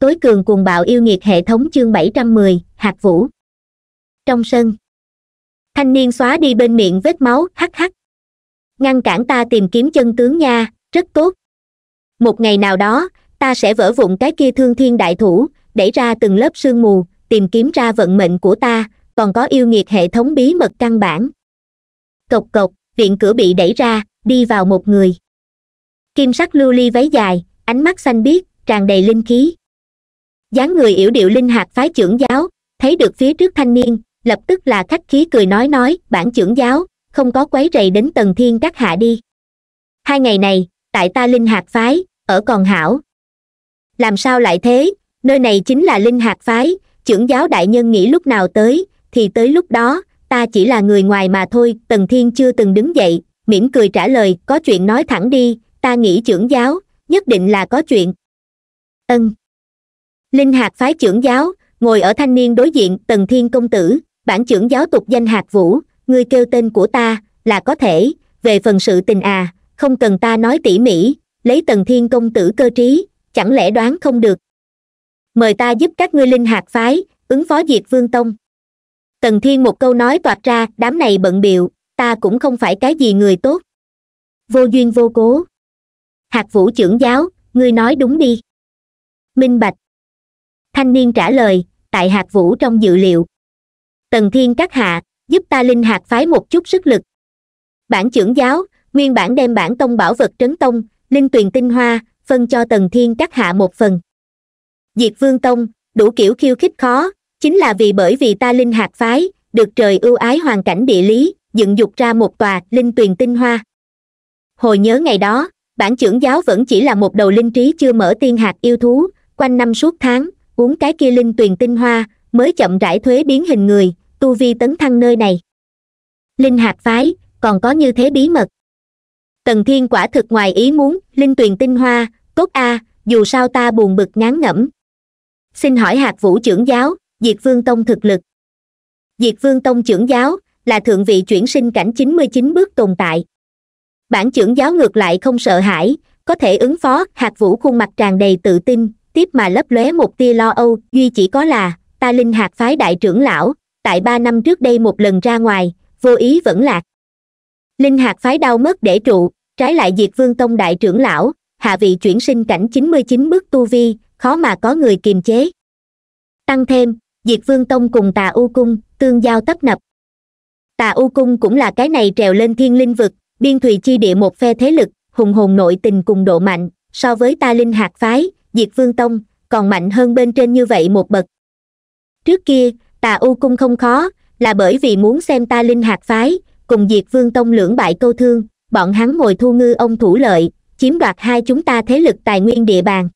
tối cường cuồng bạo yêu nghiệt hệ thống chương bảy trăm mười hạt vũ trong sân thanh niên xóa đi bên miệng vết máu hắc hắc ngăn cản ta tìm kiếm chân tướng nha rất tốt một ngày nào đó ta sẽ vỡ vụn cái kia thương thiên đại thủ đẩy ra từng lớp sương mù tìm kiếm ra vận mệnh của ta còn có yêu nghiệt hệ thống bí mật căn bản cộc cộc viện cửa bị đẩy ra đi vào một người kim sắc lưu ly váy dài ánh mắt xanh biếc tràn đầy linh khí dáng người yểu điệu linh hạt phái trưởng giáo thấy được phía trước thanh niên lập tức là khách khí cười nói nói bản trưởng giáo không có quấy rầy đến tầng thiên các hạ đi hai ngày này tại ta linh hạt phái ở còn hảo làm sao lại thế nơi này chính là linh hạt phái trưởng giáo đại nhân nghĩ lúc nào tới thì tới lúc đó ta chỉ là người ngoài mà thôi tần thiên chưa từng đứng dậy mỉm cười trả lời có chuyện nói thẳng đi ta nghĩ trưởng giáo nhất định là có chuyện ân linh hạt phái trưởng giáo ngồi ở thanh niên đối diện tần thiên công tử bản trưởng giáo tục danh hạt vũ ngươi kêu tên của ta là có thể về phần sự tình à không cần ta nói tỉ mỉ lấy tần thiên công tử cơ trí chẳng lẽ đoán không được mời ta giúp các ngươi linh hạt phái ứng phó diệt vương tông tần thiên một câu nói toạc ra đám này bận biệu ta cũng không phải cái gì người tốt vô duyên vô cố hạt vũ trưởng giáo ngươi nói đúng đi minh bạch thanh niên trả lời tại hạt vũ trong dự liệu tần thiên các hạ giúp ta linh hạt phái một chút sức lực bản trưởng giáo nguyên bản đem bản tông bảo vật trấn tông linh tuyền tinh hoa phân cho tần thiên các hạ một phần diệt vương tông đủ kiểu khiêu khích khó chính là vì bởi vì ta linh hạt phái được trời ưu ái hoàn cảnh địa lý dựng dục ra một tòa linh tuyền tinh hoa hồi nhớ ngày đó bản trưởng giáo vẫn chỉ là một đầu linh trí chưa mở tiên hạt yêu thú quanh năm suốt tháng uống cái kia linh tuyền tinh hoa mới chậm rãi thuế biến hình người tu vi tấn thăng nơi này linh hạt phái còn có như thế bí mật tần thiên quả thực ngoài ý muốn linh tuyền tinh hoa cốt a dù sao ta buồn bực ngán ngẩm xin hỏi hạt vũ trưởng giáo diệt vương tông thực lực diệt vương tông trưởng giáo là thượng vị chuyển sinh cảnh chín mươi chín bước tồn tại bản trưởng giáo ngược lại không sợ hãi có thể ứng phó hạt vũ khuôn mặt tràn đầy tự tin tiếp mà lấp lóe một tia lo âu duy chỉ có là ta linh hạt phái đại trưởng lão tại ba năm trước đây một lần ra ngoài vô ý vẫn lạc linh hạt phái đau mất để trụ trái lại diệt vương tông đại trưởng lão hạ vị chuyển sinh cảnh chín mươi chín bước tu vi khó mà có người kiềm chế tăng thêm diệt vương tông cùng tà u cung tương giao tấp nập tà u cung cũng là cái này trèo lên thiên linh vực biên thùy chi địa một phe thế lực hùng hồn nội tình cùng độ mạnh so với ta linh hạt phái diệt vương tông còn mạnh hơn bên trên như vậy một bậc trước kia tà u cung không khó là bởi vì muốn xem ta linh hạt phái cùng diệt vương tông lưỡng bại câu thương bọn hắn ngồi thu ngư ông thủ lợi chiếm đoạt hai chúng ta thế lực tài nguyên địa bàn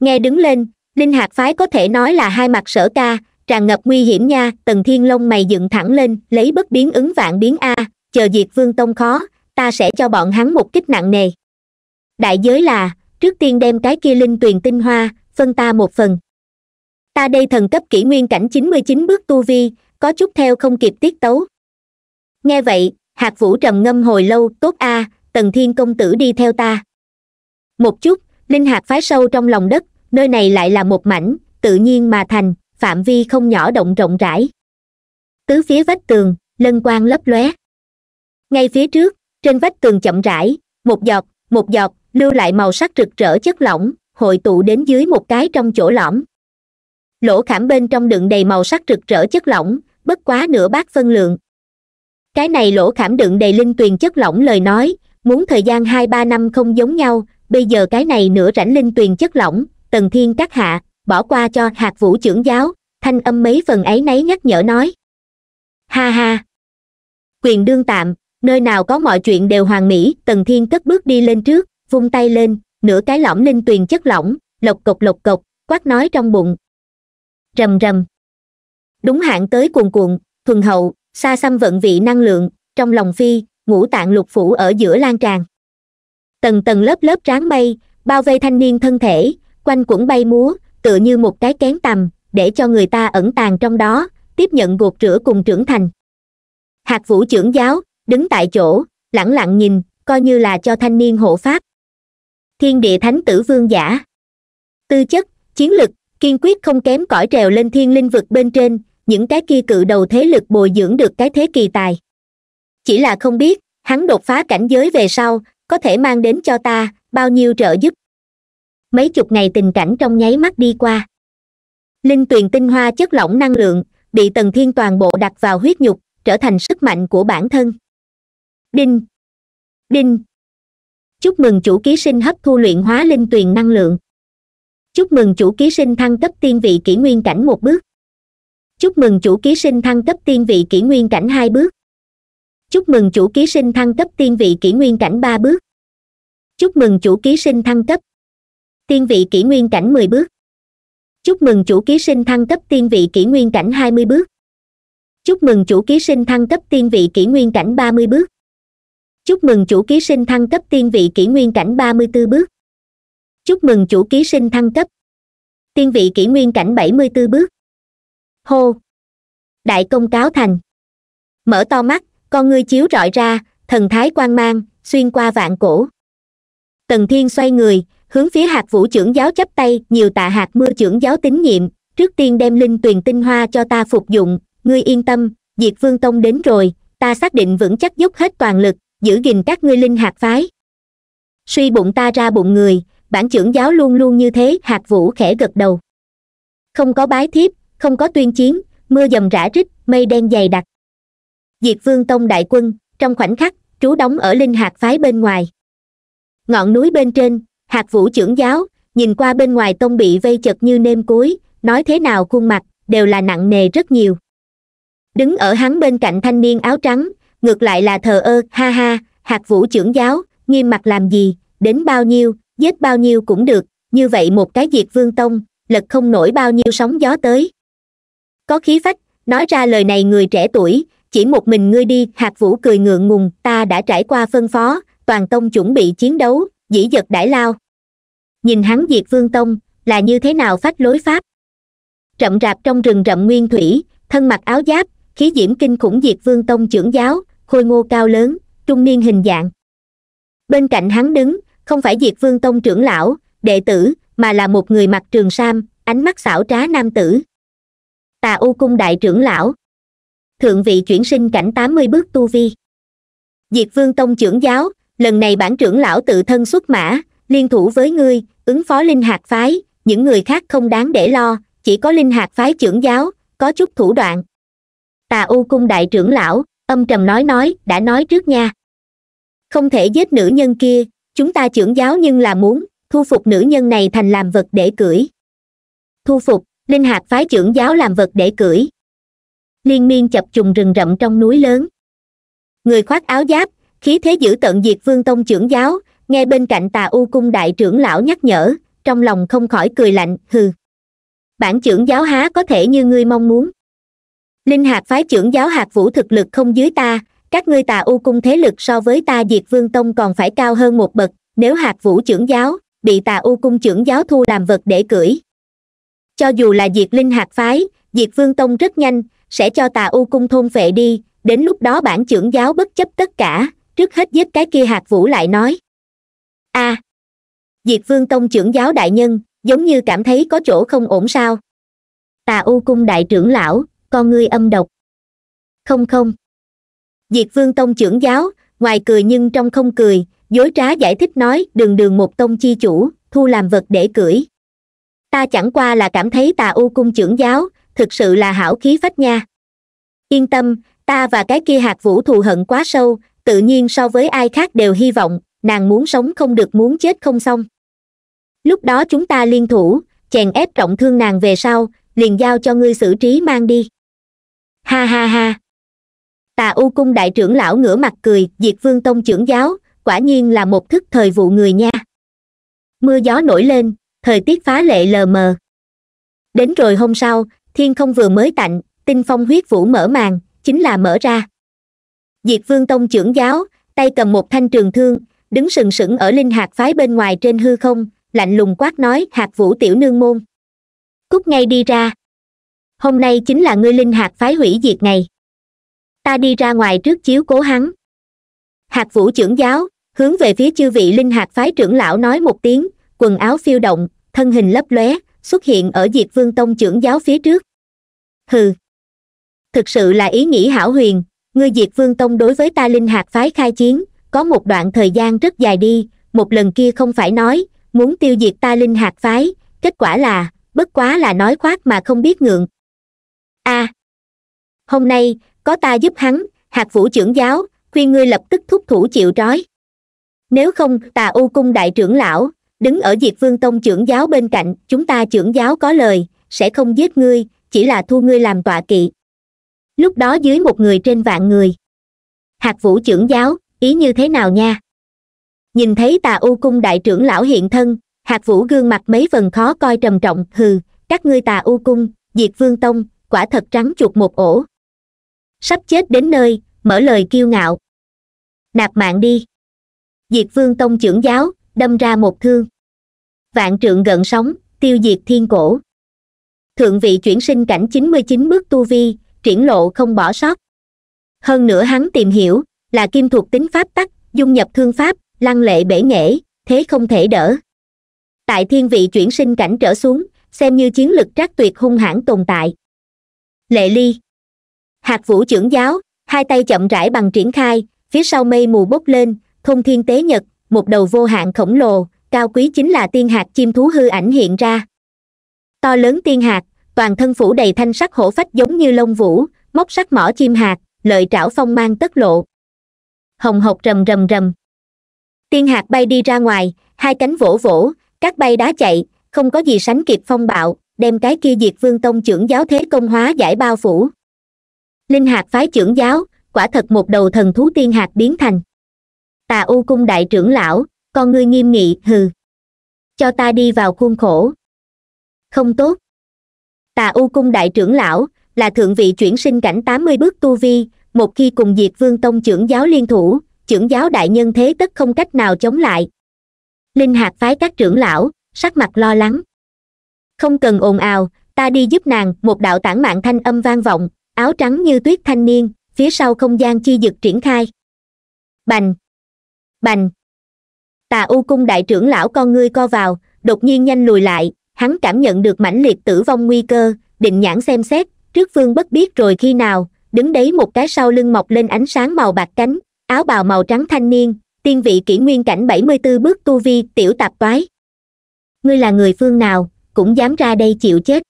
nghe đứng lên linh hạt phái có thể nói là hai mặt sở ca tràn ngập nguy hiểm nha tần thiên long mày dựng thẳng lên lấy bất biến ứng vạn biến a chờ diệt vương tông khó ta sẽ cho bọn hắn một kích nặng nề đại giới là trước tiên đem cái kia linh tuyền tinh hoa phân ta một phần ta đây thần cấp kỷ nguyên cảnh chín mươi chín bước tu vi có chút theo không kịp tiết tấu nghe vậy hạt vũ trầm ngâm hồi lâu tốt a à, tần thiên công tử đi theo ta một chút linh hạt phái sâu trong lòng đất nơi này lại là một mảnh tự nhiên mà thành phạm vi không nhỏ động rộng rãi tứ phía vách tường lân quang lấp lóe ngay phía trước trên vách tường chậm rãi một giọt một giọt lưu lại màu sắc rực rỡ chất lỏng hội tụ đến dưới một cái trong chỗ lõm lỗ khảm bên trong đựng đầy màu sắc rực rỡ chất lỏng bất quá nửa bát phân lượng cái này lỗ khảm đựng đầy linh tuyền chất lỏng lời nói muốn thời gian hai ba năm không giống nhau bây giờ cái này nửa rảnh linh tuyền chất lỏng tần thiên các hạ bỏ qua cho hạt vũ trưởng giáo thanh âm mấy phần ấy nấy nhắc nhở nói ha ha quyền đương tạm nơi nào có mọi chuyện đều hoàn mỹ tần thiên cất bước đi lên trước vung tay lên nửa cái lõm linh tuyền chất lỏng lộc cộc lộc cộc quát nói trong bụng rầm rầm đúng hạn tới cuồn cuộn thuần hậu xa xăm vận vị năng lượng trong lòng phi ngũ tạng lục phủ ở giữa lan tràn tầng tầng lớp lớp ráng mây bao vây thanh niên thân thể quanh quẩn bay múa tựa như một cái kén tầm để cho người ta ẩn tàng trong đó tiếp nhận gột rửa cùng trưởng thành hạt vũ trưởng giáo đứng tại chỗ lẳng lặng nhìn coi như là cho thanh niên hộ pháp thiên địa thánh tử vương giả tư chất chiến lực kiên quyết không kém cỏi trèo lên thiên linh vực bên trên những cái kia cự đầu thế lực bồi dưỡng được cái thế kỳ tài chỉ là không biết hắn đột phá cảnh giới về sau có thể mang đến cho ta bao nhiêu trợ giúp mấy chục ngày tình cảnh trong nháy mắt đi qua linh tuyền tinh hoa chất lỏng năng lượng bị tần thiên toàn bộ đặt vào huyết nhục trở thành sức mạnh của bản thân đinh đinh chúc mừng chủ ký sinh hấp thu luyện hóa linh tuyền năng lượng chúc mừng chủ ký sinh thăng cấp tiên vị kỷ nguyên cảnh một bước chúc mừng chủ ký sinh thăng cấp tiên vị kỷ nguyên cảnh hai bước chúc mừng chủ ký sinh thăng cấp tiên vị kỷ nguyên cảnh ba bước chúc mừng chủ ký sinh thăng cấp tiên vị kỷ nguyên cảnh mười bước chúc mừng chủ ký sinh thăng cấp tiên vị kỷ nguyên cảnh hai mươi bước chúc mừng chủ ký sinh thăng cấp tiên vị kỷ nguyên cảnh ba mươi bước chúc mừng chủ ký sinh thăng cấp tiên vị kỷ nguyên cảnh ba mươi b bước chúc mừng chủ ký sinh thăng cấp tiên vị kỷ nguyên cảnh bảy mươi b bước hô đại công cáo thành mở to mắt con ngươi chiếu rọi ra thần thái quang mang xuyên qua vạn cổ tần thiên xoay người hướng phía hạt vũ trưởng giáo chấp tay nhiều tạ hạt mưa trưởng giáo tín nhiệm trước tiên đem linh tuyền tinh hoa cho ta phục dụng ngươi yên tâm diệt vương tông đến rồi ta xác định vững chắc dốc hết toàn lực giữ gìn các ngươi linh hạt phái suy bụng ta ra bụng người bản trưởng giáo luôn luôn như thế hạt vũ khẽ gật đầu không có bái thiếp không có tuyên chiến mưa dầm rã rít mây đen dày đặc diệt vương tông đại quân trong khoảnh khắc trú đóng ở linh hạt phái bên ngoài ngọn núi bên trên hạt vũ trưởng giáo nhìn qua bên ngoài tông bị vây chật như nêm cối nói thế nào khuôn mặt đều là nặng nề rất nhiều đứng ở hắn bên cạnh thanh niên áo trắng ngược lại là thờ ơ ha ha hạt vũ trưởng giáo nghiêm mặt làm gì đến bao nhiêu giết bao nhiêu cũng được như vậy một cái diệt vương tông lật không nổi bao nhiêu sóng gió tới có khí phách nói ra lời này người trẻ tuổi chỉ một mình ngươi đi hạt vũ cười ngượng ngùng ta đã trải qua phân phó toàn tông chuẩn bị chiến đấu dĩ giật đãi lao nhìn hắn diệt vương tông là như thế nào phách lối pháp rậm rạp trong rừng rậm nguyên thủy thân mặc áo giáp khí diễm kinh khủng diệt vương tông trưởng giáo khôi ngô cao lớn trung niên hình dạng bên cạnh hắn đứng không phải diệt vương tông trưởng lão đệ tử mà là một người mặc trường sam ánh mắt xảo trá nam tử tà u cung đại trưởng lão thượng vị chuyển sinh cảnh tám mươi bước tu vi diệt vương tông trưởng giáo lần này bản trưởng lão tự thân xuất mã liên thủ với ngươi ứng phó linh hạt phái những người khác không đáng để lo chỉ có linh hạt phái trưởng giáo có chút thủ đoạn tà u cung đại trưởng lão âm trầm nói nói đã nói trước nha không thể giết nữ nhân kia chúng ta trưởng giáo nhưng là muốn thu phục nữ nhân này thành làm vật để cưỡi thu phục linh hạt phái trưởng giáo làm vật để cưỡi liên miên chập trùng rừng rậm trong núi lớn người khoác áo giáp khí thế giữ tận diệt vương tông trưởng giáo nghe bên cạnh tà u cung đại trưởng lão nhắc nhở trong lòng không khỏi cười lạnh hừ bản trưởng giáo há có thể như ngươi mong muốn linh hạt phái trưởng giáo hạt vũ thực lực không dưới ta các ngươi tà u cung thế lực so với ta diệt vương tông còn phải cao hơn một bậc nếu hạt vũ trưởng giáo bị tà u cung trưởng giáo thu làm vật để cưỡi cho dù là diệt linh hạt phái diệt vương tông rất nhanh sẽ cho tà u cung thôn vệ đi đến lúc đó bản trưởng giáo bất chấp tất cả trước hết giết cái kia hạt vũ lại nói a à, diệt vương tông trưởng giáo đại nhân giống như cảm thấy có chỗ không ổn sao tà u cung đại trưởng lão con ngươi âm độc không không diệt vương tông trưởng giáo ngoài cười nhưng trong không cười dối trá giải thích nói đường đường một tông chi chủ thu làm vật để cưỡi ta chẳng qua là cảm thấy tà u cung trưởng giáo thực sự là hảo khí phách nha yên tâm ta và cái kia hạt vũ thù hận quá sâu tự nhiên so với ai khác đều hy vọng nàng muốn sống không được muốn chết không xong lúc đó chúng ta liên thủ chèn ép trọng thương nàng về sau liền giao cho ngươi xử trí mang đi ha ha ha tà u cung đại trưởng lão ngửa mặt cười diệt vương tông trưởng giáo quả nhiên là một thức thời vụ người nha mưa gió nổi lên thời tiết phá lệ lờ mờ đến rồi hôm sau thiên không vừa mới tạnh tinh phong huyết vũ mở màn chính là mở ra diệt vương tông trưởng giáo tay cầm một thanh trường thương đứng sừng sững ở linh hạt phái bên ngoài trên hư không lạnh lùng quát nói hạt vũ tiểu nương môn cút ngay đi ra hôm nay chính là ngươi linh hạt phái hủy diệt ngày ta đi ra ngoài trước chiếu cố hắn hạt vũ trưởng giáo hướng về phía chư vị linh hạt phái trưởng lão nói một tiếng quần áo phiêu động thân hình lấp lóe xuất hiện ở diệt vương tông trưởng giáo phía trước hừ thực sự là ý nghĩ hảo huyền ngươi diệt vương tông đối với ta linh hạt phái khai chiến có một đoạn thời gian rất dài đi một lần kia không phải nói muốn tiêu diệt ta linh hạt phái kết quả là bất quá là nói khoác mà không biết ngượng a à. hôm nay có ta giúp hắn hạt vũ trưởng giáo khuyên ngươi lập tức thúc thủ chịu trói nếu không tà u cung đại trưởng lão đứng ở diệt vương tông trưởng giáo bên cạnh chúng ta trưởng giáo có lời sẽ không giết ngươi chỉ là thu ngươi làm tọa kỵ lúc đó dưới một người trên vạn người hạt vũ trưởng giáo ý như thế nào nha nhìn thấy tà u cung đại trưởng lão hiện thân hạt vũ gương mặt mấy phần khó coi trầm trọng hừ các ngươi tà u cung diệt vương tông quả thật trắng chuột một ổ sắp chết đến nơi mở lời kiêu ngạo nạp mạng đi diệt vương tông trưởng giáo đâm ra một thương vạn trượng gợn sóng tiêu diệt thiên cổ thượng vị chuyển sinh cảnh chín mươi chín bước tu vi triển lộ không bỏ sót hơn nữa hắn tìm hiểu là kim thuộc tính pháp tắc dung nhập thương pháp lăng lệ bể nghệ thế không thể đỡ tại thiên vị chuyển sinh cảnh trở xuống xem như chiến lực trác tuyệt hung hãn tồn tại lệ ly hạt vũ trưởng giáo hai tay chậm rãi bằng triển khai phía sau mây mù bốc lên thông thiên tế nhật một đầu vô hạn khổng lồ cao quý chính là tiên hạt chim thú hư ảnh hiện ra to lớn tiên hạt toàn thân phủ đầy thanh sắc hổ phách giống như lông vũ móc sắc mỏ chim hạt lợi trảo phong mang tất lộ hồng hộc rầm rầm rầm tiên hạt bay đi ra ngoài hai cánh vỗ vỗ các bay đá chạy không có gì sánh kịp phong bạo đem cái kia diệt vương tông trưởng giáo thế công hóa giải bao phủ linh hạt phái trưởng giáo quả thật một đầu thần thú tiên hạt biến thành tà u cung đại trưởng lão con ngươi nghiêm nghị hừ cho ta đi vào khuôn khổ không tốt tà u cung đại trưởng lão là thượng vị chuyển sinh cảnh tám mươi bước tu vi một khi cùng diệt vương tông trưởng giáo liên thủ trưởng giáo đại nhân thế tất không cách nào chống lại linh hạt phái các trưởng lão sắc mặt lo lắng không cần ồn ào ta đi giúp nàng một đạo tản mạng thanh âm vang vọng áo trắng như tuyết thanh niên phía sau không gian chi dực triển khai bành bành tà u cung đại trưởng lão con ngươi co vào đột nhiên nhanh lùi lại hắn cảm nhận được mãnh liệt tử vong nguy cơ định nhãn xem xét trước phương bất biết rồi khi nào đứng đấy một cái sau lưng mọc lên ánh sáng màu bạc cánh áo bào màu trắng thanh niên tiên vị kỷ nguyên cảnh bảy mươi b bước tu vi tiểu tạp toái ngươi là người phương nào cũng dám ra đây chịu chết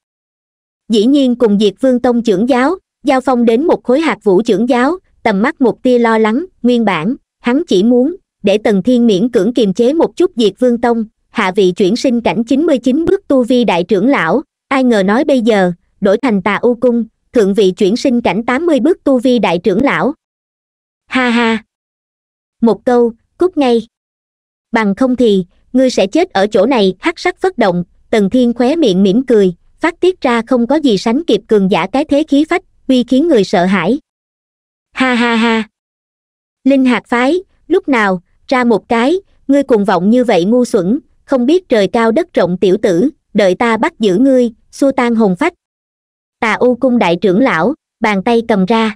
dĩ nhiên cùng diệt vương tông trưởng giáo giao phong đến một khối hạt vũ trưởng giáo tầm mắt một tia lo lắng nguyên bản hắn chỉ muốn để tần thiên miễn cưỡng kiềm chế một chút diệt vương tông hạ vị chuyển sinh cảnh chín mươi chín bước tu vi đại trưởng lão ai ngờ nói bây giờ đổi thành tà u cung thượng vị chuyển sinh cảnh tám mươi bước tu vi đại trưởng lão ha ha một câu cút ngay bằng không thì ngươi sẽ chết ở chỗ này hắc sắc phất động tần thiên khóe miệng mỉm cười phát tiết ra không có gì sánh kịp cường giả cái thế khí phách uy khiến người sợ hãi ha ha ha linh hạt phái lúc nào ra một cái ngươi cuồng vọng như vậy ngu xuẩn không biết trời cao đất rộng tiểu tử đợi ta bắt giữ ngươi xua tan hồn phách tà u cung đại trưởng lão bàn tay cầm ra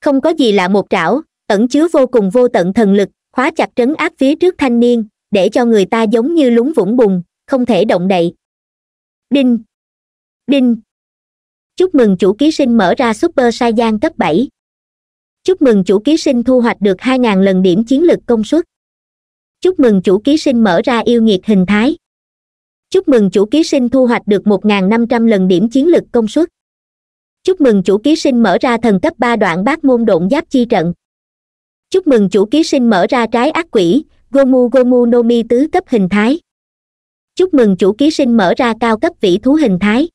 không có gì là một trảo ẩn chứa vô cùng vô tận thần lực khóa chặt trấn áp phía trước thanh niên để cho người ta giống như lúng vũng bùn không thể động đậy đinh đinh chúc mừng chủ ký sinh mở ra super saiyan cấp bảy chúc mừng chủ ký sinh thu hoạch được hai ngàn lần điểm chiến lược công suất chúc mừng chủ ký sinh mở ra yêu nghiệt hình thái chúc mừng chủ ký sinh thu hoạch được một năm trăm lần điểm chiến lược công suất chúc mừng chủ ký sinh mở ra thần cấp ba đoạn bát môn độn giáp chi trận chúc mừng chủ ký sinh mở ra trái ác quỷ gomu gomu no mi tứ cấp hình thái chúc mừng chủ ký sinh mở ra cao cấp vĩ thú hình thái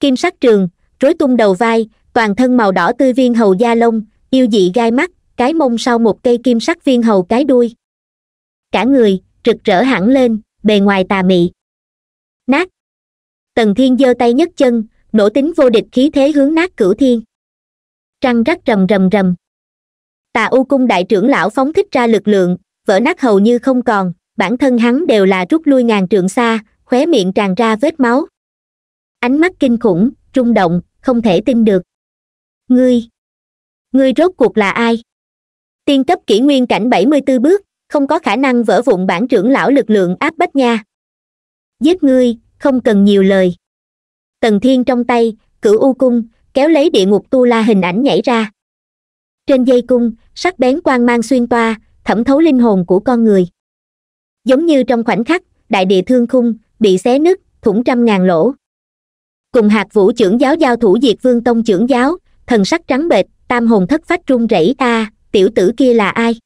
kim sắc trường rối tung đầu vai toàn thân màu đỏ tươi viên hầu da lông yêu dị gai mắt cái mông sau một cây kim sắc viên hầu cái đuôi cả người rực rỡ hẳn lên bề ngoài tà mị nát tần thiên giơ tay nhấc chân nổ tính vô địch khí thế hướng nát cửu thiên trăng rắc rầm rầm rầm tà u cung đại trưởng lão phóng thích ra lực lượng vỡ nát hầu như không còn bản thân hắn đều là rút lui ngàn trượng xa khóe miệng tràn ra vết máu ánh mắt kinh khủng rung động không thể tin được ngươi ngươi rốt cuộc là ai tiên cấp kỷ nguyên cảnh bảy mươi b bước không có khả năng vỡ vụn bản trưởng lão lực lượng áp bách nha giết ngươi không cần nhiều lời tần thiên trong tay cửu u cung kéo lấy địa ngục tu la hình ảnh nhảy ra trên dây cung sắc bén quang mang xuyên toa thẩm thấu linh hồn của con người giống như trong khoảnh khắc đại địa thương khung bị xé nứt thủng trăm ngàn lỗ cùng hạt vũ trưởng giáo giao thủ diệt vương tông trưởng giáo thần sắc trắng bệch tam hồn thất phách run rẩy ta tiểu tử kia là ai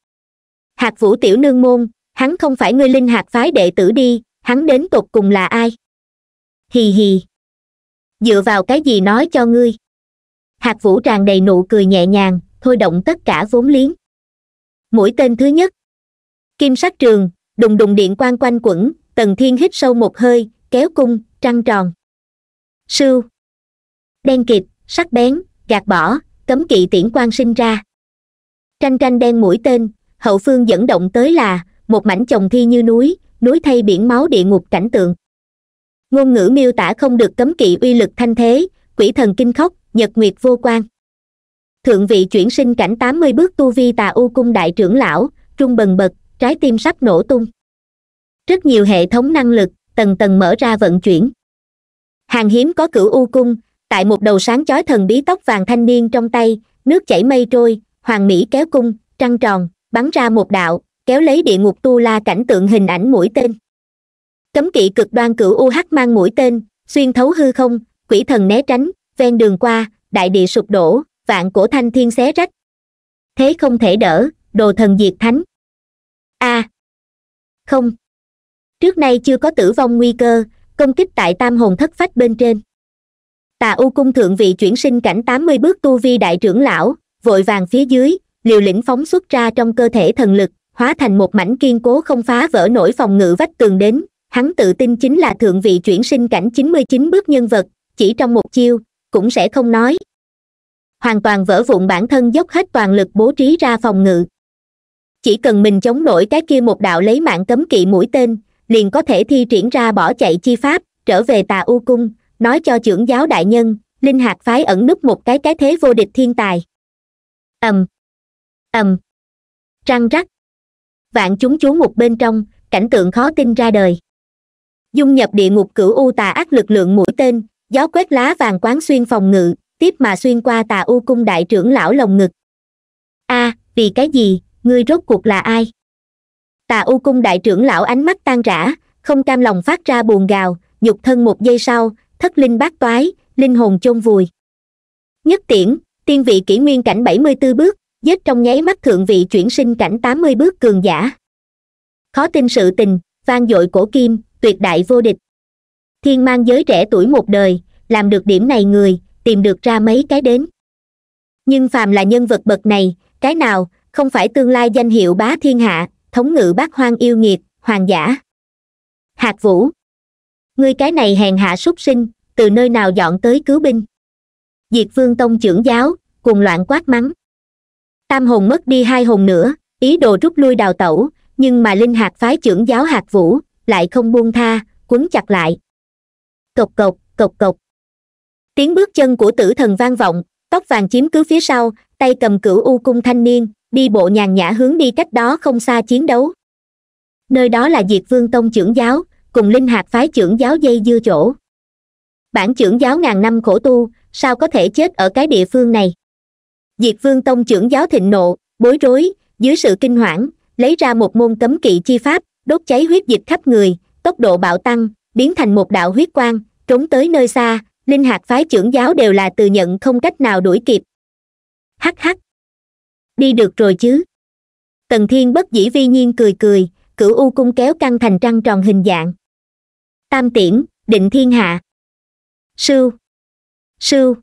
hạt vũ tiểu nương môn hắn không phải ngươi linh hạt phái đệ tử đi hắn đến tột cùng là ai hì hì dựa vào cái gì nói cho ngươi hạt vũ tràn đầy nụ cười nhẹ nhàng thôi động tất cả vốn liếng mũi tên thứ nhất kim sắc trường đùng đùng điện quang quanh quẩn tần thiên hít sâu một hơi kéo cung trăng tròn sưu đen kịt sắc bén gạt bỏ cấm kỵ tiễn quang sinh ra tranh tranh đen mũi tên hậu phương dẫn động tới là một mảnh chồng thi như núi núi thay biển máu địa ngục cảnh tượng ngôn ngữ miêu tả không được cấm kỵ uy lực thanh thế quỷ thần kinh khóc nhật nguyệt vô quan thượng vị chuyển sinh cảnh tám mươi bước tu vi tà u cung đại trưởng lão trung bần bật trái tim sắp nổ tung rất nhiều hệ thống năng lực tầng tầng mở ra vận chuyển hàng hiếm có cửu u cung tại một đầu sáng chói thần bí tóc vàng thanh niên trong tay nước chảy mây trôi hoàng mỹ kéo cung trăng tròn bắn ra một đạo kéo lấy địa ngục tu la cảnh tượng hình ảnh mũi tên cấm kỵ cực đoan cửu u hắc mang mũi tên xuyên thấu hư không quỷ thần né tránh ven đường qua đại địa sụp đổ vạn cổ thanh thiên xé rách thế không thể đỡ đồ thần diệt thánh a không trước nay chưa có tử vong nguy cơ công kích tại tam hồn thất phách bên trên tà u cung thượng vị chuyển sinh cảnh tám mươi bước tu vi đại trưởng lão vội vàng phía dưới liều lĩnh phóng xuất ra trong cơ thể thần lực hóa thành một mảnh kiên cố không phá vỡ nổi phòng ngự vách tường đến hắn tự tin chính là thượng vị chuyển sinh cảnh chín mươi chín bước nhân vật chỉ trong một chiêu cũng sẽ không nói hoàn toàn vỡ vụn bản thân dốc hết toàn lực bố trí ra phòng ngự chỉ cần mình chống nổi cái kia một đạo lấy mạng cấm kỵ mũi tên liền có thể thi triển ra bỏ chạy chi pháp trở về tà u cung nói cho trưởng giáo đại nhân linh hạt phái ẩn núp một cái cái thế vô địch thiên tài ầm ầm răng rắc vạn chúng chú một bên trong cảnh tượng khó tin ra đời dung nhập địa ngục cửu u tà ác lực lượng mũi tên gió quét lá vàng quán xuyên phòng ngự tiếp mà xuyên qua tà u cung đại trưởng lão lồng ngực a à, vì cái gì ngươi rốt cuộc là ai tà u cung đại trưởng lão ánh mắt tan rã không cam lòng phát ra buồn gào nhục thân một giây sau thất linh bát toái linh hồn chôn vùi nhất tiễn tiên vị kỷ nguyên cảnh bảy mươi b bước giết trong nháy mắt thượng vị chuyển sinh cảnh tám mươi bước cường giả khó tin sự tình vang dội cổ kim tuyệt đại vô địch thiên mang giới trẻ tuổi một đời làm được điểm này người tìm được ra mấy cái đến nhưng phàm là nhân vật bậc này cái nào không phải tương lai danh hiệu bá thiên hạ thống ngự bác hoang yêu nghiệt hoàng giả hạt vũ ngươi cái này hèn hạ súc sinh từ nơi nào dọn tới cứu binh diệt vương tông trưởng giáo cùng loạn quát mắng tam hồn mất đi hai hồn nữa ý đồ rút lui đào tẩu nhưng mà linh hạt phái trưởng giáo hạt vũ lại không buông tha quấn chặt lại cộc cộc cộc cộc tiếng bước chân của tử thần vang vọng tóc vàng chiếm cứ phía sau tay cầm cửu u cung thanh niên đi bộ nhàn nhã hướng đi cách đó không xa chiến đấu nơi đó là diệt vương tông trưởng giáo cùng linh hạt phái trưởng giáo dây dưa chỗ bản trưởng giáo ngàn năm khổ tu sao có thể chết ở cái địa phương này diệt vương tông trưởng giáo thịnh nộ bối rối dưới sự kinh hoảng lấy ra một môn cấm kỵ chi pháp đốt cháy huyết dịch khắp người tốc độ bạo tăng biến thành một đạo huyết quang trốn tới nơi xa linh hạt phái trưởng giáo đều là từ nhận không cách nào đuổi kịp hắc hắc đi được rồi chứ tần thiên bất dĩ vi nhiên cười cười cửu u cung kéo căng thành trăng tròn hình dạng tam tiễn định thiên hạ sưu sưu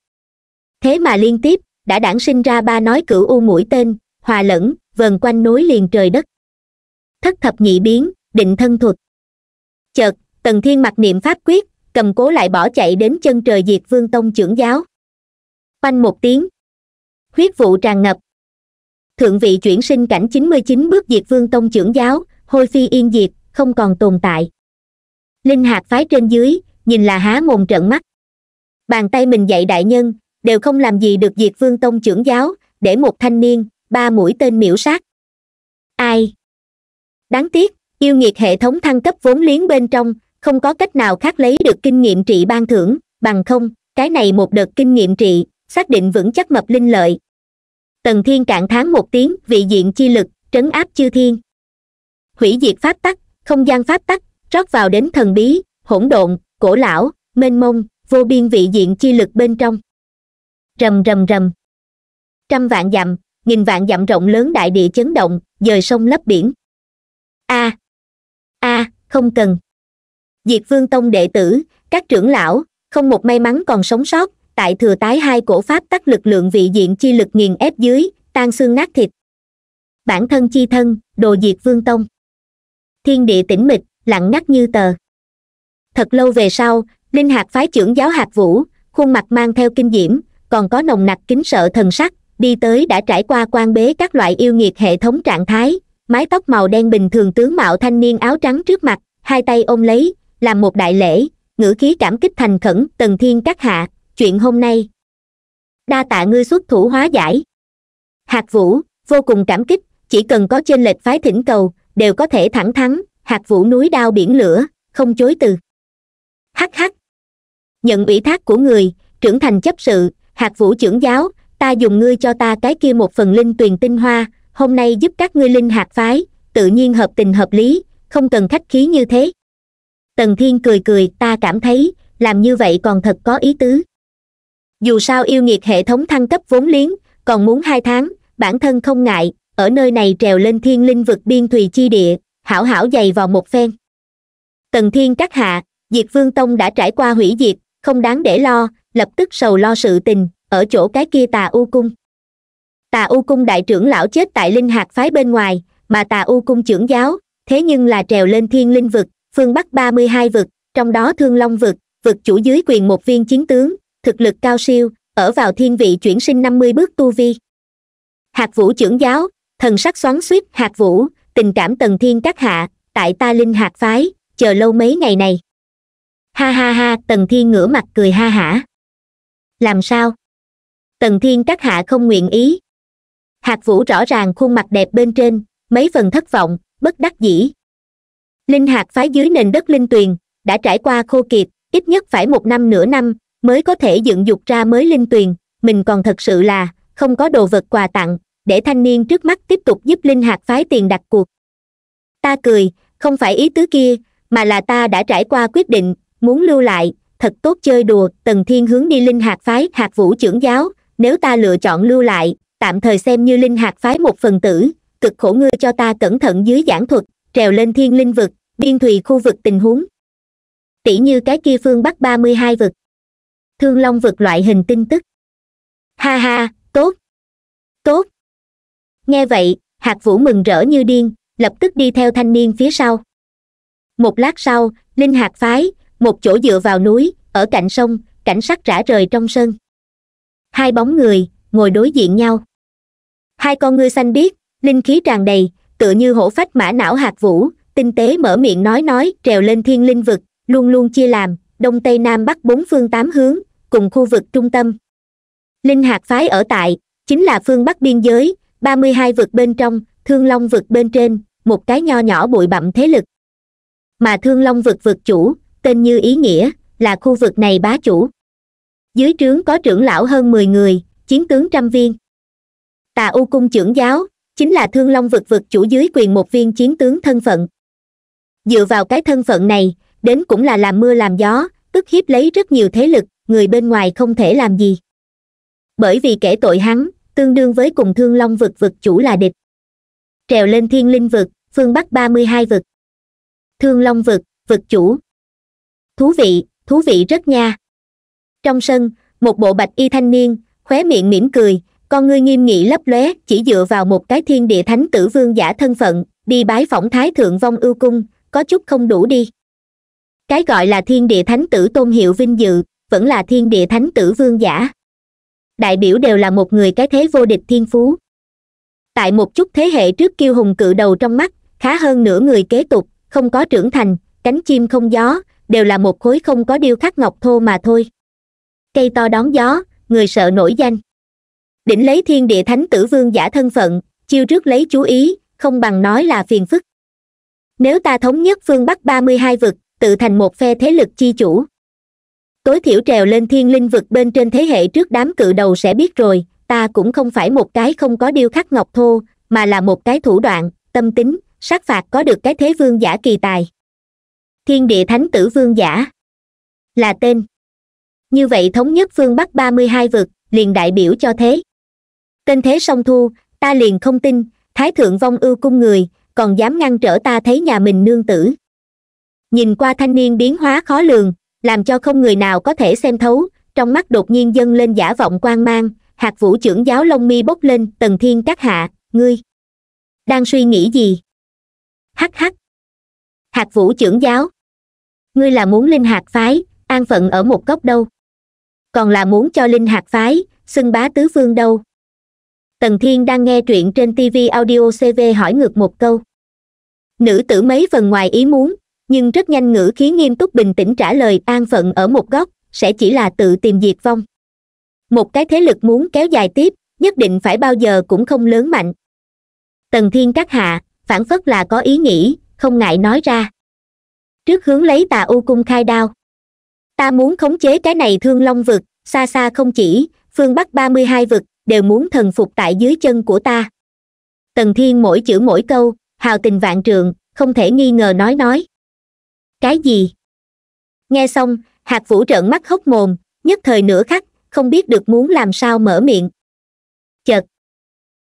thế mà liên tiếp đã đản sinh ra ba nói cửu u mũi tên hòa lẫn vần quanh nối liền trời đất thất thập nhị biến định thân thuật chợt tần thiên mặc niệm pháp quyết cầm cố lại bỏ chạy đến chân trời diệt vương tông trưởng giáo quanh một tiếng huyết vụ tràn ngập thượng vị chuyển sinh cảnh chín mươi chín bước diệt vương tông trưởng giáo hôi phi yên diệt không còn tồn tại linh hạt phái trên dưới nhìn là há mồm trợn mắt bàn tay mình dạy đại nhân đều không làm gì được diệt vương tông trưởng giáo để một thanh niên ba mũi tên miễu sát ai đáng tiếc yêu nghiệt hệ thống thăng cấp vốn liếng bên trong không có cách nào khác lấy được kinh nghiệm trị ban thưởng bằng không cái này một đợt kinh nghiệm trị xác định vững chắc mập linh lợi tần thiên cạn tháng một tiếng vị diện chi lực trấn áp chư thiên hủy diệt pháp tắc không gian pháp tắc rót vào đến thần bí hỗn độn cổ lão mênh mông vô biên vị diện chi lực bên trong rầm rầm rầm trăm vạn dặm nghìn vạn dặm rộng lớn đại địa chấn động dời sông lấp biển a à, a à, không cần diệt vương tông đệ tử các trưởng lão không một may mắn còn sống sót tại thừa tái hai cổ pháp tắc lực lượng vị diện chi lực nghiền ép dưới tan xương nát thịt bản thân chi thân đồ diệt vương tông thiên địa tĩnh mịch lặng ngắt như tờ thật lâu về sau linh hạt phái trưởng giáo hạt vũ khuôn mặt mang theo kinh diễm còn có nồng nặc kính sợ thần sắc đi tới đã trải qua quan bế các loại yêu nghiệt hệ thống trạng thái mái tóc màu đen bình thường tướng mạo thanh niên áo trắng trước mặt hai tay ôm lấy làm một đại lễ ngữ khí cảm kích thành khẩn tần thiên các hạ chuyện hôm nay đa tạ ngươi xuất thủ hóa giải hạt vũ vô cùng cảm kích chỉ cần có trên lệch phái thỉnh cầu đều có thể thẳng thắng hạt vũ núi đao biển lửa không chối từ hắc hắc nhận ủy thác của người trưởng thành chấp sự hạt vũ trưởng giáo ta dùng ngươi cho ta cái kia một phần linh tuyền tinh hoa hôm nay giúp các ngươi linh hạt phái tự nhiên hợp tình hợp lý không cần khách khí như thế tần thiên cười cười ta cảm thấy làm như vậy còn thật có ý tứ dù sao yêu nghiệt hệ thống thăng cấp vốn liếng còn muốn hai tháng bản thân không ngại ở nơi này trèo lên thiên linh vực biên thùy chi địa hảo hảo dày vào một phen tần thiên các hạ diệt vương tông đã trải qua hủy diệt không đáng để lo lập tức sầu lo sự tình ở chỗ cái kia tà u cung tà u cung đại trưởng lão chết tại linh hạt phái bên ngoài mà tà u cung trưởng giáo thế nhưng là trèo lên thiên linh vực phương bắc ba mươi hai vực trong đó thương long vực vực chủ dưới quyền một viên chiến tướng thực lực cao siêu ở vào thiên vị chuyển sinh năm mươi bước tu vi hạt vũ trưởng giáo thần sắc xoắn suýt hạt vũ tình cảm tần thiên các hạ tại ta linh hạt phái chờ lâu mấy ngày này ha ha ha tần thiên ngửa mặt cười ha hả làm sao tần thiên các hạ không nguyện ý hạt vũ rõ ràng khuôn mặt đẹp bên trên mấy phần thất vọng bất đắc dĩ linh hạt phái dưới nền đất linh tuyền đã trải qua khô kiệt ít nhất phải một năm nửa năm mới có thể dựng dục ra mới linh tuyền mình còn thật sự là không có đồ vật quà tặng để thanh niên trước mắt tiếp tục giúp linh hạt phái tiền đặt cuộc ta cười không phải ý tứ kia mà là ta đã trải qua quyết định muốn lưu lại thật tốt chơi đùa tần thiên hướng đi linh hạt phái hạt vũ trưởng giáo nếu ta lựa chọn lưu lại tạm thời xem như linh hạt phái một phần tử cực khổ ngươi cho ta cẩn thận dưới giảng thuật trèo lên thiên linh vực biên thùy khu vực tình huống tỷ như cái kia phương bắc ba mươi hai vực thương long vực loại hình tin tức ha ha tốt tốt nghe vậy hạt vũ mừng rỡ như điên lập tức đi theo thanh niên phía sau một lát sau linh hạt phái một chỗ dựa vào núi ở cạnh sông cảnh sắc rã rời trong sân hai bóng người ngồi đối diện nhau hai con ngươi xanh biếc linh khí tràn đầy tựa như hổ phách mã não hạt vũ tinh tế mở miệng nói nói trèo lên thiên linh vực luôn luôn chia làm đông tây nam bắc bốn phương tám hướng cùng khu vực trung tâm linh hạt phái ở tại chính là phương bắc biên giới ba mươi hai vực bên trong thương long vực bên trên một cái nho nhỏ bụi bặm thế lực mà thương long vực vực chủ tên như ý nghĩa là khu vực này bá chủ dưới trướng có trưởng lão hơn mười người chiến tướng trăm viên tà u cung trưởng giáo chính là thương long vực vực chủ dưới quyền một viên chiến tướng thân phận dựa vào cái thân phận này đến cũng là làm mưa làm gió tức hiếp lấy rất nhiều thế lực người bên ngoài không thể làm gì bởi vì kẻ tội hắn tương đương với cùng thương long vực vực chủ là địch trèo lên thiên linh vực phương bắc ba mươi hai vực thương long vực vực chủ thú vị thú vị rất nha trong sân một bộ bạch y thanh niên khóe miệng mỉm cười con ngươi nghiêm nghị lấp lóe chỉ dựa vào một cái thiên địa thánh tử vương giả thân phận đi bái phỏng thái thượng vong ưu cung có chút không đủ đi cái gọi là thiên địa thánh tử tôn hiệu vinh dự vẫn là thiên địa thánh tử vương giả đại biểu đều là một người cái thế vô địch thiên phú tại một chút thế hệ trước kiêu hùng cự đầu trong mắt khá hơn nửa người kế tục không có trưởng thành cánh chim không gió đều là một khối không có điêu khắc ngọc thô mà thôi cây to đón gió người sợ nổi danh đỉnh lấy thiên địa thánh tử vương giả thân phận chiêu trước lấy chú ý không bằng nói là phiền phức nếu ta thống nhất phương bắc ba mươi hai vực tự thành một phe thế lực chi chủ tối thiểu trèo lên thiên linh vực bên trên thế hệ trước đám cự đầu sẽ biết rồi ta cũng không phải một cái không có điêu khắc ngọc thô mà là một cái thủ đoạn tâm tính sát phạt có được cái thế vương giả kỳ tài thiên địa thánh tử vương giả là tên như vậy thống nhất phương bắc ba mươi hai vực liền đại biểu cho thế tên thế song thu ta liền không tin thái thượng vong ưu cung người còn dám ngăn trở ta thấy nhà mình nương tử nhìn qua thanh niên biến hóa khó lường làm cho không người nào có thể xem thấu trong mắt đột nhiên dâng lên giả vọng quan mang hạt vũ trưởng giáo long mi bốc lên tần thiên các hạ ngươi đang suy nghĩ gì hắc hắc hạt vũ trưởng giáo ngươi là muốn linh hạt phái an phận ở một góc đâu còn là muốn cho linh hạt phái xưng bá tứ phương đâu tần thiên đang nghe truyện trên tv audio cv hỏi ngược một câu nữ tử mấy phần ngoài ý muốn nhưng rất nhanh ngữ khí nghiêm túc bình tĩnh trả lời an phận ở một góc sẽ chỉ là tự tìm diệt vong một cái thế lực muốn kéo dài tiếp nhất định phải bao giờ cũng không lớn mạnh tần thiên các hạ phản phất là có ý nghĩ không ngại nói ra trước hướng lấy tà u cung khai đao ta muốn khống chế cái này thương long vực xa xa không chỉ phương bắc ba mươi hai vực đều muốn thần phục tại dưới chân của ta tần thiên mỗi chữ mỗi câu hào tình vạn trường không thể nghi ngờ nói nói cái gì nghe xong hạt vũ trợn mắt hốc mồm nhất thời nửa khắc không biết được muốn làm sao mở miệng chật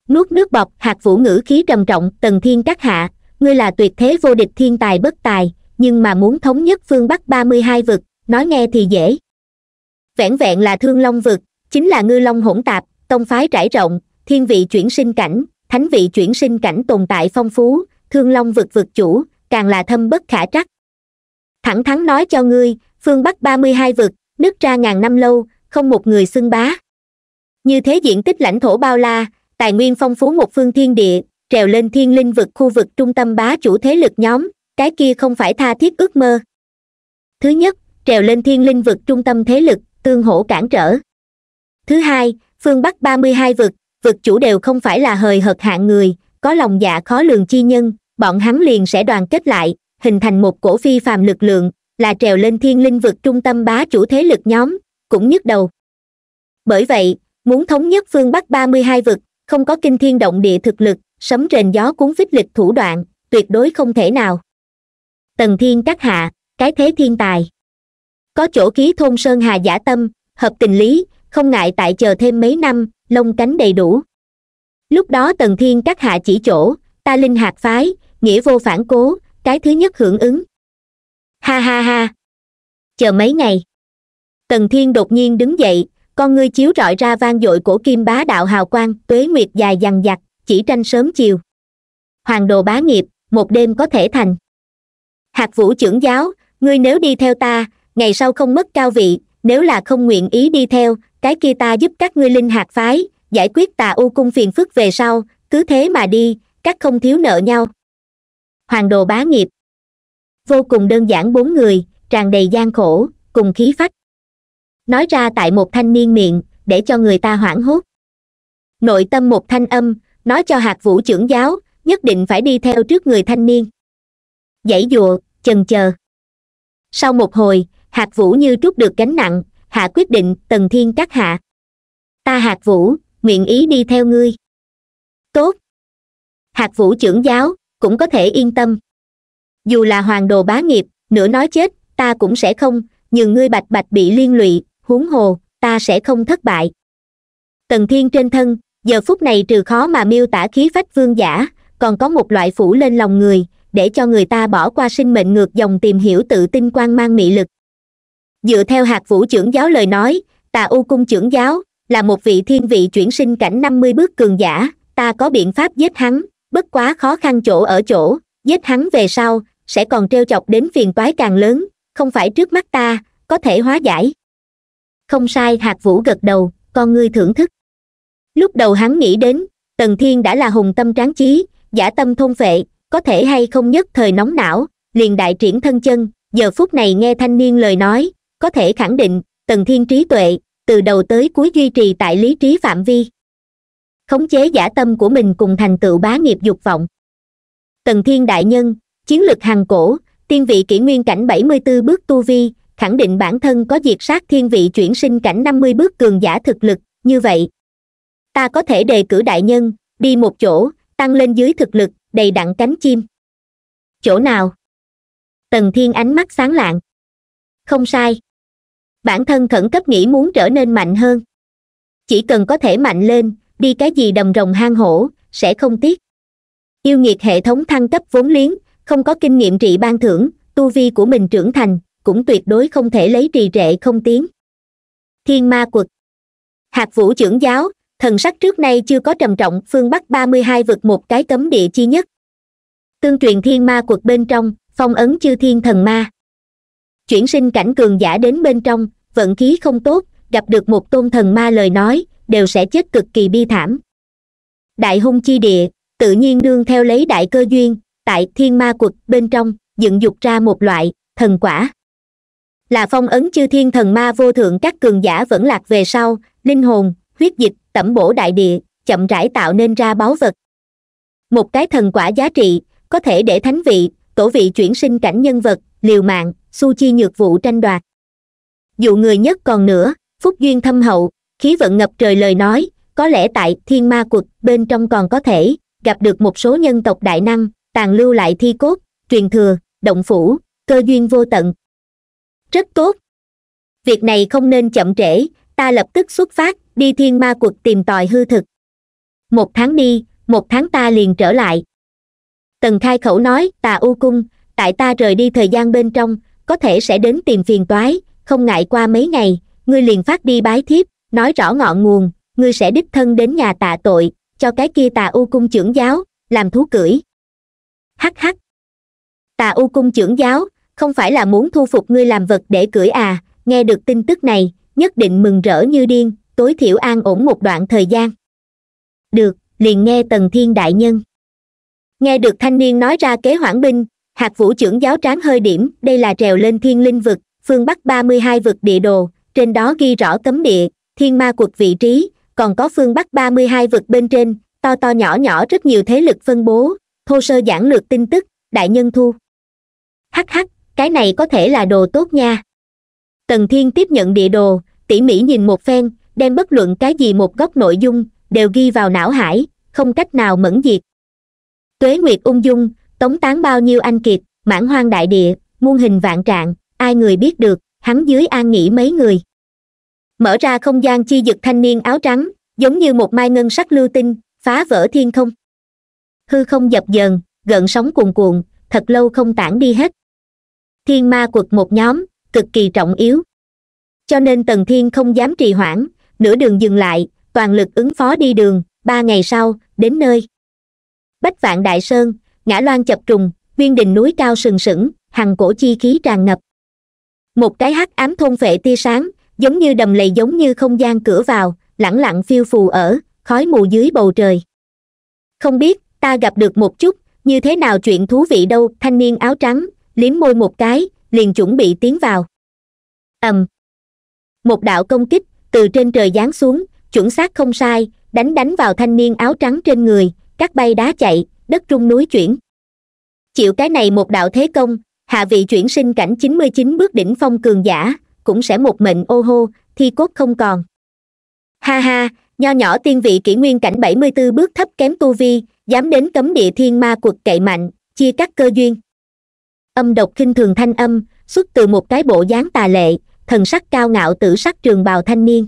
nuốt nước bọc hạt vũ ngữ khí trầm trọng tần thiên các hạ ngươi là tuyệt thế vô địch thiên tài bất tài nhưng mà muốn thống nhất phương bắc ba mươi hai vực nói nghe thì dễ vẻn vẹn là thương long vực chính là ngư long hỗn tạp tông phái trải rộng thiên vị chuyển sinh cảnh thánh vị chuyển sinh cảnh tồn tại phong phú thương long vực vực chủ càng là thâm bất khả trắc thẳng thắn nói cho ngươi phương bắc ba mươi hai vực nước ra ngàn năm lâu không một người xưng bá như thế diện tích lãnh thổ bao la tài nguyên phong phú một phương thiên địa trèo lên thiên linh vực khu vực trung tâm bá chủ thế lực nhóm cái kia không phải tha thiết ước mơ thứ nhất trèo lên thiên linh vực trung tâm thế lực tương hỗ cản trở thứ hai phương bắc ba mươi hai vực vực chủ đều không phải là hời hợt hạng người có lòng dạ khó lường chi nhân bọn hắn liền sẽ đoàn kết lại hình thành một cổ phi phàm lực lượng là trèo lên thiên linh vực trung tâm bá chủ thế lực nhóm cũng nhức đầu bởi vậy muốn thống nhất phương bắc ba mươi hai vực không có kinh thiên động địa thực lực sấm rền gió cuốn phích lịch thủ đoạn tuyệt đối không thể nào tần thiên các hạ cái thế thiên tài có chỗ khí thôn sơn hà giả tâm hợp tình lý không ngại tại chờ thêm mấy năm lông cánh đầy đủ lúc đó tần thiên các hạ chỉ chỗ ta linh hạt phái nghĩa vô phản cố cái thứ nhất hưởng ứng ha ha ha chờ mấy ngày tần thiên đột nhiên đứng dậy con ngươi chiếu rọi ra vang dội của kim bá đạo hào quang tuế nguyệt dài dằng dặc chỉ tranh sớm chiều hoàng đồ bá nghiệp một đêm có thể thành hạt vũ trưởng giáo ngươi nếu đi theo ta ngày sau không mất cao vị nếu là không nguyện ý đi theo cái kia ta giúp các ngươi linh hạt phái giải quyết tà u cung phiền phức về sau cứ thế mà đi các không thiếu nợ nhau hoàng đồ bá nghiệp vô cùng đơn giản bốn người tràn đầy gian khổ cùng khí phách nói ra tại một thanh niên miệng để cho người ta hoảng hốt nội tâm một thanh âm nói cho hạt vũ trưởng giáo nhất định phải đi theo trước người thanh niên dãy dùa chần chờ sau một hồi hạt vũ như trút được gánh nặng hạ quyết định tần thiên các hạ ta hạt vũ nguyện ý đi theo ngươi tốt hạt vũ trưởng giáo cũng có thể yên tâm dù là hoàng đồ bá nghiệp nửa nói chết ta cũng sẽ không nhưng ngươi bạch bạch bị liên lụy huống hồ ta sẽ không thất bại tần thiên trên thân giờ phút này trừ khó mà miêu tả khí phách vương giả còn có một loại phủ lên lòng người để cho người ta bỏ qua sinh mệnh ngược dòng tìm hiểu tự tin quan mang mị lực dựa theo hạt vũ trưởng giáo lời nói tà u cung trưởng giáo là một vị thiên vị chuyển sinh cảnh năm mươi bước cường giả ta có biện pháp giết hắn bất quá khó khăn chỗ ở chỗ giết hắn về sau sẽ còn t chọc đến phiền toái càng lớn không phải trước mắt ta có thể hóa giải không sai hạt vũ gật đầu con ngươi thưởng thức lúc đầu hắn nghĩ đến tần thiên đã là hùng tâm tráng chí giả tâm thôn phệ có thể hay không nhất thời nóng não liền đại triển thân chân giờ phút này nghe thanh niên lời nói có thể khẳng định tần thiên trí tuệ từ đầu tới cuối duy trì tại lý trí phạm vi khống chế giả tâm của mình cùng thành tựu bá nghiệp dục vọng tần thiên đại nhân chiến lực hàng cổ tiên vị kỷ nguyên cảnh bảy mươi b bước tu vi khẳng định bản thân có diệt sát thiên vị chuyển sinh cảnh năm mươi bước cường giả thực lực như vậy ta có thể đề cử đại nhân đi một chỗ tăng lên dưới thực lực đầy đặn cánh chim chỗ nào tần thiên ánh mắt sáng lạng không sai bản thân khẩn cấp nghĩ muốn trở nên mạnh hơn chỉ cần có thể mạnh lên đi cái gì đầm rồng hang hổ sẽ không tiếc yêu nghiệt hệ thống thăng cấp vốn liếng không có kinh nghiệm trị ban thưởng tu vi của mình trưởng thành cũng tuyệt đối không thể lấy trì trệ không tiến thiên ma quật hạt vũ trưởng giáo thần sắc trước nay chưa có trầm trọng phương bắc ba mươi hai vực một cái cấm địa chi nhất tương truyền thiên ma quật bên trong phong ấn chư thiên thần ma chuyển sinh cảnh cường giả đến bên trong vận khí không tốt gặp được một tôn thần ma lời nói đều sẽ chết cực kỳ bi thảm đại hung chi địa tự nhiên đương theo lấy đại cơ duyên tại thiên ma quật bên trong dựng dục ra một loại thần quả là phong ấn chư thiên thần ma vô thượng các cường giả vẫn lạc về sau linh hồn huyết dịch tẩm bổ đại địa chậm rãi tạo nên ra báu vật một cái thần quả giá trị có thể để thánh vị tổ vị chuyển sinh cảnh nhân vật liều mạng su chi nhược vụ tranh đoạt dụ người nhất còn nữa phúc duyên thâm hậu khí vận ngập trời lời nói có lẽ tại thiên ma quật bên trong còn có thể gặp được một số nhân tộc đại năng tàn lưu lại thi cốt truyền thừa động phủ cơ duyên vô tận rất tốt việc này không nên chậm trễ ta lập tức xuất phát đi thiên ma quật tìm tòi hư thực một tháng đi một tháng ta liền trở lại tần khai khẩu nói tà u cung tại ta rời đi thời gian bên trong có thể sẽ đến tìm phiền toái không ngại qua mấy ngày ngươi liền phát đi bái thiếp nói rõ ngọn nguồn ngươi sẽ đích thân đến nhà tạ tội cho cái kia tà u cung trưởng giáo làm thú cưỡi hắc hắc tà u cung trưởng giáo không phải là muốn thu phục ngươi làm vật để cưỡi à nghe được tin tức này nhất định mừng rỡ như điên tối thiểu an ổn một đoạn thời gian được liền nghe tần thiên đại nhân nghe được thanh niên nói ra kế hoãn binh hạt vũ trưởng giáo tráng hơi điểm đây là trèo lên thiên linh vực phương bắc ba mươi hai vực địa đồ trên đó ghi rõ cấm địa thiên ma quật vị trí còn có phương bắc ba mươi hai vực bên trên to to nhỏ nhỏ rất nhiều thế lực phân bố thô sơ giản lược tin tức đại nhân thu hắc hắc cái này có thể là đồ tốt nha tần thiên tiếp nhận địa đồ tỉ mỉ nhìn một phen đem bất luận cái gì một góc nội dung đều ghi vào não hải không cách nào mẫn diệt tuế nguyệt ung dung tống tán bao nhiêu anh kiệt mãn hoang đại địa muôn hình vạn trạng ai người biết được hắn dưới an nghỉ mấy người mở ra không gian chi dực thanh niên áo trắng giống như một mai ngân sắc lưu tinh phá vỡ thiên không hư không dập dờn gợn sóng cuồn cuộn thật lâu không tản đi hết thiên ma quật một nhóm cực kỳ trọng yếu cho nên tần thiên không dám trì hoãn nửa đường dừng lại toàn lực ứng phó đi đường ba ngày sau đến nơi bách vạn đại sơn ngã loan chập trùng viên đình núi cao sừng sững hằng cổ chi khí tràn ngập một cái hắc ám thôn vệ tia sáng giống như đầm lầy giống như không gian cửa vào lẳng lặng phiêu phù ở khói mù dưới bầu trời không biết ta gặp được một chút như thế nào chuyện thú vị đâu thanh niên áo trắng liếm môi một cái liền chuẩn bị tiến vào ầm um. một đạo công kích từ trên trời giáng xuống chuẩn xác không sai đánh đánh vào thanh niên áo trắng trên người các bay đá chạy đất rung núi chuyển chịu cái này một đạo thế công hạ vị chuyển sinh cảnh 99 bước đỉnh phong cường giả cũng sẽ một mệnh ô hô thi cốt không còn ha ha nho nhỏ tiên vị kỷ nguyên cảnh bảy mươi b ố bước thấp kém tu vi dám đến cấm địa thiên ma cuộc cậy mạnh chia cắt cơ duyên âm độc khinh thường thanh âm xuất từ một cái bộ dáng tà lệ thần sắc cao ngạo tử sắc trường bào thanh niên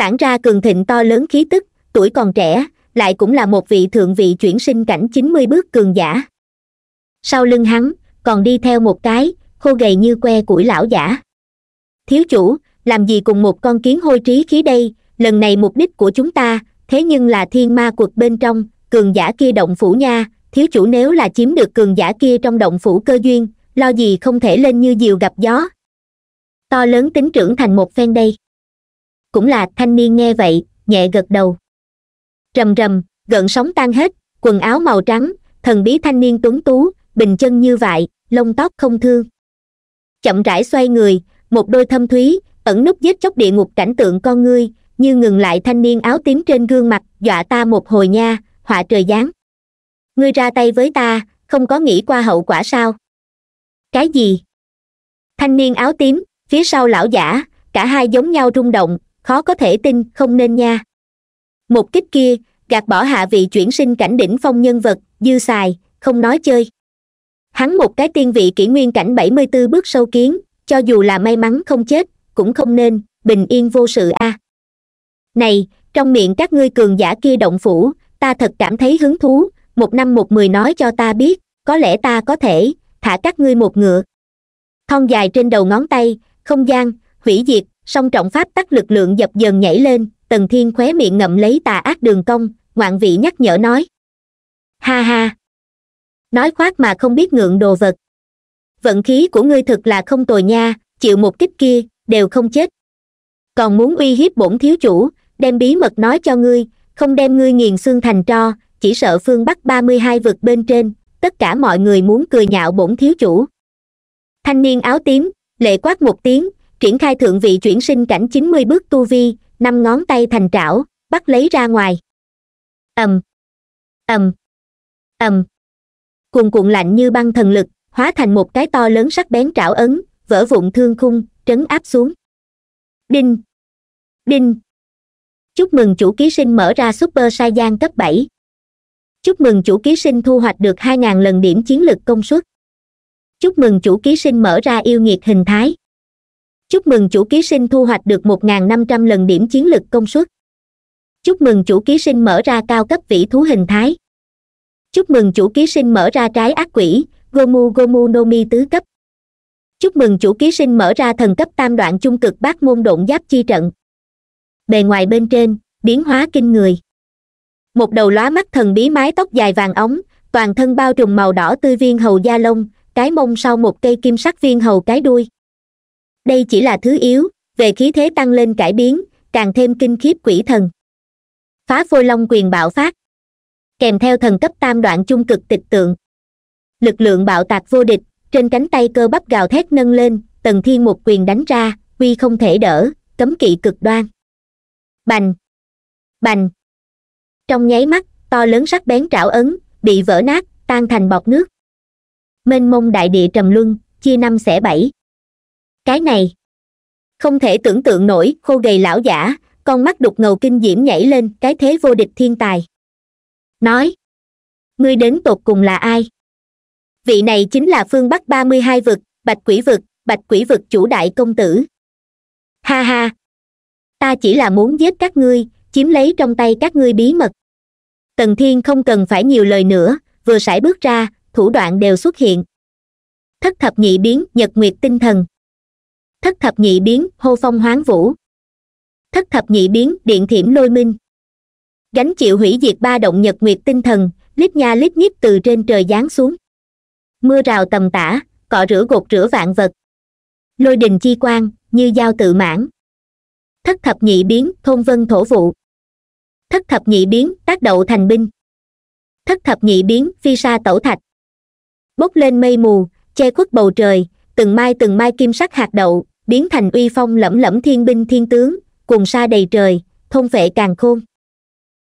tản ra cường thịnh to lớn khí tức tuổi còn trẻ lại cũng là một vị thượng vị chuyển sinh cảnh chín mươi bước cường giả sau lưng hắn còn đi theo một cái khô gầy như que củi lão giả thiếu chủ làm gì cùng một con kiến hôi trí khí đây lần này mục đích của chúng ta thế nhưng là thiên ma cuộc bên trong cường giả kia động phủ nha thiếu chủ nếu là chiếm được cường giả kia trong động phủ cơ duyên lo gì không thể lên như diều gặp gió to lớn tính trưởng thành một phen đây cũng là thanh niên nghe vậy nhẹ gật đầu rầm rầm gợn sóng tan hết quần áo màu trắng thần bí thanh niên tuấn tú bình chân như vậy lông tóc không thương chậm rãi xoay người một đôi thâm thúy ẩn nút giết chóc địa ngục cảnh tượng con ngươi như ngừng lại thanh niên áo tím trên gương mặt dọa ta một hồi nha họa trời giáng ngươi ra tay với ta không có nghĩ qua hậu quả sao cái gì thanh niên áo tím phía sau lão giả cả hai giống nhau rung động khó có thể tin không nên nha một kích kia gạt bỏ hạ vị chuyển sinh cảnh đỉnh phong nhân vật dư xài không nói chơi hắn một cái tiên vị kỷ nguyên cảnh bảy mươi b bước sâu kiến cho dù là may mắn không chết cũng không nên bình yên vô sự a à. này trong miệng các ngươi cường giả kia động phủ ta thật cảm thấy hứng thú một năm một mười nói cho ta biết có lẽ ta có thể thả các ngươi một ngựa thon dài trên đầu ngón tay không gian hủy diệt song trọng pháp tắc lực lượng dập dần nhảy lên tần thiên khóe miệng ngậm lấy tà ác đường cong ngoạn vị nhắc nhở nói ha ha nói khoác mà không biết ngượng đồ vật vận khí của ngươi thật là không tồi nha chịu một kích kia đều không chết còn muốn uy hiếp bổn thiếu chủ đem bí mật nói cho ngươi không đem ngươi nghiền xương thành tro chỉ sợ phương bắc ba mươi hai vực bên trên tất cả mọi người muốn cười nhạo bổn thiếu chủ thanh niên áo tím lệ quát một tiếng triển khai thượng vị chuyển sinh cảnh chín mươi bước tu vi năm ngón tay thành trảo bắt lấy ra ngoài ầm ầm ầm cuồn cuộn lạnh như băng thần lực hóa thành một cái to lớn sắc bén trảo ấn vỡ vụn thương khung trấn áp xuống đinh đinh chúc mừng chủ ký sinh mở ra super saiyan cấp bảy chúc mừng chủ ký sinh thu hoạch được 2.000 lần điểm chiến lược công suất chúc mừng chủ ký sinh mở ra yêu nghiệt hình thái chúc mừng chủ ký sinh thu hoạch được 1.500 lần điểm chiến lược công suất chúc mừng chủ ký sinh mở ra cao cấp vĩ thú hình thái chúc mừng chủ ký sinh mở ra trái ác quỷ gomu gomu no mi tứ cấp chúc mừng chủ ký sinh mở ra thần cấp tam đoạn chung cực bát môn độn giáp chi trận bề ngoài bên trên biến hóa kinh người một đầu lóa mắt thần bí mái tóc dài vàng ống toàn thân bao trùm màu đỏ tươi viên hầu da lông cái mông sau một cây kim sắc viên hầu cái đuôi đây chỉ là thứ yếu về khí thế tăng lên cải biến càng thêm kinh khiếp quỷ thần phá phôi long quyền bạo phát kèm theo thần cấp tam đoạn chung cực tịch tượng lực lượng bạo tạc vô địch trên cánh tay cơ bắp gào thét nâng lên tần thiên một quyền đánh ra quy không thể đỡ cấm kỵ cực đoan bành bành trong nháy mắt to lớn sắc bén trảo ấn bị vỡ nát tan thành bọt nước mênh mông đại địa trầm luân chia năm xẻ bảy cái này không thể tưởng tượng nổi khô gầy lão giả con mắt đục ngầu kinh diễm nhảy lên cái thế vô địch thiên tài nói ngươi đến tột cùng là ai vị này chính là phương bắc ba mươi hai vực bạch quỷ vực bạch quỷ vực chủ đại công tử ha ha ta chỉ là muốn giết các ngươi chiếm lấy trong tay các ngươi bí mật tần thiên không cần phải nhiều lời nữa vừa sải bước ra thủ đoạn đều xuất hiện thất thập nhị biến nhật nguyệt tinh thần thất thập nhị biến hô phong hoáng vũ thất thập nhị biến điện thiểm lôi minh gánh chịu hủy diệt ba động nhật nguyệt tinh thần lít nha lít nhít từ trên trời giáng xuống mưa rào tầm tả cọ rửa gột rửa vạn vật lôi đình chi quang như dao tự mãn thất thập nhị biến thôn vân thổ vụ thất thập nhị biến tác đậu thành binh thất thập nhị biến phi sa tẩu thạch bốc lên mây mù che khuất bầu trời từng mai từng mai kim sắc hạt đậu biến thành uy phong lẫm lẫm thiên binh thiên tướng cùng sa đầy trời thôn vệ càng khôn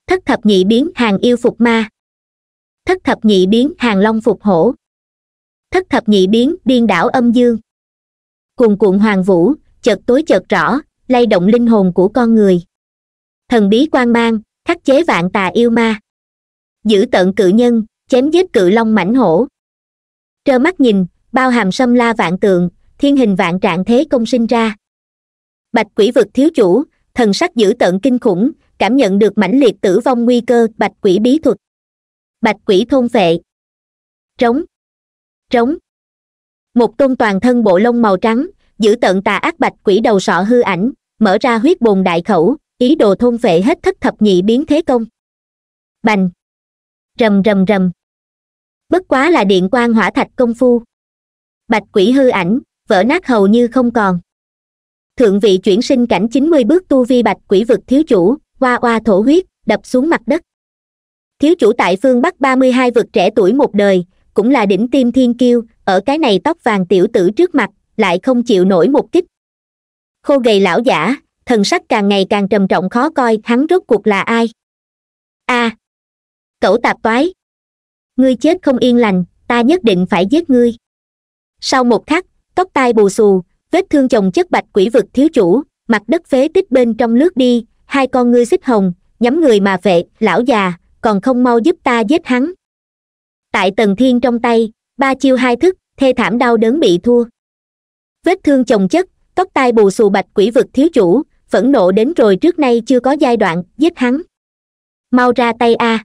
thất thập nhị biến hàng yêu phục ma thất thập nhị biến hàng long phục hổ thất thập nhị biến điên đảo âm dương cuồn cuộn hoàng vũ chợt tối chợt rõ lay động linh hồn của con người thần bí quan mang khắc chế vạn tà yêu ma giữ tận cự nhân chém giết cự long mãnh hổ trơ mắt nhìn bao hàm sâm la vạn tượng thiên hình vạn trạng thế công sinh ra bạch quỷ vực thiếu chủ thần sắc giữ tận kinh khủng cảm nhận được mãnh liệt tử vong nguy cơ bạch quỷ bí thuật bạch quỷ thôn vệ trống trống một tôn toàn thân bộ lông màu trắng giữ tận tà ác bạch quỷ đầu sọ hư ảnh mở ra huyết bồn đại khẩu ý đồ thôn vệ hết thất thập nhị biến thế công bành rầm rầm rầm bất quá là điện quan hỏa thạch công phu bạch quỷ hư ảnh vỡ nát hầu như không còn thượng vị chuyển sinh cảnh chín mươi bước tu vi bạch quỷ vực thiếu chủ qua hoa thổ huyết đập xuống mặt đất thiếu chủ tại phương bắc ba mươi hai vực trẻ tuổi một đời cũng là đỉnh tim thiên kiêu ở cái này tóc vàng tiểu tử trước mặt lại không chịu nổi một kích khô gầy lão giả thần sắc càng ngày càng trầm trọng khó coi hắn rốt cuộc là ai a à, cẩu tạp toái ngươi chết không yên lành ta nhất định phải giết ngươi sau một khắc tóc tai bù xù vết thương chồng chất bạch quỷ vực thiếu chủ mặt đất phế tích bên trong lướt đi hai con ngươi xích hồng nhắm người mà vệ lão già còn không mau giúp ta giết hắn tại tần thiên trong tay ba chiêu hai thức thê thảm đau đớn bị thua vết thương chồng chất tóc tai bù xù bạch quỷ vực thiếu chủ phẫn nộ đến rồi trước nay chưa có giai đoạn giết hắn mau ra tay a à.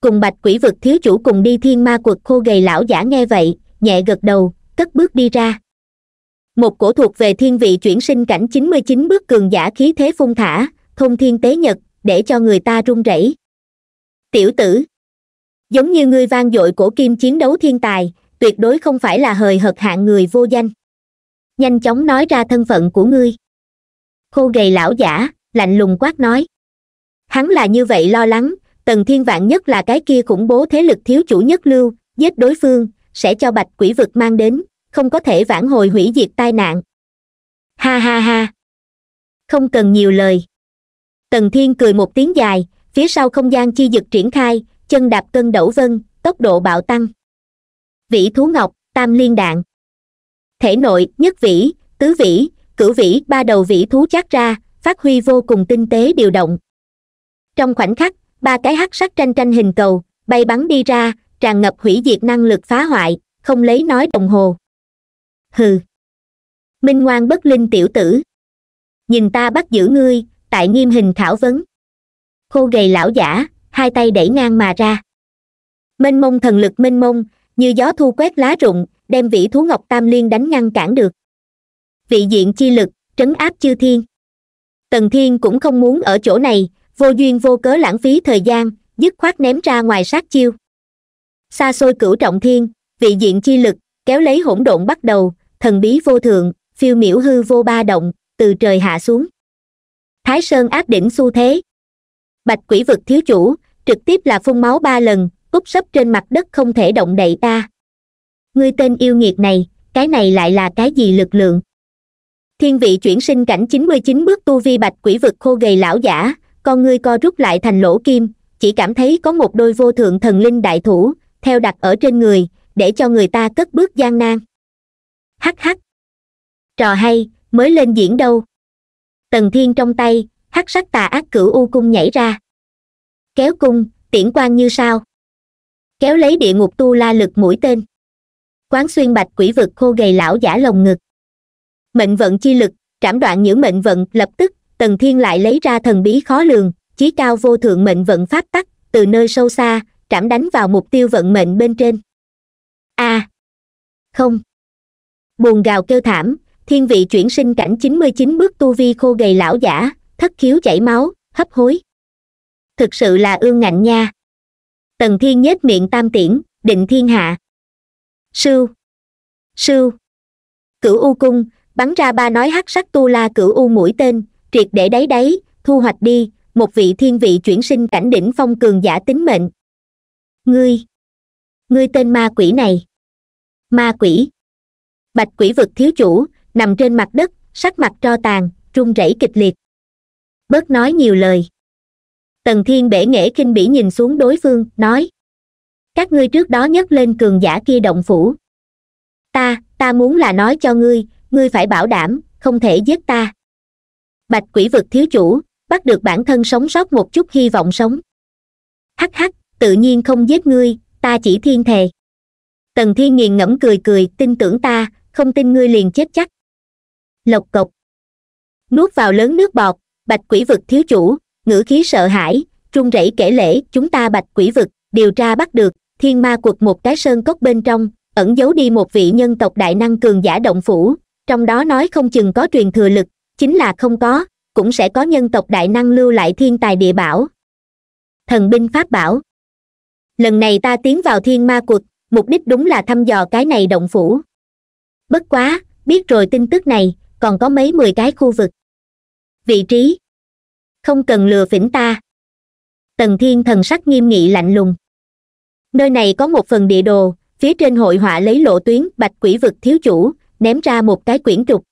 cùng bạch quỷ vực thiếu chủ cùng đi thiên ma quật khô gầy lão giả nghe vậy nhẹ gật đầu cất bước đi ra một cổ thuộc về thiên vị chuyển sinh cảnh chín mươi chín bước cường giả khí thế phun thả thông thiên tế nhật để cho người ta run rẩy tiểu tử giống như ngươi vang dội cổ kim chiến đấu thiên tài tuyệt đối không phải là hời hợt hạng người vô danh nhanh chóng nói ra thân phận của ngươi khô gầy lão giả lạnh lùng quát nói hắn là như vậy lo lắng tần thiên vạn nhất là cái kia khủng bố thế lực thiếu chủ nhất lưu giết đối phương sẽ cho bạch quỷ vực mang đến không có thể vãn hồi hủy diệt tai nạn ha ha ha không cần nhiều lời tần thiên cười một tiếng dài phía sau không gian chi dực triển khai chân đạp cân đẩu vân tốc độ bạo tăng vĩ thú ngọc tam liên đạn thể nội nhất vĩ tứ vĩ cửu vĩ ba đầu vĩ thú chát ra phát huy vô cùng tinh tế điều động trong khoảnh khắc ba cái hắc sắc tranh tranh hình cầu bay bắn đi ra tràn ngập hủy diệt năng lực phá hoại không lấy nói đồng hồ hừ minh ngoan bất linh tiểu tử nhìn ta bắt giữ ngươi tại nghiêm hình thảo vấn khô gầy lão giả hai tay đẩy ngang mà ra mênh mông thần lực mênh mông như gió thu quét lá rụng đem vĩ thú ngọc tam liên đánh ngăn cản được vị diện chi lực trấn áp chư thiên tần thiên cũng không muốn ở chỗ này vô duyên vô cớ lãng phí thời gian dứt khoát ném ra ngoài sát chiêu xa xôi cửu trọng thiên vị diện chi lực kéo lấy hỗn độn bắt đầu thần bí vô thượng phiêu miểu hư vô ba động từ trời hạ xuống thái sơn áp đỉnh xu thế bạch quỷ vực thiếu chủ trực tiếp là phun máu ba lần úp sấp trên mặt đất không thể động đậy ta ngươi tên yêu nghiệt này cái này lại là cái gì lực lượng thiên vị chuyển sinh cảnh chín mươi chín bước tu vi bạch quỷ vực khô gầy lão giả con ngươi co rút lại thành lỗ kim chỉ cảm thấy có một đôi vô thượng thần linh đại thủ theo đặt ở trên người để cho người ta cất bước gian nan hắc hắc trò hay mới lên diễn đâu tần thiên trong tay hắc sắc tà ác cửu u cung nhảy ra kéo cung tiễn quang như sao kéo lấy địa ngục tu la lực mũi tên quán xuyên bạch quỷ vực khô gầy lão giả lồng ngực mệnh vận chi lực trảm đoạn những mệnh vận lập tức tần thiên lại lấy ra thần bí khó lường chí cao vô thượng mệnh vận pháp tắc từ nơi sâu xa trảm đánh vào mục tiêu vận mệnh bên trên a à, không buồn gào kêu thảm thiên vị chuyển sinh cảnh 99 bước tu vi khô gầy lão giả thất khiếu chảy máu hấp hối thực sự là ương ngạnh nha tần thiên nhếch miệng tam tiễn định thiên hạ sưu sưu cửu u cung bắn ra ba nói hắc sắc tu la cửu u mũi tên triệt để đáy đáy thu hoạch đi một vị thiên vị chuyển sinh cảnh đỉnh phong cường giả tính mệnh ngươi ngươi tên ma quỷ này ma quỷ bạch quỷ vực thiếu chủ nằm trên mặt đất sắc mặt tro tàn run rẩy kịch liệt bớt nói nhiều lời tần thiên bể nghệ kinh bỉ nhìn xuống đối phương nói các ngươi trước đó nhấc lên cường giả kia động phủ ta ta muốn là nói cho ngươi ngươi phải bảo đảm không thể giết ta bạch quỷ vực thiếu chủ bắt được bản thân sống sót một chút hy vọng sống hắc hắc tự nhiên không giết ngươi ta chỉ thiên thề tần thiên nghiền ngẫm cười cười tin tưởng ta không tin ngươi liền chết chắc lộc cộc nuốt vào lớn nước bọt bạch quỷ vực thiếu chủ ngữ khí sợ hãi run rẩy kể lễ chúng ta bạch quỷ vực điều tra bắt được thiên ma quật một cái sơn cốc bên trong ẩn giấu đi một vị nhân tộc đại năng cường giả động phủ trong đó nói không chừng có truyền thừa lực chính là không có cũng sẽ có nhân tộc đại năng lưu lại thiên tài địa bảo thần binh pháp bảo lần này ta tiến vào thiên ma quật mục đích đúng là thăm dò cái này động phủ bất quá biết rồi tin tức này còn có mấy mười cái khu vực vị trí không cần lừa phỉnh ta tần thiên thần sắc nghiêm nghị lạnh lùng nơi này có một phần địa đồ phía trên hội họa lấy lộ tuyến bạch quỷ vực thiếu chủ ném ra một cái quyển trục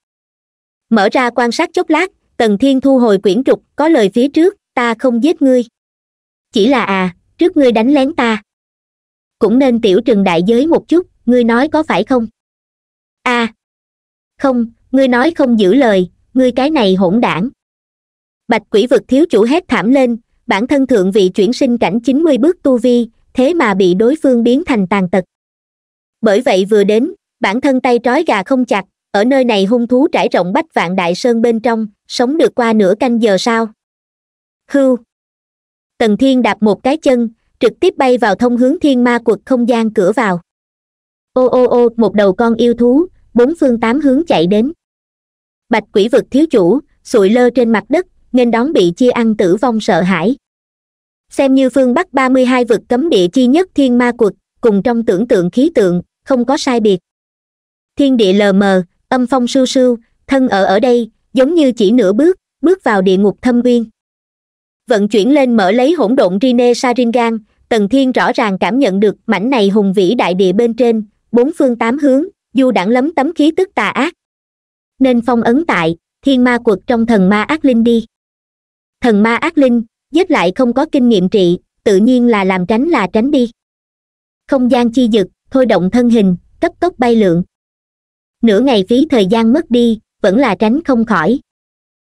mở ra quan sát chốc lát tần thiên thu hồi quyển trục có lời phía trước ta không giết ngươi chỉ là à trước ngươi đánh lén ta cũng nên tiểu trừng đại giới một chút ngươi nói có phải không a à, không ngươi nói không giữ lời ngươi cái này hỗn đảng bạch quỷ vực thiếu chủ hét thảm lên bản thân thượng vị chuyển sinh cảnh chín mươi bước tu vi thế mà bị đối phương biến thành tàn tật bởi vậy vừa đến bản thân tay trói gà không chặt ở nơi này hung thú trải rộng bách vạn đại sơn bên trong sống được qua nửa canh giờ sao hưu tần thiên đạp một cái chân trực tiếp bay vào thông hướng thiên ma quật không gian cửa vào ô ô ô một đầu con yêu thú bốn phương tám hướng chạy đến bạch quỷ vực thiếu chủ sụi lơ trên mặt đất nên đón bị chia ăn tử vong sợ hãi xem như phương bắc ba mươi hai vực cấm địa chi nhất thiên ma quật cùng trong tưởng tượng khí tượng không có sai biệt thiên địa lờ mờ âm phong sưu sưu thân ở ở đây giống như chỉ nửa bước bước vào địa ngục thâm viên vận chuyển lên mở lấy hỗn độn rine saringan Tầng thiên rõ ràng cảm nhận được mảnh này hùng vĩ đại địa bên trên bốn phương tám hướng du đẳng lấm tấm khí tức tà ác nên phong ấn tại thiên ma quật trong thần ma ác linh đi thần ma ác linh giết lại không có kinh nghiệm trị tự nhiên là làm tránh là tránh đi không gian chi dực thôi động thân hình cấp tốc bay lượn nửa ngày phí thời gian mất đi vẫn là tránh không khỏi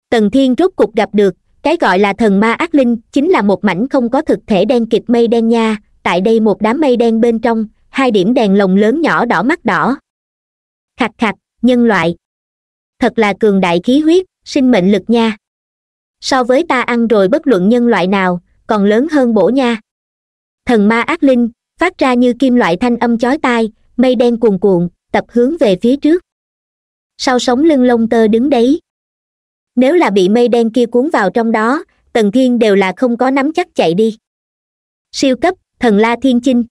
tần thiên rốt cục gặp được cái gọi là thần ma ác linh chính là một mảnh không có thực thể đen kịt mây đen nha tại đây một đám mây đen bên trong hai điểm đèn lồng lớn nhỏ đỏ mắt đỏ khạch khạch nhân loại thật là cường đại khí huyết sinh mệnh lực nha so với ta ăn rồi bất luận nhân loại nào còn lớn hơn bổ nha thần ma ác linh phát ra như kim loại thanh âm chói tai mây đen cuồn cuộn tập hướng về phía trước sau sống lưng lông tơ đứng đấy nếu là bị mây đen kia cuốn vào trong đó tần thiên đều là không có nắm chắc chạy đi siêu cấp thần la thiên chinh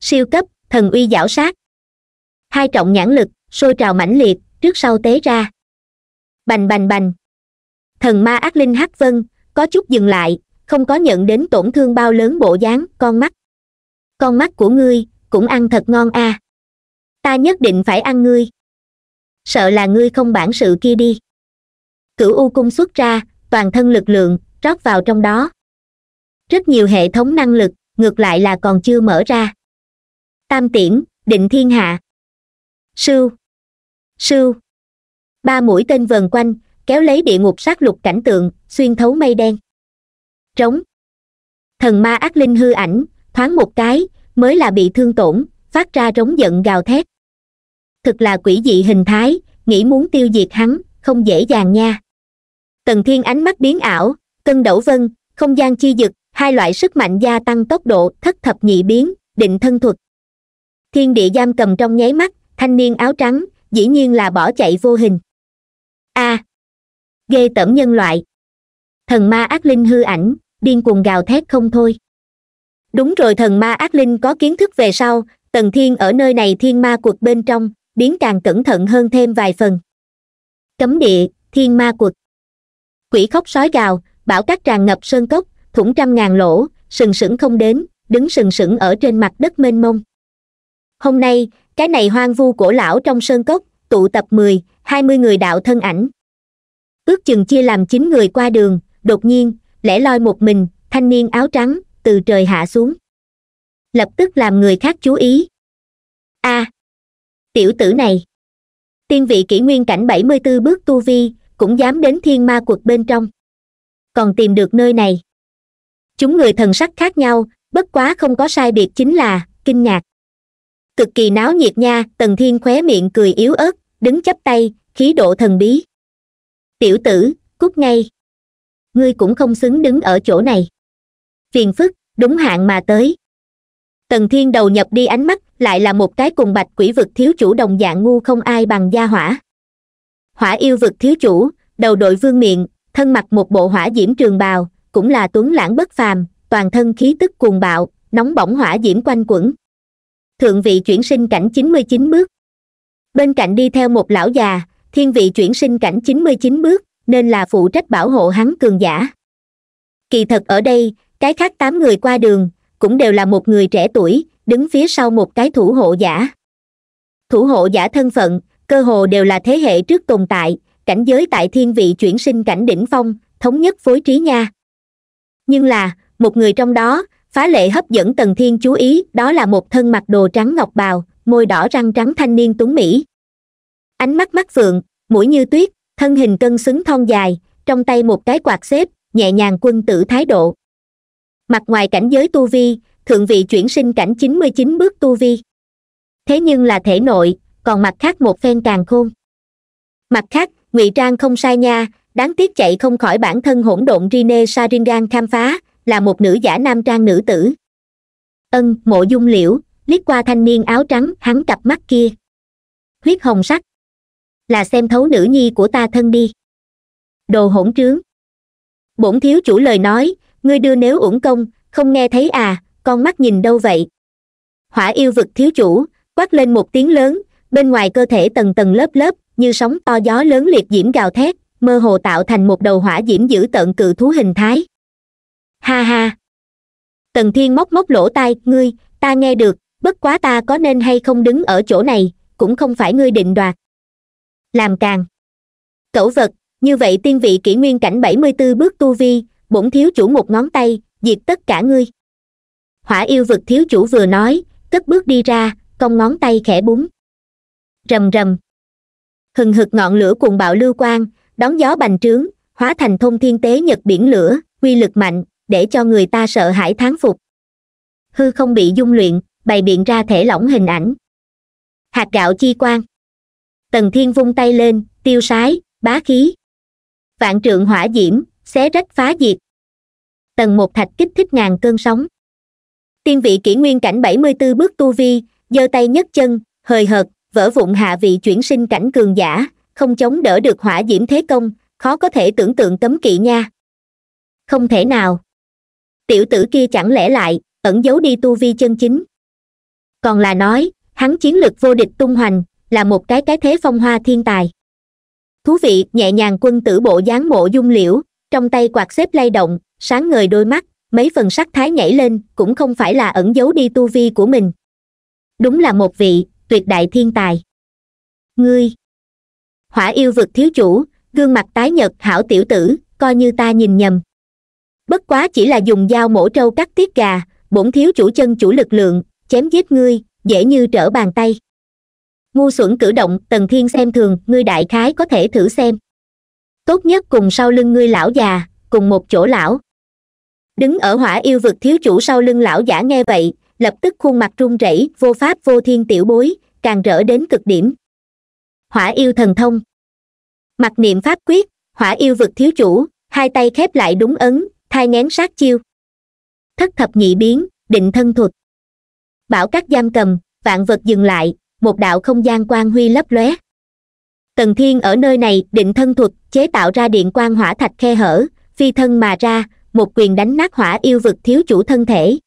siêu cấp thần uy giảo sát hai trọng nhãn lực sôi trào mãnh liệt trước sau tế ra bành bành bành thần ma ác linh hắc vân có chút dừng lại không có nhận đến tổn thương bao lớn bộ dáng con mắt con mắt của ngươi cũng ăn thật ngon a à. ta nhất định phải ăn ngươi sợ là ngươi không bản sự kia đi cửu u cung xuất ra toàn thân lực lượng rót vào trong đó rất nhiều hệ thống năng lực ngược lại là còn chưa mở ra tam tiễn định thiên hạ sưu sưu ba mũi tên vần quanh kéo lấy địa ngục sát lục cảnh tượng xuyên thấu mây đen trống thần ma ác linh hư ảnh thoáng một cái mới là bị thương tổn phát ra rống giận gào thét thực là quỷ dị hình thái nghĩ muốn tiêu diệt hắn không dễ dàng nha tần thiên ánh mắt biến ảo cân đẩu vân không gian chi dực hai loại sức mạnh gia tăng tốc độ thất thập nhị biến định thân thuật thiên địa giam cầm trong nháy mắt thanh niên áo trắng dĩ nhiên là bỏ chạy vô hình a à, ghê tởm nhân loại thần ma ác linh hư ảnh điên cuồng gào thét không thôi đúng rồi thần ma ác linh có kiến thức về sau tần thiên ở nơi này thiên ma cuộc bên trong biến càng cẩn thận hơn thêm vài phần cấm địa thiên ma cuộc quỷ khóc sói gào bão cát tràn ngập sơn cốc thủng trăm ngàn lỗ sừng sững không đến đứng sừng sững ở trên mặt đất mênh mông hôm nay cái này hoang vu cổ lão trong sơn cốc tụ tập mười hai mươi người đạo thân ảnh ước chừng chia làm chín người qua đường đột nhiên lẻ loi một mình thanh niên áo trắng từ trời hạ xuống lập tức làm người khác chú ý a à, tiểu tử này tiên vị kỷ nguyên cảnh bảy mươi b bước tu vi cũng dám đến thiên ma quật bên trong còn tìm được nơi này chúng người thần sắc khác nhau bất quá không có sai biệt chính là kinh ngạc cực kỳ náo nhiệt nha tần thiên khóe miệng cười yếu ớt đứng chắp tay khí độ thần bí tiểu tử cút ngay ngươi cũng không xứng đứng ở chỗ này phiền phức đúng hạn mà tới tần thiên đầu nhập đi ánh mắt lại là một cái cùng bạch quỷ vực thiếu chủ đồng dạng ngu không ai bằng gia hỏa hỏa yêu vực thiếu chủ đầu đội vương miệng thân mặc một bộ hỏa diễm trường bào cũng là tuấn lãng bất phàm toàn thân khí tức cuồng bạo nóng bỏng hỏa diễm quanh quẩn thượng vị chuyển sinh cảnh chín mươi chín bước bên cạnh đi theo một lão già thiên vị chuyển sinh cảnh chín mươi chín bước nên là phụ trách bảo hộ hắn cường giả kỳ thật ở đây cái khác tám người qua đường cũng đều là một người trẻ tuổi đứng phía sau một cái thủ hộ giả thủ hộ giả thân phận cơ hồ đều là thế hệ trước tồn tại cảnh giới tại thiên vị chuyển sinh cảnh đỉnh phong thống nhất phối trí nha nhưng là một người trong đó phá lệ hấp dẫn tần thiên chú ý đó là một thân mặc đồ trắng ngọc bào môi đỏ răng trắng thanh niên túng mỹ ánh mắt mắt phượng mũi như tuyết thân hình cân xứng thon dài trong tay một cái quạt xếp nhẹ nhàng quân tử thái độ mặt ngoài cảnh giới tu vi thượng vị chuyển sinh cảnh chín mươi chín bước tu vi thế nhưng là thể nội còn mặt khác một phen càng khôn mặt khác ngụy trang không sai nha đáng tiếc chạy không khỏi bản thân hỗn độn rine saringan khám phá là một nữ giả nam trang nữ tử ân mộ dung liễu liếc qua thanh niên áo trắng hắn cặp mắt kia huyết hồng sắc là xem thấu nữ nhi của ta thân đi đồ hỗn trướng bổn thiếu chủ lời nói ngươi đưa nếu uổng công không nghe thấy à con mắt nhìn đâu vậy hỏa yêu vực thiếu chủ quát lên một tiếng lớn bên ngoài cơ thể tầng tầng lớp lớp như sóng to gió lớn liệt diễm gào thét mơ hồ tạo thành một đầu hỏa diễm dữ tận cự thú hình thái ha ha tần thiên móc móc lỗ tai ngươi ta nghe được bất quá ta có nên hay không đứng ở chỗ này cũng không phải ngươi định đoạt làm càng cẩu vật như vậy tiên vị kỷ nguyên cảnh bảy mươi b ố bước tu vi bổn thiếu chủ một ngón tay diệt tất cả ngươi hỏa yêu vực thiếu chủ vừa nói cất bước đi ra cong ngón tay khẽ búng rầm rầm hừng hực ngọn lửa cuồng bạo lưu quang đón gió bành trướng hóa thành thông thiên tế nhật biển lửa uy lực mạnh để cho người ta sợ hãi thán phục hư không bị dung luyện bày biện ra thể lỏng hình ảnh hạt gạo chi quang tần thiên vung tay lên tiêu sái bá khí vạn trượng hỏa diễm xé rách phá diệt Tần một thạch kích thích ngàn cơn sóng tiên vị kỷ nguyên cảnh bảy mươi b bước tu vi giơ tay nhấc chân hời hợt vỡ vụn hạ vị chuyển sinh cảnh cường giả không chống đỡ được hỏa diễm thế công khó có thể tưởng tượng cấm kỵ nha không thể nào tiểu tử kia chẳng lẽ lại ẩn giấu đi tu vi chân chính còn là nói hắn chiến lược vô địch tung hoành là một cái cái thế phong hoa thiên tài thú vị nhẹ nhàng quân tử bộ dáng mộ dung liễu trong tay quạt xếp lay động sáng ngời đôi mắt mấy phần sắc thái nhảy lên cũng không phải là ẩn giấu đi tu vi của mình đúng là một vị tuyệt đại thiên tài ngươi hỏa yêu vực thiếu chủ gương mặt tái nhật hảo tiểu tử coi như ta nhìn nhầm bất quá chỉ là dùng dao mổ trâu cắt tiết gà bổn thiếu chủ chân chủ lực lượng chém giết ngươi dễ như trở bàn tay ngu xuẩn cử động tần thiên xem thường ngươi đại khái có thể thử xem tốt nhất cùng sau lưng ngươi lão già cùng một chỗ lão đứng ở hỏa yêu vực thiếu chủ sau lưng lão giả nghe vậy lập tức khuôn mặt run rẩy vô pháp vô thiên tiểu bối càng rỡ đến cực điểm hỏa yêu thần thông mặc niệm pháp quyết hỏa yêu vực thiếu chủ hai tay khép lại đúng ấn thai ngén sát chiêu thất thập nhị biến định thân thuật bảo các giam cầm vạn vật dừng lại một đạo không gian quang huy lấp lóe tần thiên ở nơi này định thân thuật chế tạo ra điện quang hỏa thạch khe hở phi thân mà ra một quyền đánh nát hỏa yêu vực thiếu chủ thân thể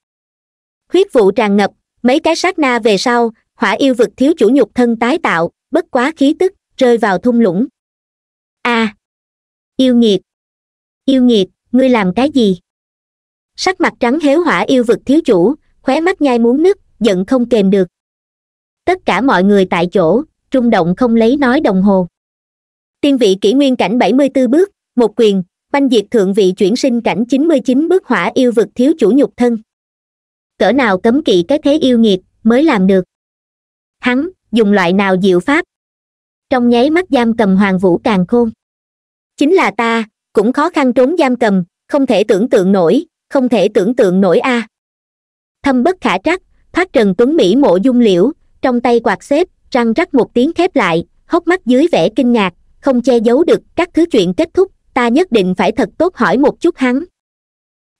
khuyết vụ tràn ngập mấy cái sát na về sau hỏa yêu vực thiếu chủ nhục thân tái tạo bất quá khí tức rơi vào thung lũng a à, yêu nghiệt yêu nghiệt ngươi làm cái gì sắc mặt trắng héo hỏa yêu vực thiếu chủ khóe mắt nhai muốn nứt giận không kềm được tất cả mọi người tại chỗ rung động không lấy nói đồng hồ tiên vị kỷ nguyên cảnh bảy mươi b ố bước một quyền banh diệt thượng vị chuyển sinh cảnh chín mươi chín bước hỏa yêu vực thiếu chủ nhục thân cỡ nào cấm kỵ cái thế yêu nghiệt mới làm được hắn dùng loại nào diệu pháp trong nháy mắt giam cầm hoàng vũ càng khôn chính là ta cũng khó khăn trốn giam cầm không thể tưởng tượng nổi không thể tưởng tượng nổi a thâm bất khả trắc thoát trần tuấn mỹ mộ dung liễu trong tay quạt xếp răng rắc một tiếng khép lại hốc mắt dưới vẻ kinh ngạc không che giấu được các thứ chuyện kết thúc ta nhất định phải thật tốt hỏi một chút hắn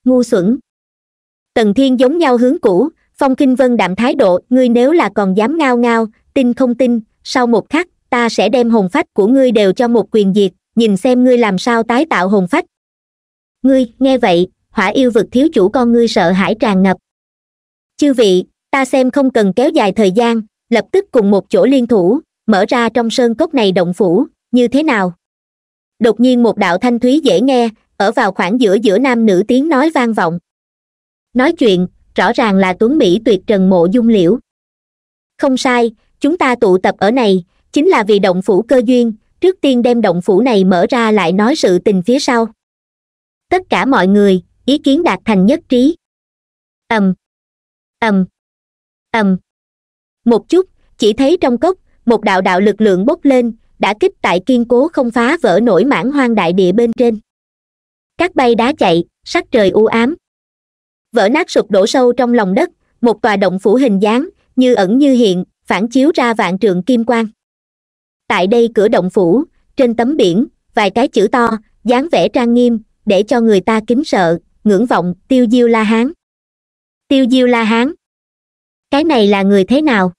ngu xuẩn tần thiên giống nhau hướng cũ phong kinh vân đạm thái độ ngươi nếu là còn dám ngao ngao tin không tin sau một khắc ta sẽ đem hồn phách của ngươi đều cho một quyền diệt nhìn xem ngươi làm sao tái tạo hồn phách ngươi nghe vậy hỏa yêu vực thiếu chủ con ngươi sợ hãi tràn ngập chư vị ta xem không cần kéo dài thời gian lập tức cùng một chỗ liên thủ mở ra trong sơn cốc này động phủ như thế nào đột nhiên một đạo thanh thúy dễ nghe ở vào khoảng giữa giữa nam nữ tiếng nói vang vọng nói chuyện rõ ràng là tuấn mỹ tuyệt trần mộ dung liễu không sai chúng ta tụ tập ở này chính là vì động phủ cơ duyên trước tiên đem động phủ này mở ra lại nói sự tình phía sau tất cả mọi người ý kiến đạt thành nhất trí ầm ầm ầm một chút chỉ thấy trong cốc một đạo đạo lực lượng bốc lên đã kích tại kiên cố không phá vỡ nổi mảng hoang đại địa bên trên các bay đá chạy sắc trời u ám vỡ nát sụp đổ sâu trong lòng đất một tòa động phủ hình dáng như ẩn như hiện phản chiếu ra vạn trường kim quang tại đây cửa động phủ trên tấm biển vài cái chữ to dáng vẻ trang nghiêm để cho người ta kính sợ ngưỡng vọng tiêu diêu la hán tiêu diêu la hán cái này là người thế nào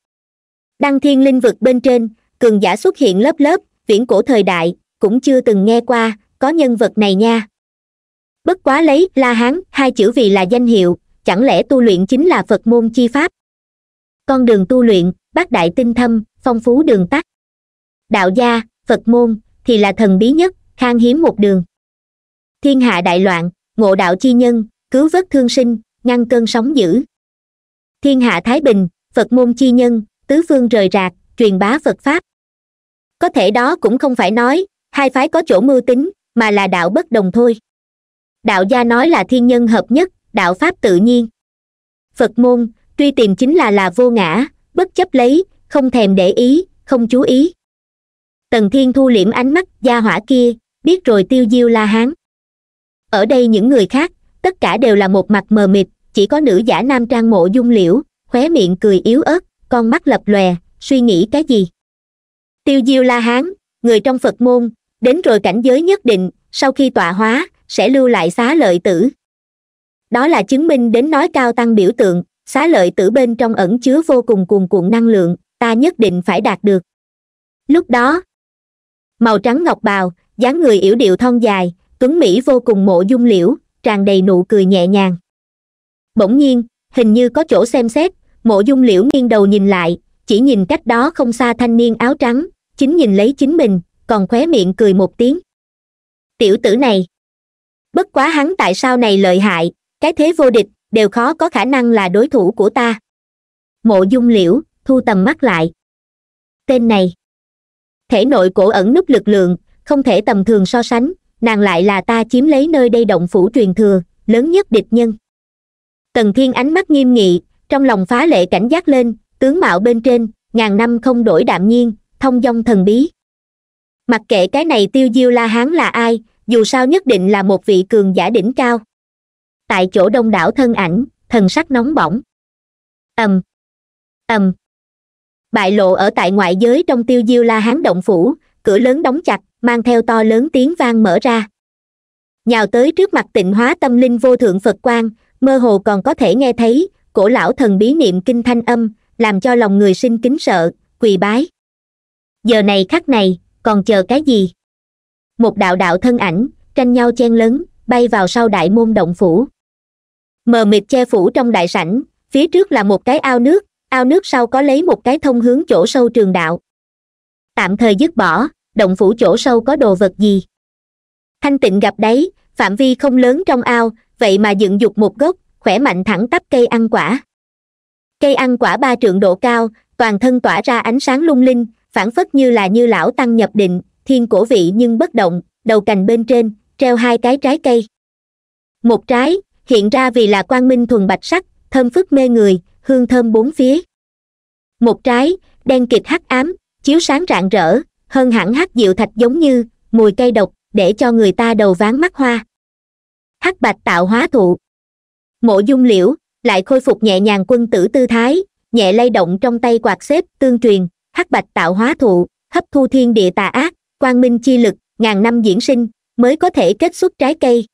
đăng thiên linh vực bên trên cường giả xuất hiện lớp lớp viễn cổ thời đại cũng chưa từng nghe qua có nhân vật này nha bất quá lấy la hán hai chữ vì là danh hiệu chẳng lẽ tu luyện chính là phật môn chi pháp con đường tu luyện bác đại tinh thâm phong phú đường tắt đạo gia phật môn thì là thần bí nhất khang hiếm một đường thiên hạ đại loạn ngộ đạo chi nhân cứu vớt thương sinh ngăn cơn sóng dữ thiên hạ thái bình phật môn chi nhân tứ phương rời rạc truyền bá phật pháp có thể đó cũng không phải nói hai phái có chỗ mưu tính mà là đạo bất đồng thôi đạo gia nói là thiên nhân hợp nhất đạo pháp tự nhiên phật môn truy tìm chính là là vô ngã bất chấp lấy không thèm để ý không chú ý tần thiên thu liễm ánh mắt gia hỏa kia biết rồi tiêu diêu la hán ở đây những người khác tất cả đều là một mặt mờ mịt chỉ có nữ giả nam trang mộ dung liễu khóe miệng cười yếu ớt con mắt lập lòe suy nghĩ cái gì tiêu diêu la hán người trong phật môn đến rồi cảnh giới nhất định sau khi tọa hóa sẽ lưu lại xá lợi tử đó là chứng minh đến nói cao tăng biểu tượng xá lợi tử bên trong ẩn chứa vô cùng cuồn cuộn năng lượng ta nhất định phải đạt được lúc đó màu trắng ngọc bào dáng người yểu điệu thon dài tuấn mỹ vô cùng mộ dung liễu tràn đầy nụ cười nhẹ nhàng bỗng nhiên hình như có chỗ xem xét mộ dung liễu nghiêng đầu nhìn lại chỉ nhìn cách đó không xa thanh niên áo trắng chính nhìn lấy chính mình còn khóe miệng cười một tiếng tiểu tử này bất quá hắn tại sao này lợi hại cái thế vô địch đều khó có khả năng là đối thủ của ta mộ dung liễu thu tầm mắt lại tên này thể nội cổ ẩn núp lực lượng không thể tầm thường so sánh nàng lại là ta chiếm lấy nơi đây động phủ truyền thừa lớn nhất địch nhân tần thiên ánh mắt nghiêm nghị trong lòng phá lệ cảnh giác lên tướng mạo bên trên ngàn năm không đổi đạm nhiên thông dong thần bí mặc kệ cái này tiêu diêu la hán là ai dù sao nhất định là một vị cường giả đỉnh cao tại chỗ đông đảo thân ảnh thần sắc nóng bỏng ầm ầm bại lộ ở tại ngoại giới trong tiêu diêu la hán động phủ cửa lớn đóng chặt mang theo to lớn tiếng vang mở ra nhào tới trước mặt tịnh hóa tâm linh vô thượng phật quan mơ hồ còn có thể nghe thấy cổ lão thần bí niệm kinh thanh âm làm cho lòng người sinh kính sợ quỳ bái giờ này khắc này còn chờ cái gì một đạo đạo thân ảnh tranh nhau chen lớn bay vào sau đại môn động phủ mờ mịt che phủ trong đại sảnh phía trước là một cái ao nước ao nước sau có lấy một cái thông hướng chỗ sâu trường đạo tạm thời dứt bỏ động phủ chỗ sâu có đồ vật gì thanh tịnh gặp đấy phạm vi không lớn trong ao vậy mà dựng dục một gốc khỏe mạnh thẳng tắp cây ăn quả cây ăn quả ba trượng độ cao toàn thân tỏa ra ánh sáng lung linh phản phất như là như lão tăng nhập định thiên cổ vị nhưng bất động đầu cành bên trên treo hai cái trái cây một trái hiện ra vì là quang minh thuần bạch sắc thơm phức mê người hương thơm bốn phía một trái đen kịt hắc ám chiếu sáng rạng rỡ hơn hẳn hắc diệu thạch giống như mùi cây độc để cho người ta đầu ván mắt hoa hắc bạch tạo hóa thụ mộ dung liễu lại khôi phục nhẹ nhàng quân tử tư thái nhẹ lay động trong tay quạt xếp tương truyền hắc bạch tạo hóa thụ hấp thu thiên địa tà ác quang minh chi lực ngàn năm diễn sinh mới có thể kết xuất trái cây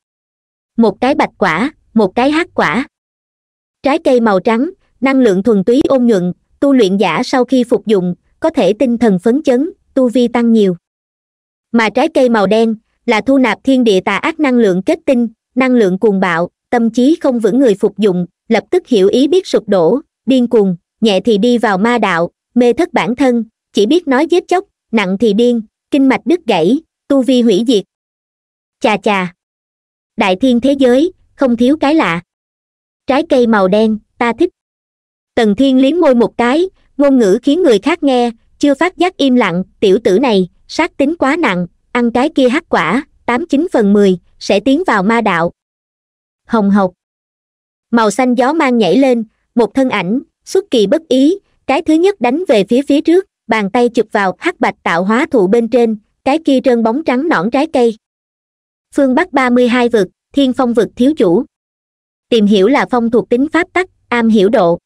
một cái bạch quả một cái hắc quả trái cây màu trắng năng lượng thuần túy ôn nhuận tu luyện giả sau khi phục dụng có thể tinh thần phấn chấn tu vi tăng nhiều mà trái cây màu đen là thu nạp thiên địa tà ác năng lượng kết tinh năng lượng cuồng bạo tâm trí không vững người phục dụng lập tức hiểu ý biết sụp đổ điên cuồng nhẹ thì đi vào ma đạo mê thất bản thân chỉ biết nói giết chóc nặng thì điên kinh mạch đứt gãy tu vi hủy diệt chà chà đại thiên thế giới không thiếu cái lạ trái cây màu đen ta thích tần thiên liếm môi một cái ngôn ngữ khiến người khác nghe chưa phát giác im lặng tiểu tử này sát tính quá nặng ăn cái kia hắc quả tám chín phần mười sẽ tiến vào ma đạo hồng hộc màu xanh gió mang nhảy lên một thân ảnh xuất kỳ bất ý cái thứ nhất đánh về phía phía trước bàn tay chụp vào hắc bạch tạo hóa thụ bên trên cái kia trơn bóng trắng nõn trái cây phương bắc ba mươi hai vực thiên phong vực thiếu chủ tìm hiểu là phong thuộc tính pháp tắc am hiểu độ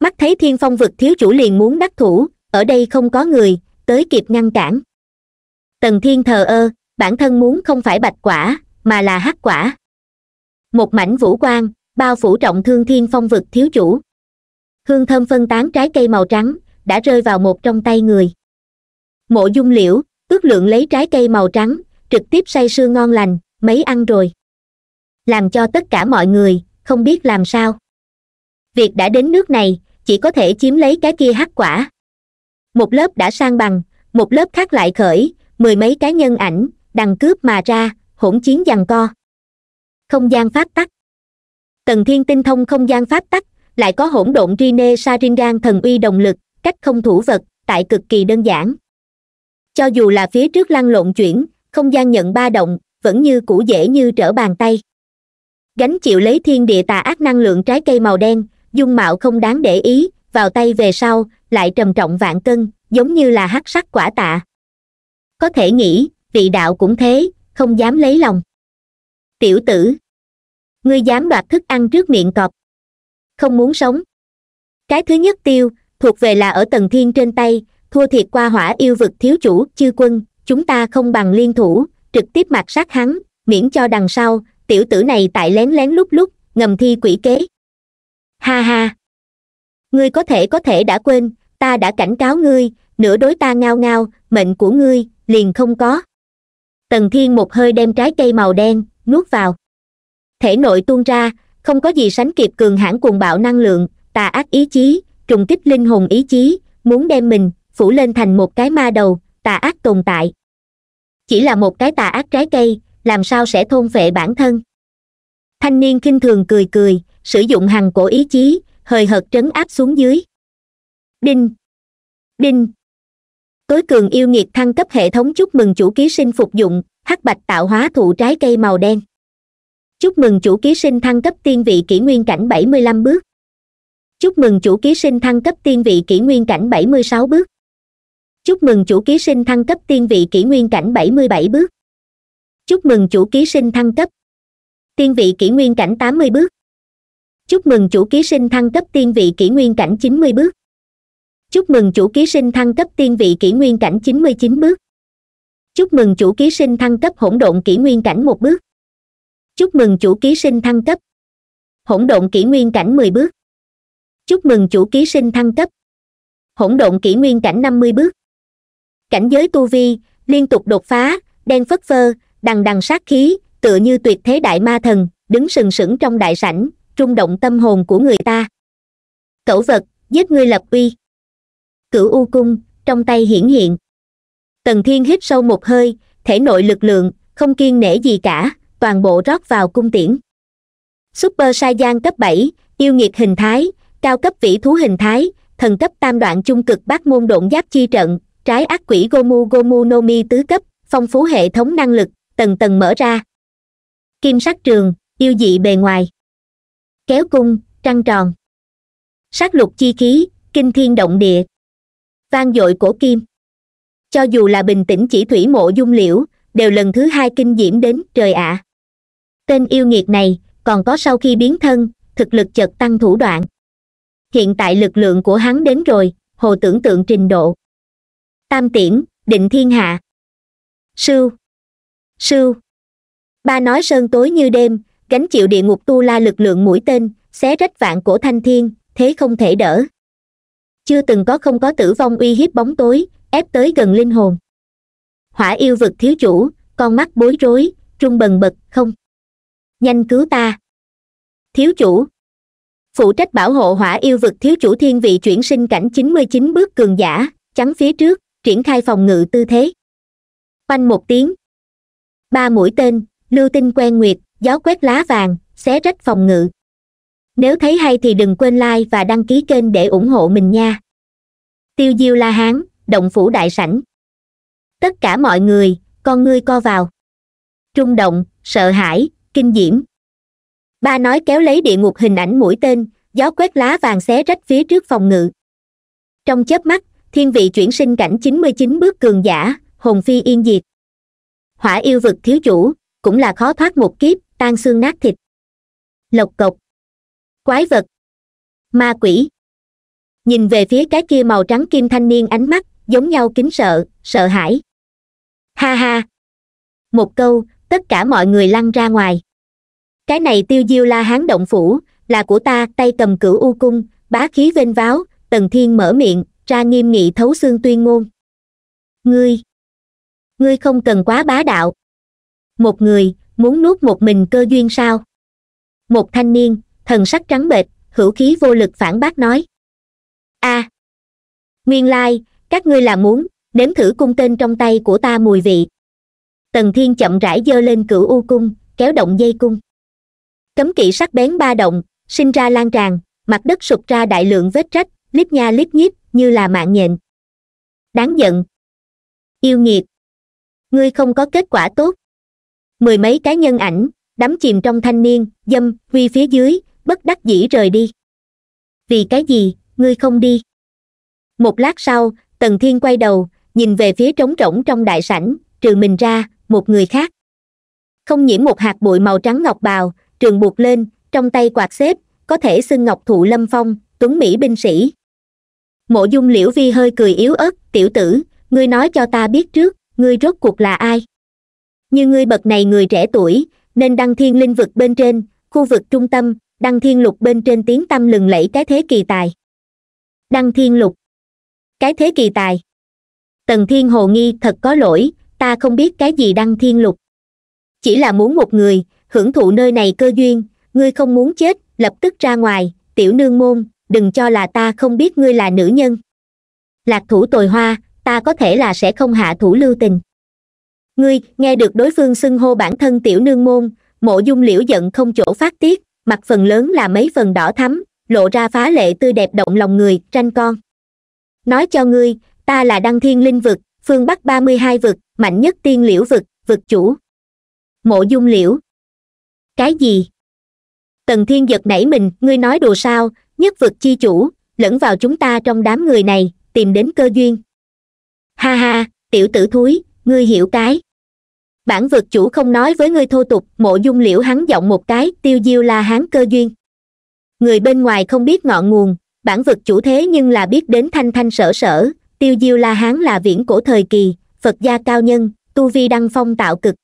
mắt thấy thiên phong vực thiếu chủ liền muốn đắc thủ ở đây không có người tới kịp ngăn cản tần thiên thờ ơ bản thân muốn không phải bạch quả mà là hắc quả một mảnh vũ quang bao phủ trọng thương thiên phong vực thiếu chủ hương thơm phân tán trái cây màu trắng đã rơi vào một trong tay người mộ dung liễu ước lượng lấy trái cây màu trắng trực tiếp say sưa ngon lành mấy ăn rồi làm cho tất cả mọi người không biết làm sao việc đã đến nước này chỉ có thể chiếm lấy cái kia hắc quả một lớp đã sang bằng một lớp khác lại khởi mười mấy cá nhân ảnh đằng cướp mà ra hỗn chiến giằng co không gian pháp tắc tần thiên tinh thông không gian pháp tắc lại có hỗn độn rine saringan thần uy đồng lực cách không thủ vật tại cực kỳ đơn giản cho dù là phía trước lăn lộn chuyển không gian nhận ba động vẫn như cũ dễ như trở bàn tay gánh chịu lấy thiên địa tà ác năng lượng trái cây màu đen dung mạo không đáng để ý vào tay về sau lại trầm trọng vạn cân giống như là hắc sắc quả tạ có thể nghĩ trị đạo cũng thế không dám lấy lòng tiểu tử ngươi dám đoạt thức ăn trước miệng cọp không muốn sống cái thứ nhất tiêu thuộc về là ở tầng thiên trên tay thua thiệt qua hỏa yêu vực thiếu chủ chư quân chúng ta không bằng liên thủ trực tiếp mặt sát hắn miễn cho đằng sau tiểu tử này tại lén lén lúc lúc ngầm thi quỷ kế ha ha ngươi có thể có thể đã quên ta đã cảnh cáo ngươi nửa đối ta ngao ngao mệnh của ngươi liền không có tần thiên một hơi đem trái cây màu đen nuốt vào thể nội tuôn ra không có gì sánh kịp cường hãn cuồng bạo năng lượng tà ác ý chí trùng kích linh hồn ý chí muốn đem mình phủ lên thành một cái ma đầu tà ác tồn tại chỉ là một cái tà ác trái cây làm sao sẽ thôn phệ bản thân thanh niên kinh thường cười cười sử dụng hằng cổ ý chí hơi hợt trấn áp xuống dưới đinh đinh tối cường yêu nghiệt thăng cấp hệ thống chúc mừng chủ ký sinh phục dụng hắc bạch tạo hóa thụ trái cây màu đen chúc mừng chủ ký sinh thăng cấp tiên vị kỷ nguyên cảnh bảy mươi lăm bước chúc mừng chủ ký sinh thăng cấp tiên vị kỷ nguyên cảnh bảy mươi sáu bước chúc mừng chủ ký sinh thăng cấp tiên vị kỷ nguyên cảnh bảy mươi bảy bước chúc mừng chủ ký sinh thăng cấp tiên vị kỷ nguyên cảnh tám mươi bước chúc mừng chủ ký sinh thăng cấp tiên vị kỷ nguyên cảnh chín mươi bước chúc mừng chủ ký sinh thăng cấp tiên vị kỷ nguyên cảnh chín mươi chín bước chúc mừng chủ ký sinh thăng cấp hỗn độn kỷ nguyên cảnh một bước chúc mừng chủ ký sinh thăng cấp hỗn độn kỷ nguyên cảnh mười bước chúc mừng chủ ký sinh thăng cấp hỗn độn kỷ nguyên cảnh năm mươi bước cảnh giới tu vi liên tục đột phá đen phất phơ đằng đằng sát khí tựa như tuyệt thế đại ma thần đứng sừng sững trong đại sảnh trung động tâm hồn của người ta cẩu vật giết ngươi lập uy cửu u cung trong tay hiển hiện tần thiên hít sâu một hơi thể nội lực lượng không kiên nể gì cả toàn bộ rót vào cung tiễn super sai gian cấp bảy yêu nghiệt hình thái cao cấp vĩ thú hình thái thần cấp tam đoạn chung cực bát môn độn giáp chi trận trái ác quỷ gomu gomu no mi tứ cấp phong phú hệ thống năng lực tầng tầng mở ra kim sắc trường yêu dị bề ngoài kéo cung trăng tròn sắc lục chi khí kinh thiên động địa vang dội cổ kim cho dù là bình tĩnh chỉ thủy mộ dung liễu đều lần thứ hai kinh diễm đến trời ạ tên yêu nghiệt này còn có sau khi biến thân thực lực chợt tăng thủ đoạn hiện tại lực lượng của hắn đến rồi hồ tưởng tượng trình độ tam tiễn định thiên hạ sư sư ba nói sơn tối như đêm gánh chịu địa ngục tu la lực lượng mũi tên xé rách vạn cổ thanh thiên thế không thể đỡ chưa từng có không có tử vong uy hiếp bóng tối ép tới gần linh hồn hỏa yêu vực thiếu chủ con mắt bối rối trung bần bật không nhanh cứu ta thiếu chủ phụ trách bảo hộ hỏa yêu vực thiếu chủ thiên vị chuyển sinh cảnh chín mươi chín bước cường giả chắn phía trước triển khai phòng ngự tư thế oanh một tiếng ba mũi tên lưu tinh quen nguyệt gió quét lá vàng xé rách phòng ngự nếu thấy hay thì đừng quên like và đăng ký kênh để ủng hộ mình nha tiêu diêu la hán động phủ đại sảnh tất cả mọi người con ngươi co vào trung động sợ hãi kinh diễm ba nói kéo lấy địa ngục hình ảnh mũi tên gió quét lá vàng xé rách phía trước phòng ngự trong chớp mắt thiên vị chuyển sinh cảnh 99 bước cường giả hồn phi yên diệt hỏa yêu vực thiếu chủ cũng là khó thoát một kiếp tan xương nát thịt lộc cộc quái vật ma quỷ nhìn về phía cái kia màu trắng kim thanh niên ánh mắt giống nhau kính sợ sợ hãi ha ha một câu tất cả mọi người lăn ra ngoài cái này tiêu diêu la hán động phủ là của ta tay cầm cửu u cung bá khí vênh váo tần thiên mở miệng ra nghiêm nghị thấu xương tuyên ngôn ngươi ngươi không cần quá bá đạo một người muốn nuốt một mình cơ duyên sao một thanh niên thần sắc trắng bệch hữu khí vô lực phản bác nói a à, nguyên lai các ngươi là muốn nếm thử cung tên trong tay của ta mùi vị tần thiên chậm rãi giơ lên cửu u cung kéo động dây cung cấm kỵ sắc bén ba động sinh ra lan tràn mặt đất sụp ra đại lượng vết rách líp nha líp nhíp như là mạng nhện đáng giận yêu nghiệt ngươi không có kết quả tốt mười mấy cái nhân ảnh đắm chìm trong thanh niên dâm huy phía dưới bất đắc dĩ rời đi vì cái gì ngươi không đi một lát sau tần thiên quay đầu nhìn về phía trống rỗng trong đại sảnh trừ mình ra một người khác không nhiễm một hạt bụi màu trắng ngọc bào trường buộc lên trong tay quạt xếp có thể xưng ngọc thụ lâm phong tuấn mỹ binh sĩ mộ dung liễu vi hơi cười yếu ớt tiểu tử ngươi nói cho ta biết trước ngươi rốt cuộc là ai như ngươi bậc này người trẻ tuổi nên đăng thiên linh vực bên trên khu vực trung tâm đăng thiên lục bên trên tiếng tâm lừng lẫy cái thế kỳ tài đăng thiên lục cái thế kỳ tài tần thiên hồ nghi thật có lỗi ta không biết cái gì đăng thiên lục chỉ là muốn một người hưởng thụ nơi này cơ duyên ngươi không muốn chết lập tức ra ngoài tiểu nương môn đừng cho là ta không biết ngươi là nữ nhân lạc thủ tồi hoa ta có thể là sẽ không hạ thủ lưu tình ngươi nghe được đối phương xưng hô bản thân tiểu nương môn mộ dung liễu giận không chỗ phát tiết mặt phần lớn là mấy phần đỏ thắm lộ ra phá lệ tươi đẹp động lòng người tranh con nói cho ngươi ta là đăng thiên linh vực phương bắc ba mươi hai vực mạnh nhất tiên liễu vực vực chủ mộ dung liễu cái gì tần thiên giật nảy mình ngươi nói đùa sao nhất vực chi chủ lẫn vào chúng ta trong đám người này tìm đến cơ duyên ha ha tiểu tử thúi ngươi hiểu cái bản vực chủ không nói với ngươi thô tục mộ dung liễu hắn giọng một cái tiêu diêu la hán cơ duyên người bên ngoài không biết ngọn nguồn bản vực chủ thế nhưng là biết đến thanh thanh sở sở tiêu diêu la hán là viễn cổ thời kỳ phật gia cao nhân tu vi đăng phong tạo cực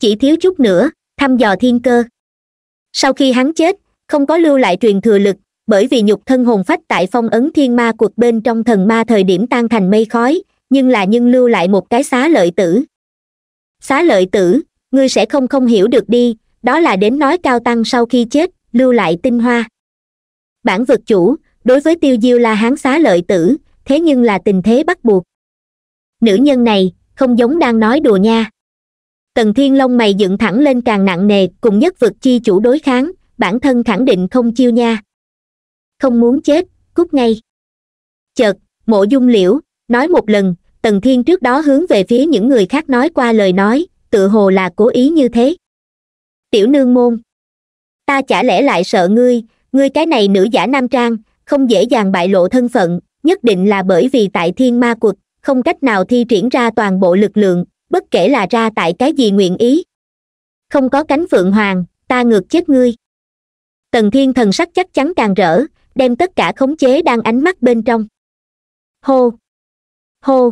chỉ thiếu chút nữa thăm dò thiên cơ sau khi hắn chết không có lưu lại truyền thừa lực bởi vì nhục thân hồn phách tại phong ấn thiên ma cuộc bên trong thần ma thời điểm tan thành mây khói nhưng là nhân lưu lại một cái xá lợi tử xá lợi tử ngươi sẽ không không hiểu được đi đó là đến nói cao tăng sau khi chết lưu lại tinh hoa bản vực chủ đối với tiêu diêu la hán xá lợi tử thế nhưng là tình thế bắt buộc nữ nhân này không giống đang nói đùa nha tần thiên long mày dựng thẳng lên càng nặng nề cùng nhất vực chi chủ đối kháng bản thân khẳng định không chiêu nha không muốn chết cút ngay chợt mộ dung liễu nói một lần tần thiên trước đó hướng về phía những người khác nói qua lời nói tự hồ là cố ý như thế tiểu nương môn ta chả lẽ lại sợ ngươi ngươi cái này nữ giả nam trang không dễ dàng bại lộ thân phận nhất định là bởi vì tại thiên ma quật không cách nào thi triển ra toàn bộ lực lượng bất kể là ra tại cái gì nguyện ý không có cánh phượng hoàng ta ngược chết ngươi tần thiên thần sắc chắc chắn càng rỡ đem tất cả khống chế đang ánh mắt bên trong hô hô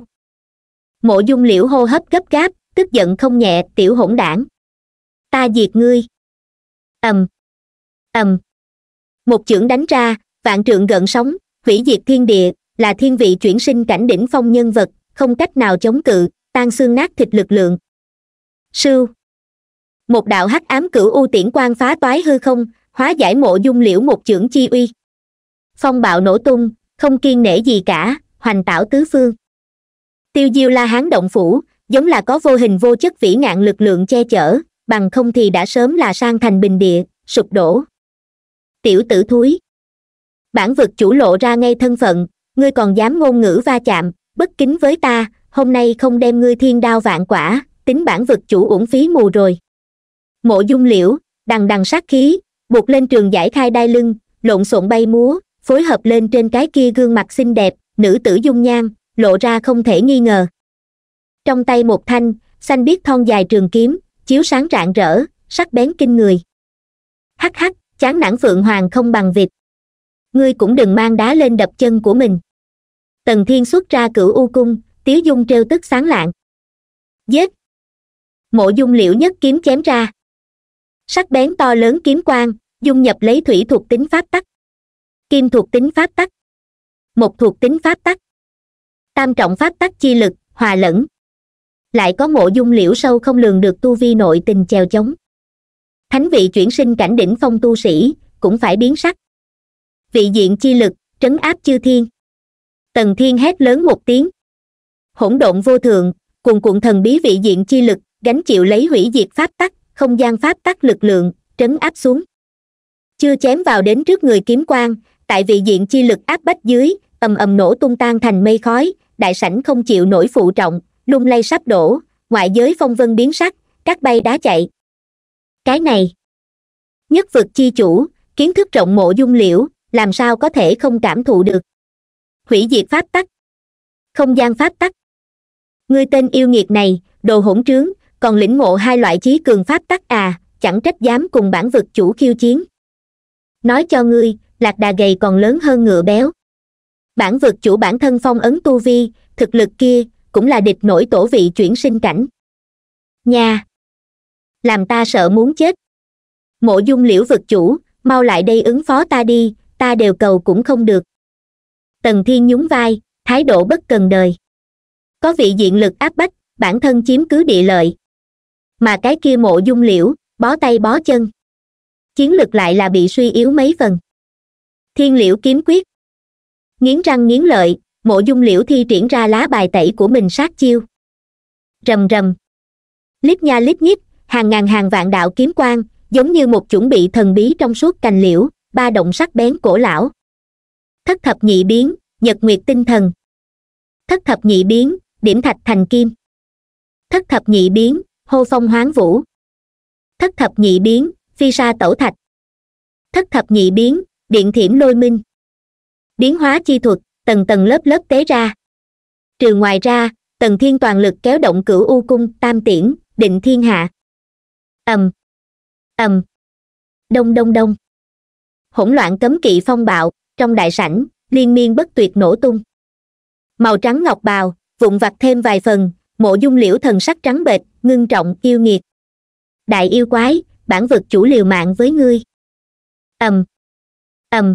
mộ dung liễu hô hấp gấp gáp tức giận không nhẹ tiểu hỗn đảng ta diệt ngươi ầm ầm một chưởng đánh ra vạn trượng gợn sóng hủy diệt thiên địa là thiên vị chuyển sinh cảnh đỉnh phong nhân vật không cách nào chống cự tan xương nát thịt lực lượng sưu một đạo hắc ám cửu u tiễn quang phá toái hư không hóa giải mộ dung liễu một chưởng chi uy phong bạo nổ tung không kiên nể gì cả hoành tảo tứ phương tiêu diêu la hán động phủ giống là có vô hình vô chất vĩ ngạn lực lượng che chở bằng không thì đã sớm là sang thành bình địa sụp đổ tiểu tử thúi bản vực chủ lộ ra ngay thân phận ngươi còn dám ngôn ngữ va chạm bất kính với ta hôm nay không đem ngươi thiên đao vạn quả tính bản vực chủ uổng phí mù rồi mộ dung liễu đằng đằng sát khí buộc lên trường giải khai đai lưng lộn xộn bay múa phối hợp lên trên cái kia gương mặt xinh đẹp nữ tử dung nhan lộ ra không thể nghi ngờ trong tay một thanh xanh biết thon dài trường kiếm chiếu sáng rạng rỡ sắc bén kinh người hắc hắc chán nản phượng hoàng không bằng vịt ngươi cũng đừng mang đá lên đập chân của mình tần thiên xuất ra cửu u cung tiếu dung t tức sáng lạng giết mộ dung liễu nhất kiếm chém ra sắc bén to lớn kiếm quang dung nhập lấy thủy thuộc tính pháp tắc kim thuộc tính pháp tắc một thuộc tính pháp tắc tam trọng pháp tắc chi lực hòa lẫn lại có mộ dung liễu sâu không lường được tu vi nội tình chèo chống thánh vị chuyển sinh cảnh đỉnh phong tu sĩ cũng phải biến sắc vị diện chi lực trấn áp chư thiên tần thiên hét lớn một tiếng hỗn độn vô thường cuồn cuộn thần bí vị diện chi lực gánh chịu lấy hủy diệt pháp tắc không gian pháp tắc lực lượng trấn áp xuống chưa chém vào đến trước người kiếm quan tại vị diện chi lực áp bách dưới ầm ầm nổ tung tan thành mây khói đại sảnh không chịu nổi phụ trọng lung lay sắp đổ ngoại giới phong vân biến sắc các bay đá chạy cái này nhất vực chi chủ kiến thức rộng mộ dung liễu làm sao có thể không cảm thụ được hủy diệt pháp tắc không gian pháp tắc ngươi tên yêu nghiệt này đồ hỗn trướng còn lĩnh ngộ hai loại chí cường pháp tắc à chẳng trách dám cùng bản vực chủ khiêu chiến nói cho ngươi lạc đà gầy còn lớn hơn ngựa béo bản vực chủ bản thân phong ấn tu vi thực lực kia cũng là địch nổi tổ vị chuyển sinh cảnh nha làm ta sợ muốn chết mộ dung liễu vực chủ mau lại đây ứng phó ta đi ta đều cầu cũng không được tần thiên nhún vai thái độ bất cần đời có vị diện lực áp bách bản thân chiếm cứ địa lợi mà cái kia mộ dung liễu bó tay bó chân chiến lực lại là bị suy yếu mấy phần thiên liễu kiếm quyết nghiến răng nghiến lợi mộ dung liễu thi triển ra lá bài tẩy của mình sát chiêu rầm rầm lít nha lít nhít hàng ngàn hàng vạn đạo kiếm quang giống như một chuẩn bị thần bí trong suốt cành liễu ba động sắc bén cổ lão thất thập nhị biến nhật nguyệt tinh thần thất thập nhị biến điểm thạch thành kim thất thập nhị biến hô phong hoáng vũ thất thập nhị biến phi sa tẩu thạch thất thập nhị biến điện thiểm lôi minh biến hóa chi thuật tầng tầng lớp lớp tế ra trừ ngoài ra tầng thiên toàn lực kéo động cửu u cung tam tiễn định thiên hạ ầm ầm đông đông đông hỗn loạn cấm kỵ phong bạo trong đại sảnh liên miên bất tuyệt nổ tung màu trắng ngọc bào vụn vặt thêm vài phần mộ dung liễu thần sắc trắng bệch ngưng trọng yêu nghiệt đại yêu quái bản vực chủ liều mạng với ngươi ầm ầm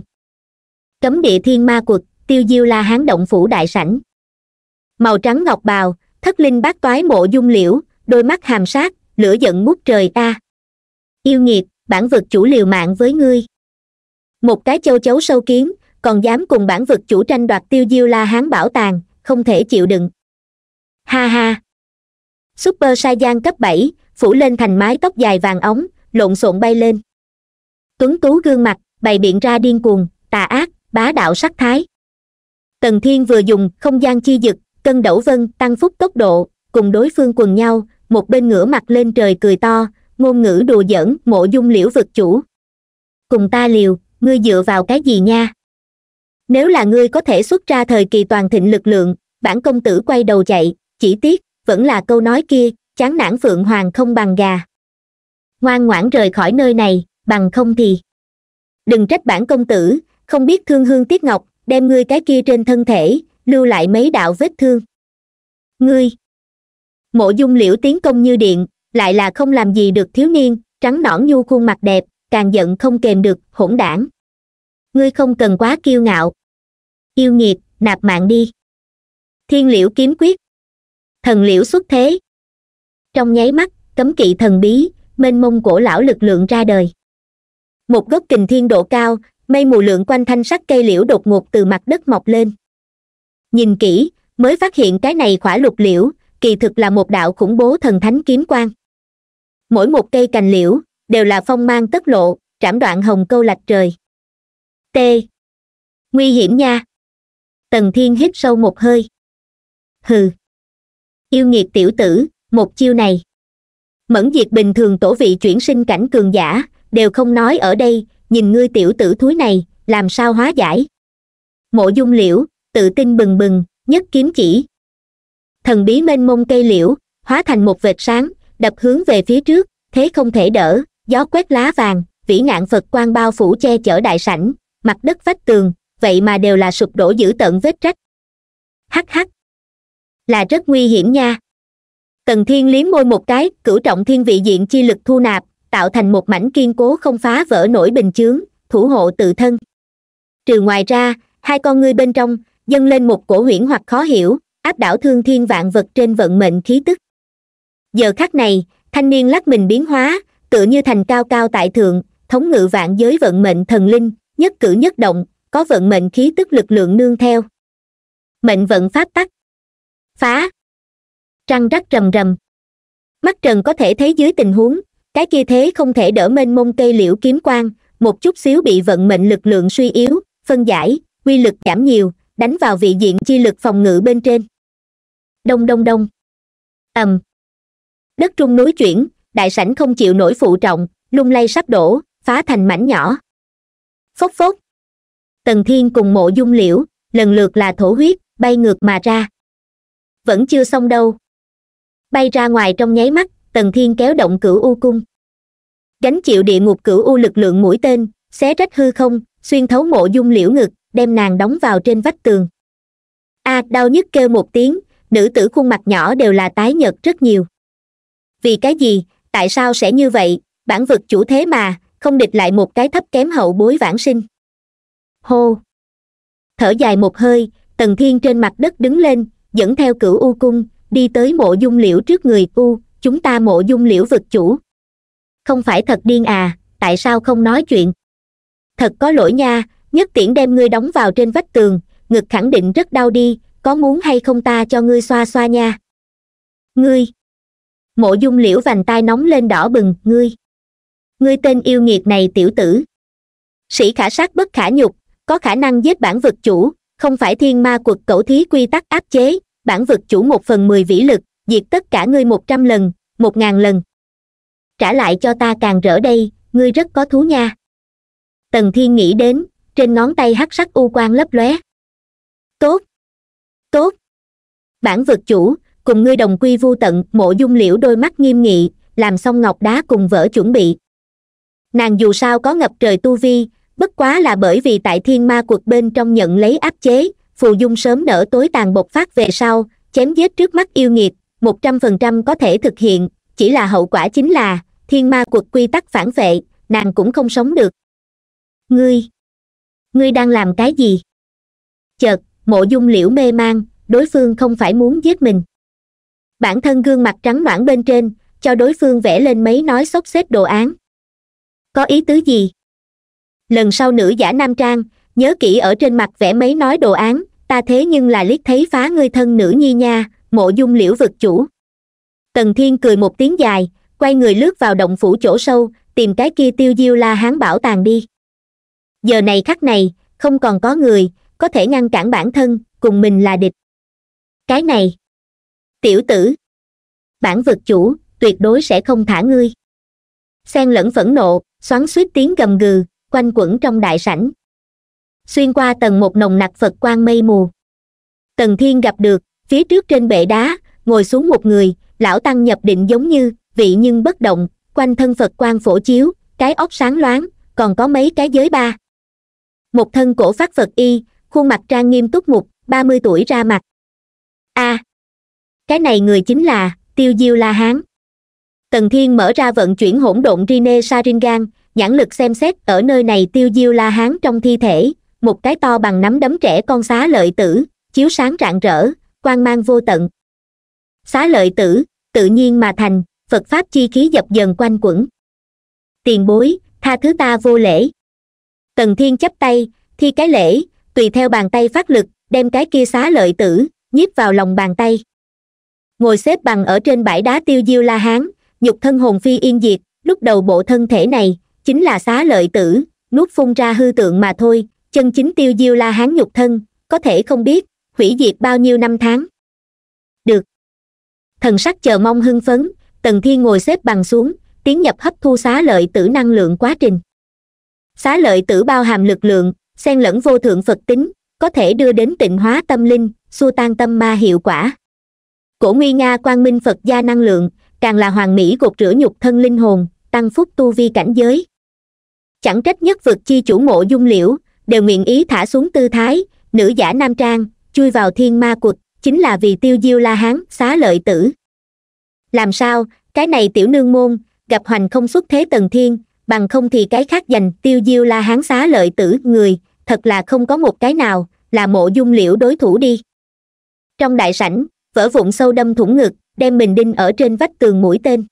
cấm địa thiên ma quật tiêu diêu la hán động phủ đại sảnh màu trắng ngọc bào thất linh bát toái mộ dung liễu đôi mắt hàm sát lửa giận ngút trời ta yêu nghiệt bản vực chủ liều mạng với ngươi một cái châu chấu sâu kiến còn dám cùng bản vực chủ tranh đoạt tiêu diêu la hán bảo tàng không thể chịu đựng ha ha super sai gian cấp bảy phủ lên thành mái tóc dài vàng óng lộn xộn bay lên tuấn tú gương mặt bày biện ra điên cuồng tà ác bá đạo sắc thái tần thiên vừa dùng không gian chi dực cân đẩu vân tăng phúc tốc độ cùng đối phương quần nhau một bên ngửa mặt lên trời cười to ngôn ngữ đùa giỡn mộ dung liễu vực chủ cùng ta liều ngươi dựa vào cái gì nha nếu là ngươi có thể xuất ra thời kỳ toàn thịnh lực lượng bản công tử quay đầu chạy chỉ tiếc vẫn là câu nói kia chán nản phượng hoàng không bằng gà ngoan ngoãn rời khỏi nơi này bằng không thì đừng trách bản công tử không biết thương hương tiếc ngọc đem ngươi cái kia trên thân thể lưu lại mấy đạo vết thương ngươi mộ dung liễu tiến công như điện lại là không làm gì được thiếu niên trắng nõn nhu khuôn mặt đẹp càng giận không kềm được hỗn đảng ngươi không cần quá kiêu ngạo yêu nghiệt nạp mạng đi thiên liễu kiếm quyết thần liễu xuất thế trong nháy mắt cấm kỵ thần bí mênh mông cổ lão lực lượng ra đời một gốc kình thiên độ cao mây mù lượn quanh thanh sắc cây liễu đột ngột từ mặt đất mọc lên nhìn kỹ mới phát hiện cái này khỏa lục liễu kỳ thực là một đạo khủng bố thần thánh kiếm quan mỗi một cây cành liễu đều là phong mang tất lộ trảm đoạn hồng câu lạch trời t nguy hiểm nha tần thiên hít sâu một hơi hừ yêu nghiệt tiểu tử một chiêu này mẫn diệt bình thường tổ vị chuyển sinh cảnh cường giả đều không nói ở đây nhìn ngươi tiểu tử thúi này làm sao hóa giải mộ dung liễu tự tin bừng bừng nhất kiếm chỉ thần bí mênh mông cây liễu hóa thành một vệt sáng đập hướng về phía trước thế không thể đỡ gió quét lá vàng vĩ nạn phật quan bao phủ che chở đại sảnh mặt đất vách tường vậy mà đều là sụp đổ dữ tận vết rách hắc hắc là rất nguy hiểm nha tần thiên liếm môi một cái cử trọng thiên vị diện chi lực thu nạp tạo thành một mảnh kiên cố không phá vỡ nổi bình chướng thủ hộ tự thân trừ ngoài ra hai con ngươi bên trong dâng lên một cổ huyễn hoặc khó hiểu áp đảo thương thiên vạn vật trên vận mệnh khí tức giờ khắc này thanh niên lắc mình biến hóa tựa như thành cao cao tại thượng thống ngự vạn giới vận mệnh thần linh nhất cử nhất động có vận mệnh khí tức lực lượng nương theo mệnh vận pháp tắc phá trăng rắc rầm rầm mắt trần có thể thấy dưới tình huống cái kia thế không thể đỡ mênh mông cây liễu kiếm quan một chút xíu bị vận mệnh lực lượng suy yếu phân giải quy lực giảm nhiều đánh vào vị diện chi lực phòng ngự bên trên đông đông đông ầm đất trung núi chuyển đại sảnh không chịu nổi phụ trọng lung lay sắp đổ phá thành mảnh nhỏ phốc phốc tần thiên cùng mộ dung liễu lần lượt là thổ huyết bay ngược mà ra vẫn chưa xong đâu bay ra ngoài trong nháy mắt tần thiên kéo động cửu u cung gánh chịu địa ngục cửu u lực lượng mũi tên xé rách hư không xuyên thấu mộ dung liễu ngực đem nàng đóng vào trên vách tường a à, đau nhức kêu một tiếng nữ tử khuôn mặt nhỏ đều là tái nhợt rất nhiều vì cái gì tại sao sẽ như vậy bản vực chủ thế mà không địch lại một cái thấp kém hậu bối vãng sinh hô thở dài một hơi tần thiên trên mặt đất đứng lên dẫn theo cửu u cung đi tới mộ dung liễu trước người u chúng ta mộ dung liễu vực chủ không phải thật điên à tại sao không nói chuyện thật có lỗi nha nhất tiễn đem ngươi đóng vào trên vách tường ngực khẳng định rất đau đi có muốn hay không ta cho ngươi xoa xoa nha ngươi mộ dung liễu vành tai nóng lên đỏ bừng ngươi ngươi tên yêu nghiệt này tiểu tử sĩ khả sát bất khả nhục có khả năng giết bản vực chủ không phải thiên ma quật cẩu thí quy tắc áp chế bản vực chủ một phần mười vĩ lực diệt tất cả ngươi một trăm lần một ngàn lần trả lại cho ta càng rỡ đây ngươi rất có thú nha tần thiên nghĩ đến trên ngón tay hắc sắc u quang lấp lóe tốt tốt bản vực chủ cùng ngươi đồng quy vu tận mộ dung liễu đôi mắt nghiêm nghị làm xong ngọc đá cùng vỡ chuẩn bị nàng dù sao có ngập trời tu vi bất quá là bởi vì tại thiên ma cuộc bên trong nhận lấy áp chế phù dung sớm nở tối tàn bộc phát về sau chém giết trước mắt yêu nghiệt một trăm phần trăm có thể thực hiện chỉ là hậu quả chính là thiên ma quật quy tắc phản vệ nàng cũng không sống được ngươi ngươi đang làm cái gì chợt mộ dung liễu mê man đối phương không phải muốn giết mình bản thân gương mặt trắng loãng bên trên cho đối phương vẽ lên mấy nói xốc xếp đồ án có ý tứ gì lần sau nữ giả nam trang nhớ kỹ ở trên mặt vẽ mấy nói đồ án ta thế nhưng là liếc thấy phá ngươi thân nữ nhi nha mộ dung liễu vực chủ tần thiên cười một tiếng dài quay người lướt vào động phủ chỗ sâu tìm cái kia tiêu diêu la hán bảo tàng đi giờ này khắc này không còn có người có thể ngăn cản bản thân cùng mình là địch cái này tiểu tử bản vực chủ tuyệt đối sẽ không thả ngươi xen lẫn phẫn nộ xoắn suýt tiếng gầm gừ quanh quẩn trong đại sảnh xuyên qua tầng một nồng nặc phật quan mây mù tần thiên gặp được phía trước trên bệ đá ngồi xuống một người lão tăng nhập định giống như vị nhưng bất động quanh thân phật quan phổ chiếu cái óc sáng loáng còn có mấy cái giới ba một thân cổ phát phật y khuôn mặt trang nghiêm túc mục ba mươi tuổi ra mặt a à, cái này người chính là tiêu diêu la hán tần thiên mở ra vận chuyển hỗn độn rine saringan nhãn lực xem xét ở nơi này tiêu diêu la hán trong thi thể một cái to bằng nắm đấm trẻ con xá lợi tử chiếu sáng rạng rỡ Quan mang vô tận xá lợi tử tự nhiên mà thành phật pháp chi khí dập dần quanh quẩn tiền bối tha thứ ta vô lễ tần thiên chấp tay thi cái lễ tùy theo bàn tay phát lực đem cái kia xá lợi tử nhiếp vào lòng bàn tay ngồi xếp bằng ở trên bãi đá tiêu diêu la hán nhục thân hồn phi yên diệt lúc đầu bộ thân thể này chính là xá lợi tử nuốt phun ra hư tượng mà thôi chân chính tiêu diêu la hán nhục thân có thể không biết hủy diệt bao nhiêu năm tháng được thần sắc chờ mong hưng phấn tần thiên ngồi xếp bằng xuống tiến nhập hấp thu xá lợi tử năng lượng quá trình xá lợi tử bao hàm lực lượng xen lẫn vô thượng phật tính có thể đưa đến tịnh hóa tâm linh xua tan tâm ma hiệu quả cổ nguy nga quang minh phật gia năng lượng càng là hoàng mỹ gột rửa nhục thân linh hồn tăng phúc tu vi cảnh giới chẳng trách nhất vực chi chủ mộ dung liễu đều nguyện ý thả xuống tư thái nữ giả nam trang chui vào thiên ma cụt chính là vì tiêu diêu la hán xá lợi tử làm sao cái này tiểu nương môn gặp hoành không xuất thế tầng thiên bằng không thì cái khác dành tiêu diêu la hán xá lợi tử người thật là không có một cái nào là mộ dung liễu đối thủ đi trong đại sảnh vỡ vụn sâu đâm thủng ngực đem mình đinh ở trên vách tường mũi tên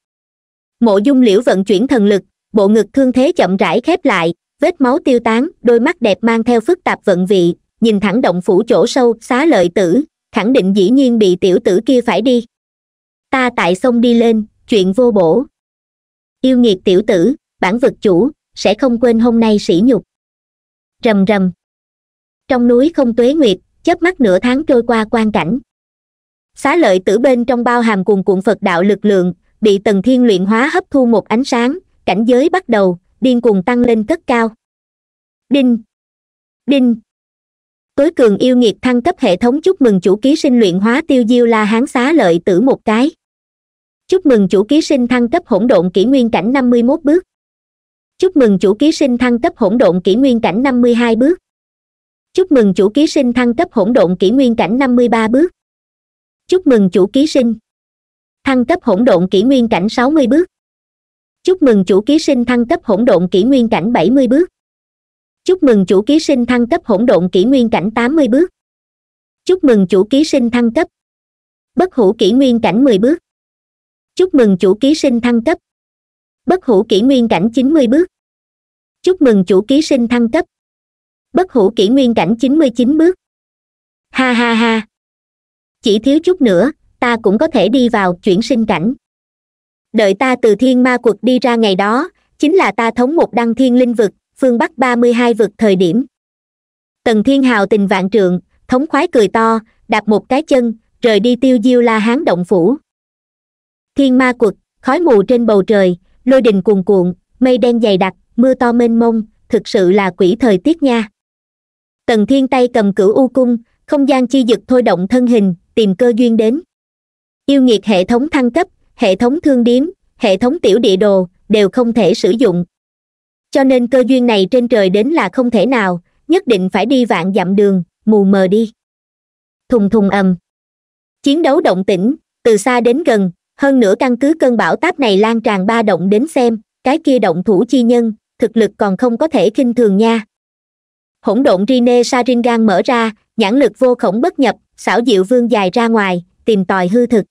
mộ dung liễu vận chuyển thần lực bộ ngực thương thế chậm rãi khép lại vết máu tiêu tán đôi mắt đẹp mang theo phức tạp vận vị nhìn thẳng động phủ chỗ sâu xá lợi tử khẳng định dĩ nhiên bị tiểu tử kia phải đi ta tại sông đi lên chuyện vô bổ yêu nghiệt tiểu tử bản vực chủ sẽ không quên hôm nay sỉ nhục rầm rầm trong núi không tuế nguyệt chớp mắt nửa tháng trôi qua quan cảnh xá lợi tử bên trong bao hàm cuồn cuộn phật đạo lực lượng bị tần thiên luyện hóa hấp thu một ánh sáng cảnh giới bắt đầu điên cuồng tăng lên cất cao đinh đinh tối cường yêu nghiệt thăng cấp hệ thống chúc mừng chủ ký sinh luyện hóa tiêu diêu la hán xá lợi tử một cái chúc mừng chủ ký sinh thăng cấp hỗn độn kỷ nguyên cảnh năm mươi mốt bước chúc mừng chủ ký sinh thăng cấp hỗn độn kỷ nguyên cảnh năm mươi hai bước chúc mừng chủ ký sinh thăng cấp hỗn độn kỷ nguyên cảnh năm mươi ba bước chúc mừng chủ ký sinh thăng cấp hỗn độn kỷ nguyên cảnh sáu mươi bước chúc mừng chủ ký sinh thăng cấp hỗn độn kỷ nguyên cảnh bảy mươi bước chúc mừng chủ ký sinh thăng cấp hỗn độn kỷ nguyên cảnh tám mươi bước chúc mừng chủ ký sinh thăng cấp bất hủ kỷ nguyên cảnh mười bước chúc mừng chủ ký sinh thăng cấp bất hủ kỷ nguyên cảnh chín mươi bước chúc mừng chủ ký sinh thăng cấp bất hủ kỷ nguyên cảnh chín mươi chín bước ha ha ha chỉ thiếu chút nữa ta cũng có thể đi vào chuyển sinh cảnh đợi ta từ thiên ma quật đi ra ngày đó chính là ta thống một đăng thiên linh vực phương bắc ba mươi hai vực thời điểm tần thiên hào tình vạn trượng thống khoái cười to đạp một cái chân rời đi tiêu diêu la hán động phủ thiên ma quật khói mù trên bầu trời lôi đình cuồn cuộn mây đen dày đặc mưa to mênh mông thực sự là quỷ thời tiết nha tần thiên tay cầm cửu u cung không gian chi dực thôi động thân hình tìm cơ duyên đến yêu nghiệt hệ thống thăng cấp hệ thống thương điếm hệ thống tiểu địa đồ đều không thể sử dụng cho nên cơ duyên này trên trời đến là không thể nào nhất định phải đi vạn dặm đường mù mờ đi thùng thùng ầm chiến đấu động tĩnh từ xa đến gần hơn nữa căn cứ cơn bão táp này lan tràn ba động đến xem cái kia động thủ chi nhân thực lực còn không có thể khinh thường nha hỗn độn rine saringan mở ra nhãn lực vô khổng bất nhập xảo diệu vương dài ra ngoài tìm tòi hư thực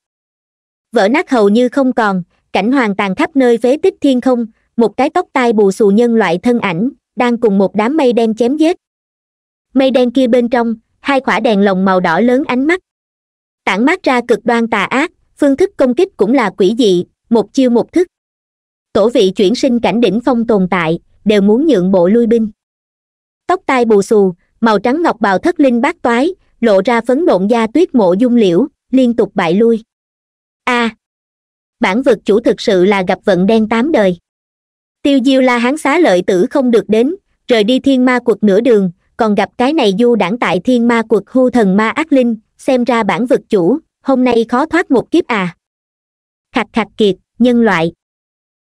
vỡ nát hầu như không còn cảnh hoàng tàn khắp nơi phế tích thiên không một cái tóc tai bù xù nhân loại thân ảnh đang cùng một đám mây đen chém giết mây đen kia bên trong hai quả đèn lồng màu đỏ lớn ánh mắt tản mát ra cực đoan tà ác phương thức công kích cũng là quỷ dị một chiêu một thức tổ vị chuyển sinh cảnh đỉnh phong tồn tại đều muốn nhượng bộ lui binh tóc tai bù xù màu trắng ngọc bào thất linh bát toái lộ ra phấn độn da tuyết mộ dung liễu liên tục bại lui a à, bản vật chủ thực sự là gặp vận đen tám đời tiêu diêu la hán xá lợi tử không được đến rời đi thiên ma quật nửa đường còn gặp cái này du đảng tại thiên ma quật hưu thần ma ác linh xem ra bản vực chủ hôm nay khó thoát một kiếp à khạch khạch kiệt nhân loại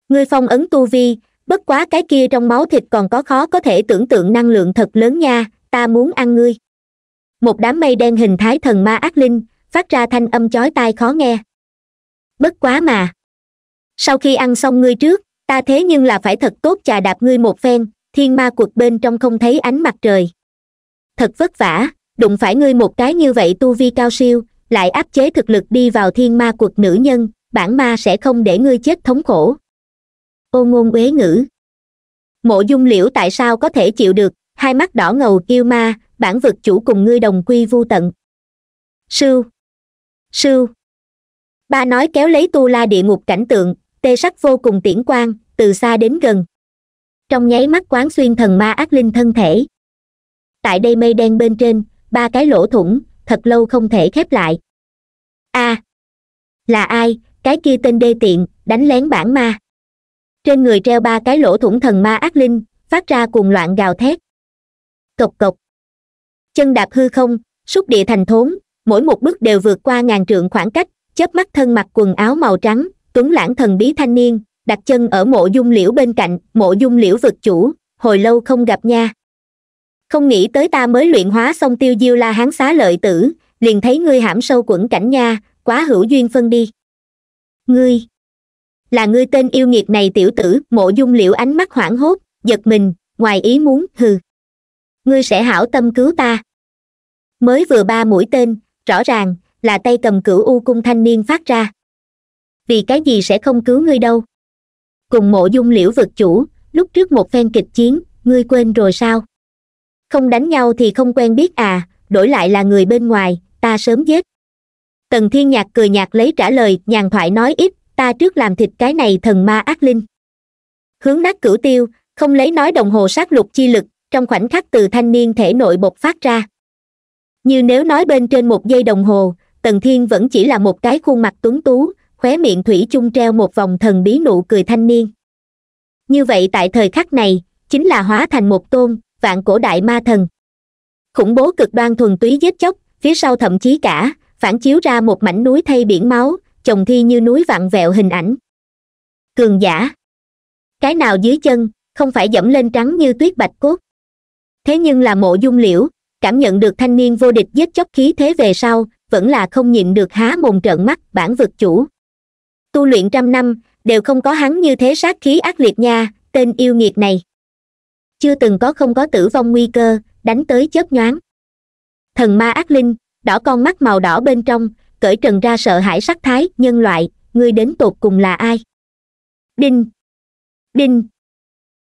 ngươi phong ấn tu vi bất quá cái kia trong máu thịt còn có khó có thể tưởng tượng năng lượng thật lớn nha ta muốn ăn ngươi một đám mây đen hình thái thần ma ác linh phát ra thanh âm chói tai khó nghe bất quá mà sau khi ăn xong ngươi trước ta thế nhưng là phải thật tốt chà đạp ngươi một phen thiên ma cuộc bên trong không thấy ánh mặt trời thật vất vả đụng phải ngươi một cái như vậy tu vi cao siêu lại áp chế thực lực đi vào thiên ma cuộc nữ nhân bản ma sẽ không để ngươi chết thống khổ ô ngôn uế ngữ mộ dung liễu tại sao có thể chịu được hai mắt đỏ ngầu kêu ma bản vực chủ cùng ngươi đồng quy vu tận sưu sưu ba nói kéo lấy tu la địa ngục cảnh tượng tê sắc vô cùng tiễn quang từ xa đến gần trong nháy mắt quán xuyên thần ma ác linh thân thể tại đây mây đen bên trên ba cái lỗ thủng thật lâu không thể khép lại a à, là ai cái kia tên đê tiện đánh lén bản ma trên người treo ba cái lỗ thủng thần ma ác linh phát ra cuồng loạn gào thét cộc cộc chân đạp hư không xúc địa thành thốn mỗi một bước đều vượt qua ngàn trượng khoảng cách chớp mắt thân mặc quần áo màu trắng tuấn lãng thần bí thanh niên đặt chân ở mộ dung liễu bên cạnh mộ dung liễu vực chủ hồi lâu không gặp nha không nghĩ tới ta mới luyện hóa xong tiêu diêu la hán xá lợi tử liền thấy ngươi hãm sâu quẩn cảnh nha quá hữu duyên phân đi ngươi là ngươi tên yêu nghiệt này tiểu tử mộ dung liễu ánh mắt hoảng hốt giật mình ngoài ý muốn hừ ngươi sẽ hảo tâm cứu ta mới vừa ba mũi tên rõ ràng là tay cầm cửu u cung thanh niên phát ra vì cái gì sẽ không cứu ngươi đâu cùng mộ dung liễu vực chủ lúc trước một phen kịch chiến ngươi quên rồi sao không đánh nhau thì không quen biết à đổi lại là người bên ngoài ta sớm giết tần thiên nhạc cười nhạt lấy trả lời nhàn thoại nói ít ta trước làm thịt cái này thần ma ác linh hướng nát cửu tiêu không lấy nói đồng hồ sát lục chi lực trong khoảnh khắc từ thanh niên thể nội bộc phát ra như nếu nói bên trên một giây đồng hồ tần thiên vẫn chỉ là một cái khuôn mặt tuấn tú khóe miệng thủy chung treo một vòng thần bí nụ cười thanh niên như vậy tại thời khắc này chính là hóa thành một tôn vạn cổ đại ma thần khủng bố cực đoan thuần túy giết chóc phía sau thậm chí cả phản chiếu ra một mảnh núi thay biển máu chồng thi như núi vặn vẹo hình ảnh cường giả cái nào dưới chân không phải dẫm lên trắng như tuyết bạch cốt thế nhưng là mộ dung liễu cảm nhận được thanh niên vô địch giết chóc khí thế về sau vẫn là không nhịn được há mồm trợn mắt bản vực chủ tu luyện trăm năm đều không có hắn như thế sát khí ác liệt nha tên yêu nghiệt này chưa từng có không có tử vong nguy cơ đánh tới chớp nhoáng thần ma ác linh đỏ con mắt màu đỏ bên trong cởi trần ra sợ hãi sắc thái nhân loại ngươi đến tột cùng là ai đinh đinh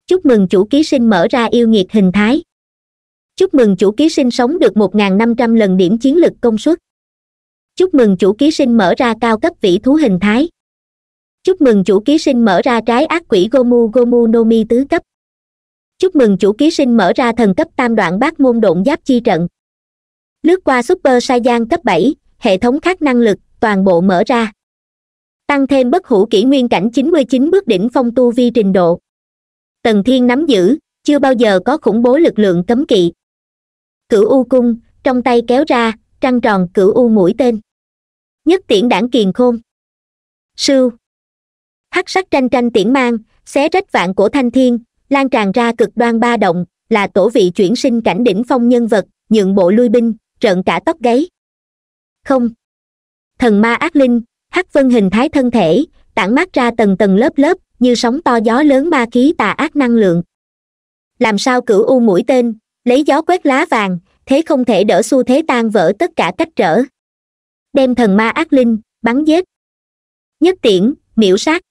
chúc mừng chủ ký sinh mở ra yêu nghiệt hình thái chúc mừng chủ ký sinh sống được một năm trăm lần điểm chiến lược công suất chúc mừng chủ ký sinh mở ra cao cấp vĩ thú hình thái chúc mừng chủ ký sinh mở ra trái ác quỷ gomu gomu no mi tứ cấp chúc mừng chủ ký sinh mở ra thần cấp tam đoạn bát môn độn giáp chi trận lướt qua super sai gian cấp bảy hệ thống khác năng lực toàn bộ mở ra tăng thêm bất hủ kỷ nguyên cảnh 99 bước đỉnh phong tu vi trình độ tần thiên nắm giữ chưa bao giờ có khủng bố lực lượng cấm kỵ cửu u cung trong tay kéo ra trăng tròn cửu u mũi tên nhất tiễn đảng kiền khôn sưu hắc sắc tranh tranh tiễn mang xé rách vạn cổ thanh thiên lan tràn ra cực đoan ba động là tổ vị chuyển sinh cảnh đỉnh phong nhân vật nhượng bộ lui binh trợn cả tóc gáy không thần ma ác linh hắc vân hình thái thân thể tản mát ra tầng tầng lớp lớp như sóng to gió lớn ma khí tà ác năng lượng làm sao cửu u mũi tên lấy gió quét lá vàng thế không thể đỡ xu thế tan vỡ tất cả cách trở đem thần ma ác linh bắn giết nhất tiễn miễu sát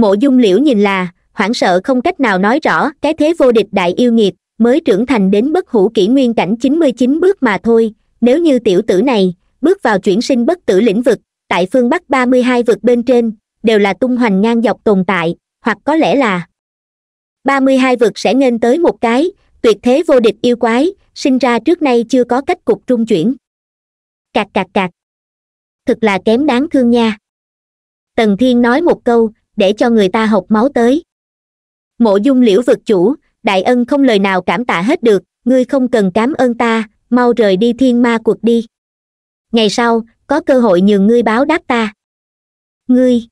mộ dung liễu nhìn là hoảng sợ không cách nào nói rõ cái thế vô địch đại yêu nghiệt mới trưởng thành đến bất hủ kỷ nguyên cảnh chín mươi chín bước mà thôi nếu như tiểu tử này bước vào chuyển sinh bất tử lĩnh vực tại phương bắc ba mươi hai vực bên trên đều là tung hoành ngang dọc tồn tại hoặc có lẽ là ba mươi hai vực sẽ nghênh tới một cái tuyệt thế vô địch yêu quái sinh ra trước nay chưa có cách cục trung chuyển cạc cạc cạc thực là kém đáng thương nha tần thiên nói một câu để cho người ta học máu tới mộ dung liễu vực chủ đại ân không lời nào cảm tạ hết được ngươi không cần cám ơn ta mau rời đi thiên ma cuộc đi ngày sau có cơ hội nhường ngươi báo đáp ta ngươi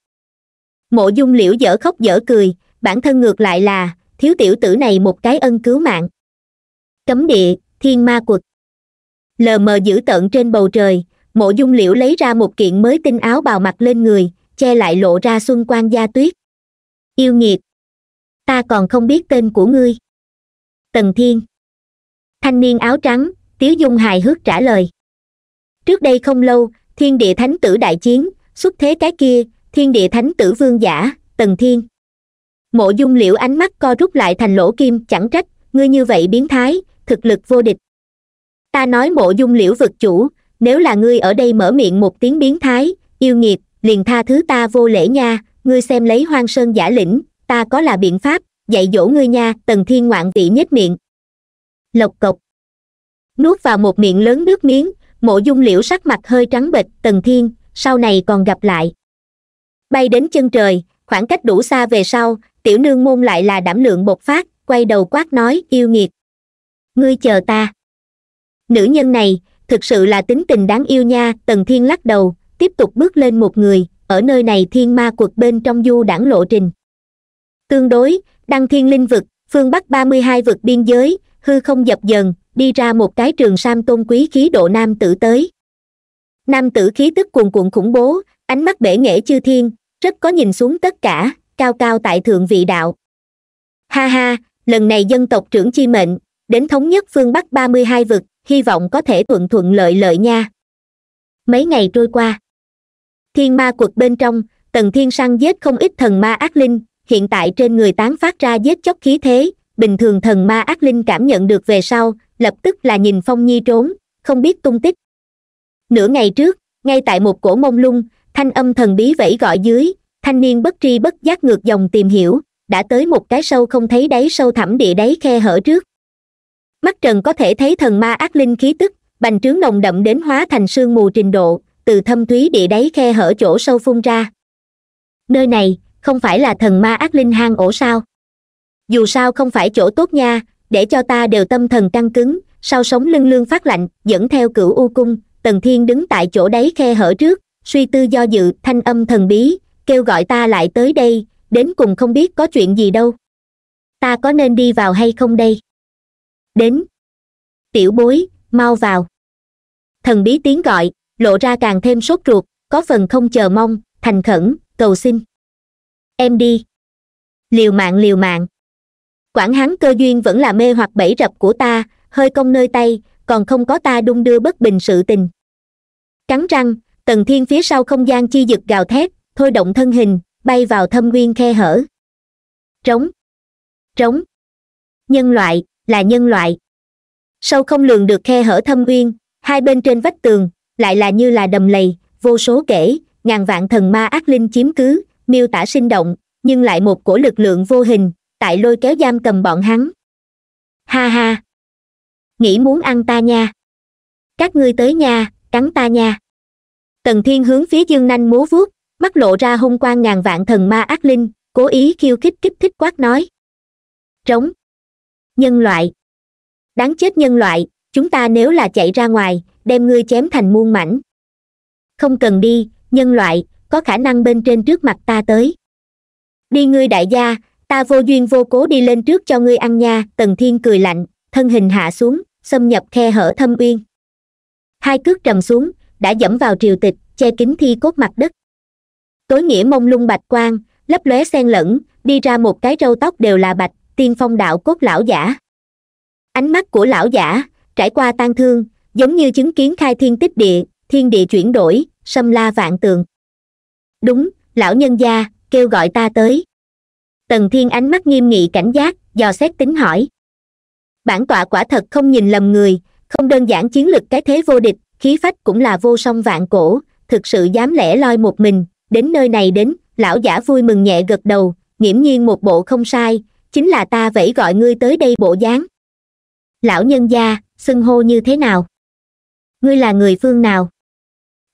mộ dung liễu dở khóc dở cười bản thân ngược lại là thiếu tiểu tử này một cái ân cứu mạng cấm địa thiên ma quật lờ mờ dữ tợn trên bầu trời mộ dung liễu lấy ra một kiện mới tinh áo bào mặt lên người che lại lộ ra xuân quan gia tuyết yêu nghiệt ta còn không biết tên của ngươi tần thiên thanh niên áo trắng tiếu dung hài hước trả lời trước đây không lâu thiên địa thánh tử đại chiến xuất thế cái kia thiên địa thánh tử vương giả tần thiên mộ dung liễu ánh mắt co rút lại thành lỗ kim chẳng trách ngươi như vậy biến thái thực lực vô địch ta nói mộ dung liễu vực chủ nếu là ngươi ở đây mở miệng một tiếng biến thái yêu nghiệt liền tha thứ ta vô lễ nha ngươi xem lấy hoang sơn giả lĩnh ta có là biện pháp dạy dỗ ngươi nha tần thiên ngoạn vị nhếch miệng lộc cộc nuốt vào một miệng lớn nước miếng mộ dung liễu sắc mặt hơi trắng bệch tần thiên sau này còn gặp lại bay đến chân trời khoảng cách đủ xa về sau tiểu nương môn lại là đảm lượng bột phát quay đầu quát nói yêu nghiệt ngươi chờ ta nữ nhân này thực sự là tính tình đáng yêu nha tần thiên lắc đầu tiếp tục bước lên một người ở nơi này thiên ma quật bên trong du đảng lộ trình tương đối đăng thiên linh vực phương bắc ba mươi hai vực biên giới hư không dập dần đi ra một cái trường sam tôn quý khí độ nam tử tới nam tử khí tức cuồn cuộn khủng bố ánh mắt bể nghệ chư thiên rất có nhìn xuống tất cả cao cao tại thượng vị đạo ha ha lần này dân tộc trưởng chi mệnh đến thống nhất phương bắc ba mươi hai vực hy vọng có thể thuận thuận lợi lợi nha mấy ngày trôi qua thiên ma quật bên trong tần thiên săn giết không ít thần ma ác linh hiện tại trên người tán phát ra giết chóc khí thế bình thường thần ma ác linh cảm nhận được về sau lập tức là nhìn phong nhi trốn không biết tung tích nửa ngày trước ngay tại một cổ mông lung thanh âm thần bí vẫy gọi dưới thanh niên bất tri bất giác ngược dòng tìm hiểu đã tới một cái sâu không thấy đáy sâu thẳm địa đáy khe hở trước mắt trần có thể thấy thần ma ác linh khí tức bành trướng nồng đậm đến hóa thành sương mù trình độ từ thâm thúy địa đáy khe hở chỗ sâu phun ra nơi này không phải là thần ma ác linh hang ổ sao dù sao không phải chỗ tốt nha để cho ta đều tâm thần căng cứng sau sống lưng lương phát lạnh dẫn theo cửu u cung tần thiên đứng tại chỗ đáy khe hở trước suy tư do dự thanh âm thần bí kêu gọi ta lại tới đây đến cùng không biết có chuyện gì đâu ta có nên đi vào hay không đây đến tiểu bối mau vào thần bí tiếng gọi lộ ra càng thêm sốt ruột có phần không chờ mong thành khẩn cầu xin em đi liều mạng liều mạng quản hắn cơ duyên vẫn là mê hoặc bẫy rập của ta hơi cong nơi tay còn không có ta đung đưa bất bình sự tình cắn răng tần thiên phía sau không gian chi giật gào thét thôi động thân hình bay vào thâm nguyên khe hở trống trống nhân loại là nhân loại sâu không lường được khe hở thâm nguyên, hai bên trên vách tường lại là như là đầm lầy vô số kể ngàn vạn thần ma ác linh chiếm cứ miêu tả sinh động nhưng lại một cổ lực lượng vô hình tại lôi kéo giam cầm bọn hắn ha ha nghĩ muốn ăn ta nha các ngươi tới nha cắn ta nha tần thiên hướng phía dương nanh múa vuốt mắt lộ ra hung quang ngàn vạn thần ma ác linh cố ý khiêu khích kích thích quát nói trống nhân loại đáng chết nhân loại chúng ta nếu là chạy ra ngoài đem ngươi chém thành muôn mảnh không cần đi nhân loại có khả năng bên trên trước mặt ta tới đi ngươi đại gia ta vô duyên vô cố đi lên trước cho ngươi ăn nha tần thiên cười lạnh thân hình hạ xuống xâm nhập khe hở thâm uyên hai cước trầm xuống đã dẫm vào triều tịch che kính thi cốt mặt đất tối nghĩa mông lung bạch quang lấp lóe xen lẫn đi ra một cái râu tóc đều là bạch tiên phong đạo cốt lão giả ánh mắt của lão giả trải qua tan thương giống như chứng kiến khai thiên tích địa thiên địa chuyển đổi sâm la vạn tường đúng lão nhân gia kêu gọi ta tới tần thiên ánh mắt nghiêm nghị cảnh giác dò xét tính hỏi bản tọa quả thật không nhìn lầm người không đơn giản chiến lực cái thế vô địch khí phách cũng là vô song vạn cổ thực sự dám lẻ loi một mình đến nơi này đến lão giả vui mừng nhẹ gật đầu nghiễm nhiên một bộ không sai chính là ta vẫy gọi ngươi tới đây bộ dáng lão nhân gia xưng hô như thế nào ngươi là người phương nào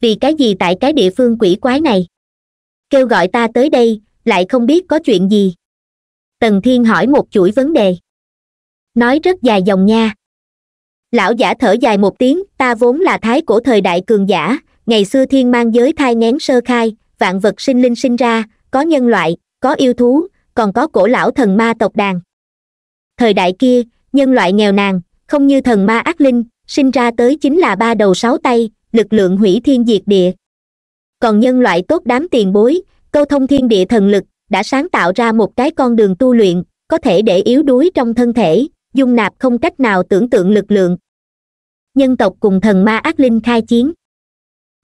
vì cái gì tại cái địa phương quỷ quái này kêu gọi ta tới đây lại không biết có chuyện gì tần thiên hỏi một chuỗi vấn đề nói rất dài dòng nha lão giả thở dài một tiếng ta vốn là thái cổ thời đại cường giả ngày xưa thiên mang giới thai ngén sơ khai vạn vật sinh linh sinh ra có nhân loại có yêu thú còn có cổ lão thần ma tộc đàn thời đại kia nhân loại nghèo nàn không như thần ma ác linh sinh ra tới chính là ba đầu sáu tay lực lượng hủy thiên diệt địa còn nhân loại tốt đám tiền bối câu thông thiên địa thần lực đã sáng tạo ra một cái con đường tu luyện có thể để yếu đuối trong thân thể dung nạp không cách nào tưởng tượng lực lượng nhân tộc cùng thần ma ác linh khai chiến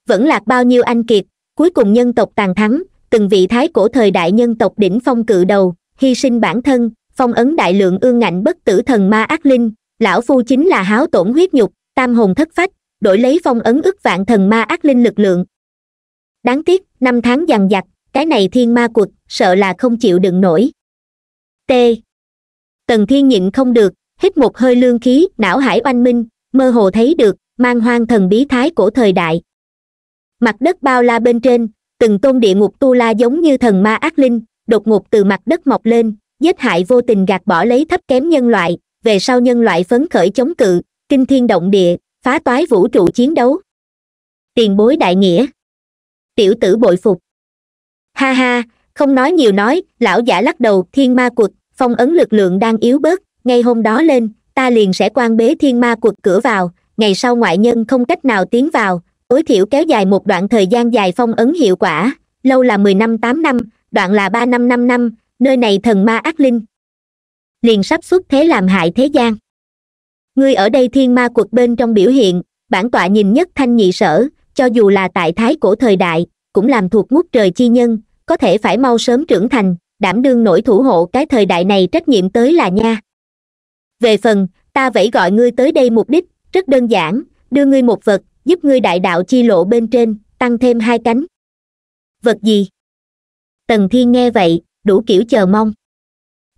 vẫn lạc bao nhiêu anh kiệt cuối cùng nhân tộc tàn thắng từng vị thái cổ thời đại nhân tộc đỉnh phong cự đầu hy sinh bản thân phong ấn đại lượng ương ngạnh bất tử thần ma ác linh lão phu chính là háo tổn huyết nhục tam hồn thất phách đổi lấy phong ấn ức vạn thần ma ác linh lực lượng đáng tiếc năm tháng dằn vặt cái này thiên ma cuộc sợ là không chịu đựng nổi t tần thiên nhịn không được hít một hơi lương khí não hải oanh minh mơ hồ thấy được mang hoang thần bí thái của thời đại mặt đất bao la bên trên từng tôn địa ngục tu la giống như thần ma ác linh đột ngột từ mặt đất mọc lên giết hại vô tình gạt bỏ lấy thấp kém nhân loại về sau nhân loại phấn khởi chống cự kinh thiên động địa phá toái vũ trụ chiến đấu tiền bối đại nghĩa tiểu tử bội phục ha ha không nói nhiều nói lão giả lắc đầu thiên ma quật phong ấn lực lượng đang yếu bớt ngay hôm đó lên ta liền sẽ quan bế thiên ma quật cửa vào ngày sau ngoại nhân không cách nào tiến vào tối thiểu kéo dài một đoạn thời gian dài phong ấn hiệu quả lâu là mười năm tám năm đoạn là ba năm năm năm nơi này thần ma ác linh liền sắp xuất thế làm hại thế gian ngươi ở đây thiên ma quật bên trong biểu hiện bản tọa nhìn nhất thanh nhị sở cho dù là tại thái cổ thời đại cũng làm thuộc ngút trời chi nhân có thể phải mau sớm trưởng thành đảm đương nổi thủ hộ cái thời đại này trách nhiệm tới là nha về phần ta vẫy gọi ngươi tới đây mục đích rất đơn giản đưa ngươi một vật giúp ngươi đại đạo chi lộ bên trên tăng thêm hai cánh vật gì tần thiên nghe vậy đủ kiểu chờ mong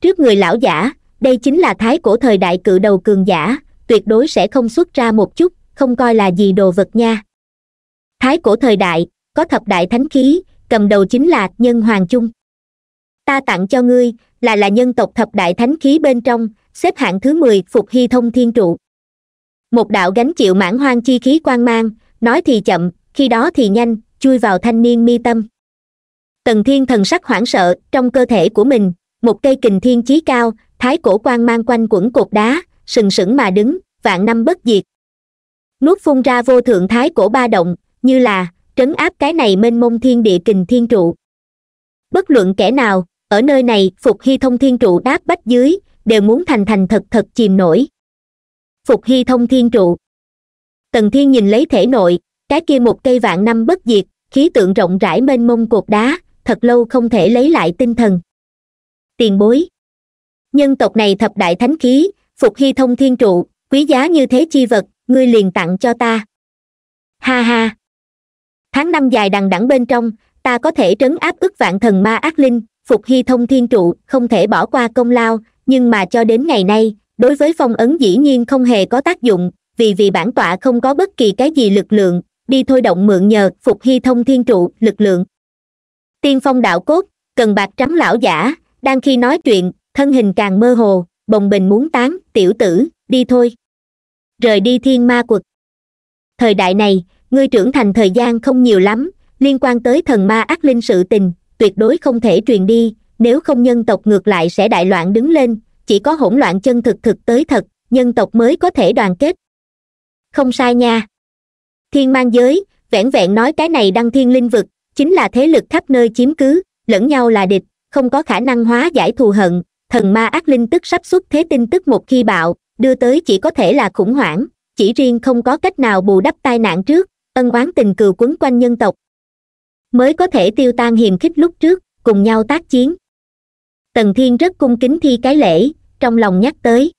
trước người lão giả đây chính là thái cổ thời đại cự đầu cường giả tuyệt đối sẽ không xuất ra một chút không coi là gì đồ vật nha thái cổ thời đại có thập đại thánh khí cầm đầu chính là nhân hoàng chung ta tặng cho ngươi là là nhân tộc thập đại thánh khí bên trong xếp hạng thứ mười phục hy thông thiên trụ một đạo gánh chịu mãn hoang chi khí quan mang nói thì chậm khi đó thì nhanh chui vào thanh niên mi tâm tần thiên thần sắc hoảng sợ trong cơ thể của mình một cây kình thiên chí cao thái cổ quan mang quanh quẩn cột đá sừng sững mà đứng vạn năm bất diệt nuốt phun ra vô thượng thái cổ ba động như là trấn áp cái này mênh mông thiên địa kình thiên trụ bất luận kẻ nào ở nơi này phục hy thông thiên trụ đáp bách dưới đều muốn thành thành thật thật chìm nổi phục hy thông thiên trụ tần thiên nhìn lấy thể nội cái kia một cây vạn năm bất diệt khí tượng rộng rãi mênh mông cột đá thật lâu không thể lấy lại tinh thần tiền bối nhân tộc này thập đại thánh khí phục hy thông thiên trụ quý giá như thế chi vật ngươi liền tặng cho ta ha ha tháng năm dài đằng đẵng bên trong ta có thể trấn áp ức vạn thần ma ác linh phục hy thông thiên trụ không thể bỏ qua công lao nhưng mà cho đến ngày nay đối với phong ấn dĩ nhiên không hề có tác dụng vì vì bản tọa không có bất kỳ cái gì lực lượng đi thôi động mượn nhờ phục hy thông thiên trụ lực lượng tiên phong đạo cốt cần bạc trắng lão giả đang khi nói chuyện thân hình càng mơ hồ bồng bình muốn tán tiểu tử đi thôi rời đi thiên ma quật thời đại này ngươi trưởng thành thời gian không nhiều lắm liên quan tới thần ma ác linh sự tình tuyệt đối không thể truyền đi nếu không nhân tộc ngược lại sẽ đại loạn đứng lên chỉ có hỗn loạn chân thực thực tới thật nhân tộc mới có thể đoàn kết không sai nha thiên mang giới vẻn vẹn nói cái này đăng thiên linh vực chính là thế lực khắp nơi chiếm cứ lẫn nhau là địch không có khả năng hóa giải thù hận thần ma ác linh tức sắp xuất thế tin tức một khi bạo đưa tới chỉ có thể là khủng hoảng chỉ riêng không có cách nào bù đắp tai nạn trước ân oán tình cừu quấn quanh nhân tộc mới có thể tiêu tan hiềm khích lúc trước cùng nhau tác chiến tần thiên rất cung kính thi cái lễ trong lòng nhắc tới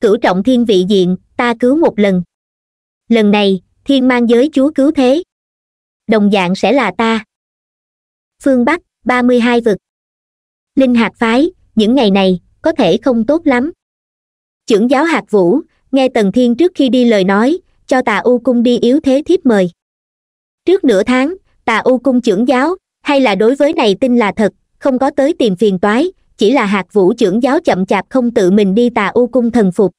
cửu trọng thiên vị diện ta cứu một lần lần này thiên mang giới chúa cứu thế đồng dạng sẽ là ta phương bắc ba mươi hai vực linh hạt phái những ngày này có thể không tốt lắm trưởng giáo hạt vũ nghe tần thiên trước khi đi lời nói cho tà u cung đi yếu thế thiếp mời trước nửa tháng tà u cung trưởng giáo hay là đối với này tin là thật không có tới tìm phiền toái chỉ là hạt vũ trưởng giáo chậm chạp không tự mình đi tà u cung thần phục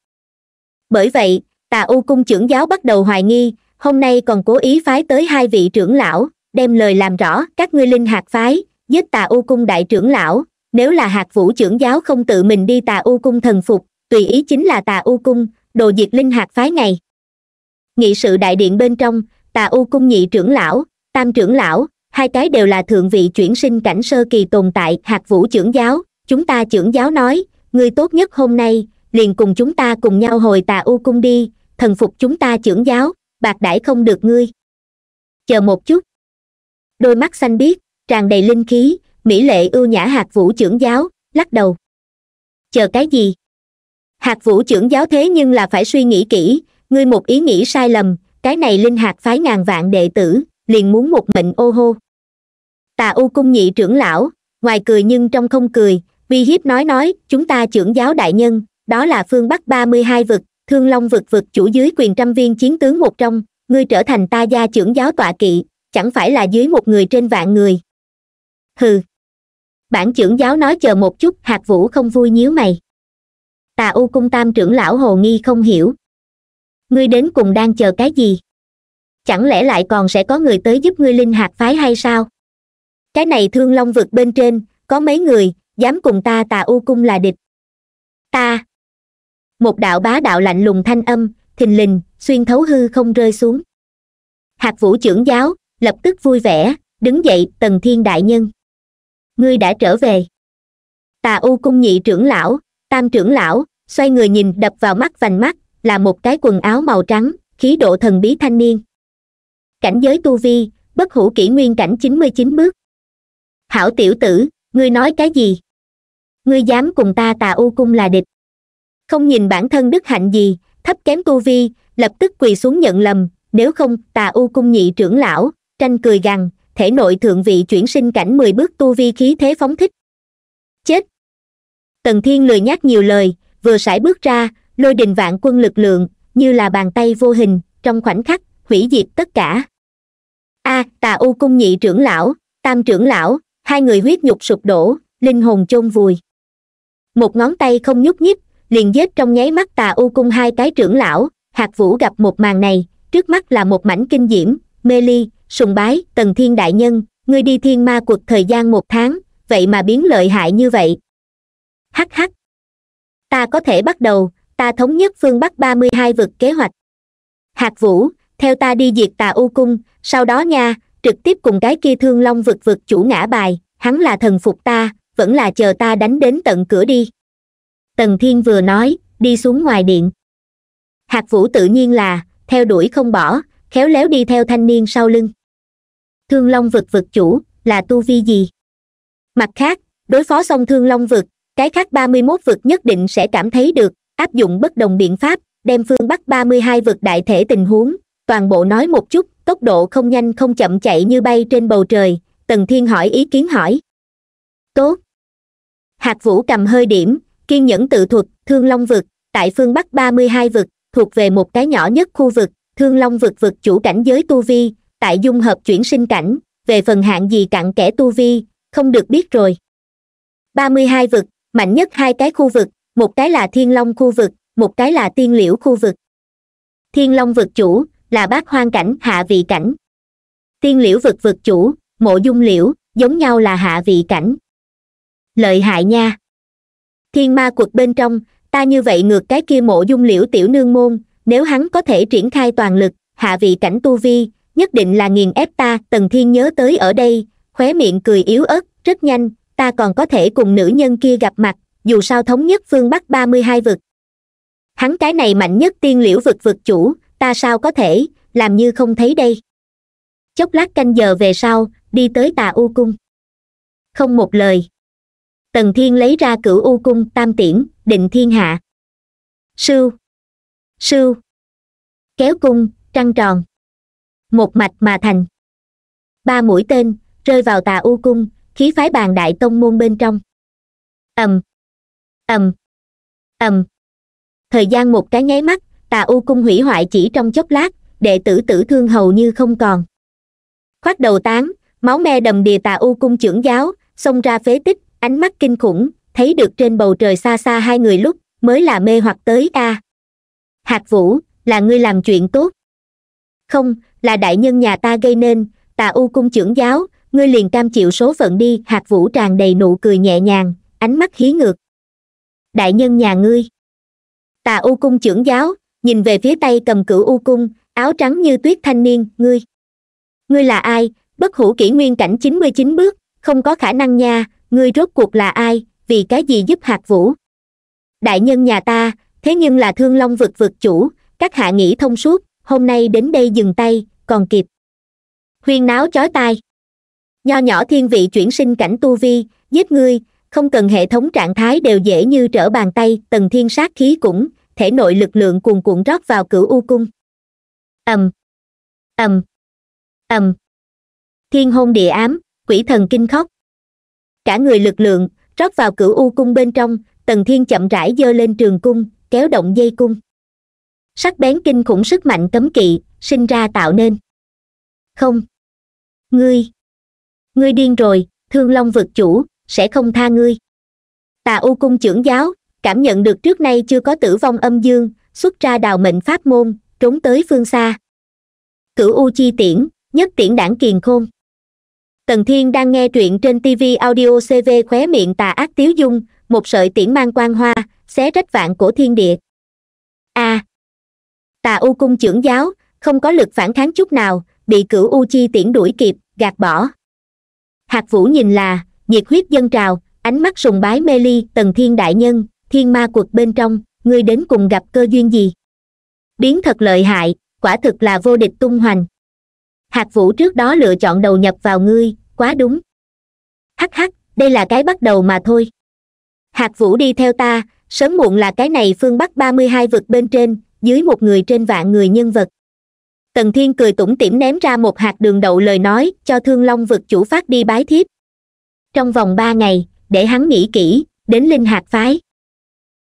bởi vậy tà u cung trưởng giáo bắt đầu hoài nghi hôm nay còn cố ý phái tới hai vị trưởng lão đem lời làm rõ các ngươi linh hạt phái giết tà u cung đại trưởng lão nếu là hạt vũ trưởng giáo không tự mình đi tà u cung thần phục tùy ý chính là tà u cung đồ diệt linh hạt phái này nghị sự đại điện bên trong tà u cung nhị trưởng lão tam trưởng lão hai cái đều là thượng vị chuyển sinh cảnh sơ kỳ tồn tại hạt vũ trưởng giáo chúng ta trưởng giáo nói người tốt nhất hôm nay liền cùng chúng ta cùng nhau hồi tà u cung đi thần phục chúng ta trưởng giáo bạc đãi không được ngươi chờ một chút đôi mắt xanh biếc tràn đầy linh khí mỹ lệ ưu nhã hạt vũ trưởng giáo lắc đầu chờ cái gì hạt vũ trưởng giáo thế nhưng là phải suy nghĩ kỹ ngươi một ý nghĩ sai lầm cái này linh hạt phái ngàn vạn đệ tử liền muốn một mệnh ô hô tà u cung nhị trưởng lão ngoài cười nhưng trong không cười vi hiếp nói nói chúng ta trưởng giáo đại nhân đó là phương bắc ba mươi hai vực thương long vực vực chủ dưới quyền trăm viên chiến tướng một trong ngươi trở thành ta gia trưởng giáo tọa kỵ chẳng phải là dưới một người trên vạn người hừ bản trưởng giáo nói chờ một chút hạt vũ không vui nhíu mày tà u cung tam trưởng lão hồ nghi không hiểu ngươi đến cùng đang chờ cái gì chẳng lẽ lại còn sẽ có người tới giúp ngươi linh hạt phái hay sao cái này thương long vực bên trên có mấy người dám cùng ta tà u cung là địch ta một đạo bá đạo lạnh lùng thanh âm thình lình xuyên thấu hư không rơi xuống hạt vũ trưởng giáo lập tức vui vẻ đứng dậy tần thiên đại nhân ngươi đã trở về tà u cung nhị trưởng lão tam trưởng lão xoay người nhìn đập vào mắt vành mắt là một cái quần áo màu trắng khí độ thần bí thanh niên cảnh giới tu vi bất hủ kỷ nguyên cảnh chín mươi chín bước hảo tiểu tử ngươi nói cái gì ngươi dám cùng ta tà u cung là địch không nhìn bản thân đức hạnh gì thấp kém tu vi lập tức quỳ xuống nhận lầm nếu không tà u cung nhị trưởng lão tranh cười gằn thể nội thượng vị chuyển sinh cảnh mười bước tu vi khí thế phóng thích chết tần thiên lười nhắc nhiều lời vừa sải bước ra lôi đình vạn quân lực lượng như là bàn tay vô hình trong khoảnh khắc hủy diệt tất cả a à, tà u cung nhị trưởng lão tam trưởng lão hai người huyết nhục sụp đổ linh hồn chôn vùi một ngón tay không nhúc nhích liền giết trong nháy mắt tà u cung hai cái trưởng lão hạt vũ gặp một màn này trước mắt là một mảnh kinh diễm mê ly sùng bái tần thiên đại nhân ngươi đi thiên ma cuộc thời gian một tháng vậy mà biến lợi hại như vậy hắc hắc ta có thể bắt đầu ta thống nhất phương bắc ba mươi hai vực kế hoạch hạc vũ theo ta đi diệt tà u cung sau đó nha trực tiếp cùng cái kia thương long vực vực chủ ngã bài hắn là thần phục ta vẫn là chờ ta đánh đến tận cửa đi tần thiên vừa nói đi xuống ngoài điện hạc vũ tự nhiên là theo đuổi không bỏ khéo léo đi theo thanh niên sau lưng thương long vực vực chủ là tu vi gì mặt khác đối phó xong thương long vực cái khác ba mươi mốt vực nhất định sẽ cảm thấy được áp dụng bất đồng biện pháp đem phương bắc ba mươi hai vực đại thể tình huống toàn bộ nói một chút tốc độ không nhanh không chậm chạy như bay trên bầu trời tần thiên hỏi ý kiến hỏi tốt hạt vũ cầm hơi điểm kiên nhẫn tự thuật thương long vực tại phương bắc ba mươi hai vực thuộc về một cái nhỏ nhất khu vực thương long vực vực chủ cảnh giới tu vi tại dung hợp chuyển sinh cảnh về phần hạng gì cặn kẻ tu vi không được biết rồi ba mươi hai vực mạnh nhất hai cái khu vực một cái là thiên long khu vực một cái là tiên liễu khu vực thiên long vực chủ là bác hoang cảnh hạ vị cảnh tiên liễu vực vực chủ mộ dung liễu giống nhau là hạ vị cảnh lợi hại nha thiên ma quật bên trong ta như vậy ngược cái kia mộ dung liễu tiểu nương môn nếu hắn có thể triển khai toàn lực hạ vị cảnh tu vi nhất định là nghiền ép ta tần thiên nhớ tới ở đây khóe miệng cười yếu ớt rất nhanh ta còn có thể cùng nữ nhân kia gặp mặt dù sao thống nhất phương bắc ba mươi hai vực hắn cái này mạnh nhất tiên liễu vực vực chủ ta sao có thể làm như không thấy đây chốc lát canh giờ về sau đi tới tà u cung không một lời tần thiên lấy ra cửu u cung tam tiễn định thiên hạ sưu sưu kéo cung trăng tròn một mạch mà thành ba mũi tên rơi vào tà u cung khí phái bàn đại tông môn bên trong ầm ầm ầm thời gian một cái nháy mắt tà u cung hủy hoại chỉ trong chốc lát đệ tử tử thương hầu như không còn khoát đầu tán máu me đầm đìa tà u cung trưởng giáo xông ra phế tích ánh mắt kinh khủng thấy được trên bầu trời xa xa hai người lúc mới là mê hoặc tới a à. hạt vũ là ngươi làm chuyện tốt không là đại nhân nhà ta gây nên tà u cung trưởng giáo ngươi liền cam chịu số phận đi hạt vũ tràn đầy nụ cười nhẹ nhàng ánh mắt hí ngược đại nhân nhà ngươi tà u cung trưởng giáo nhìn về phía tay cầm cửu u cung áo trắng như tuyết thanh niên ngươi ngươi là ai bất hủ kỷ nguyên cảnh chín mươi chín bước không có khả năng nha ngươi rốt cuộc là ai vì cái gì giúp hạt vũ đại nhân nhà ta thế nhưng là thương long vực vực chủ các hạ nghĩ thông suốt hôm nay đến đây dừng tay còn kịp huyên náo chói tai nho nhỏ thiên vị chuyển sinh cảnh tu vi giết ngươi không cần hệ thống trạng thái đều dễ như trở bàn tay tầng thiên sát khí cũng thể nội lực lượng cuồn cuộn rót vào cửu u cung ầm ầm ầm thiên hôn địa ám quỷ thần kinh khóc cả người lực lượng rót vào cửu u cung bên trong tầng thiên chậm rãi dơ lên trường cung kéo động dây cung sắc bén kinh khủng sức mạnh cấm kỵ sinh ra tạo nên không ngươi ngươi điên rồi thương long vực chủ sẽ không tha ngươi tà u cung trưởng giáo cảm nhận được trước nay chưa có tử vong âm dương xuất ra đào mệnh pháp môn trốn tới phương xa cửu u chi tiễn nhất tiễn đảng kiền khôn tần thiên đang nghe truyện trên tv audio cv khóe miệng tà ác tiếu dung một sợi tiễn mang quan hoa xé rách vạn cổ thiên địa a à, tà u cung trưởng giáo không có lực phản kháng chút nào bị cửu u chi tiễn đuổi kịp gạt bỏ hạt vũ nhìn là nhiệt huyết dân trào ánh mắt sùng bái mê ly tần thiên đại nhân thiên ma quật bên trong ngươi đến cùng gặp cơ duyên gì biến thật lợi hại quả thực là vô địch tung hoành hạt vũ trước đó lựa chọn đầu nhập vào ngươi quá đúng hắc hắc đây là cái bắt đầu mà thôi hạt vũ đi theo ta sớm muộn là cái này phương bắc ba mươi hai vực bên trên dưới một người trên vạn người nhân vật tần thiên cười tủm tỉm ném ra một hạt đường đậu lời nói cho thương long vực chủ phát đi bái thiếp trong vòng ba ngày để hắn nghĩ kỹ đến linh hạt phái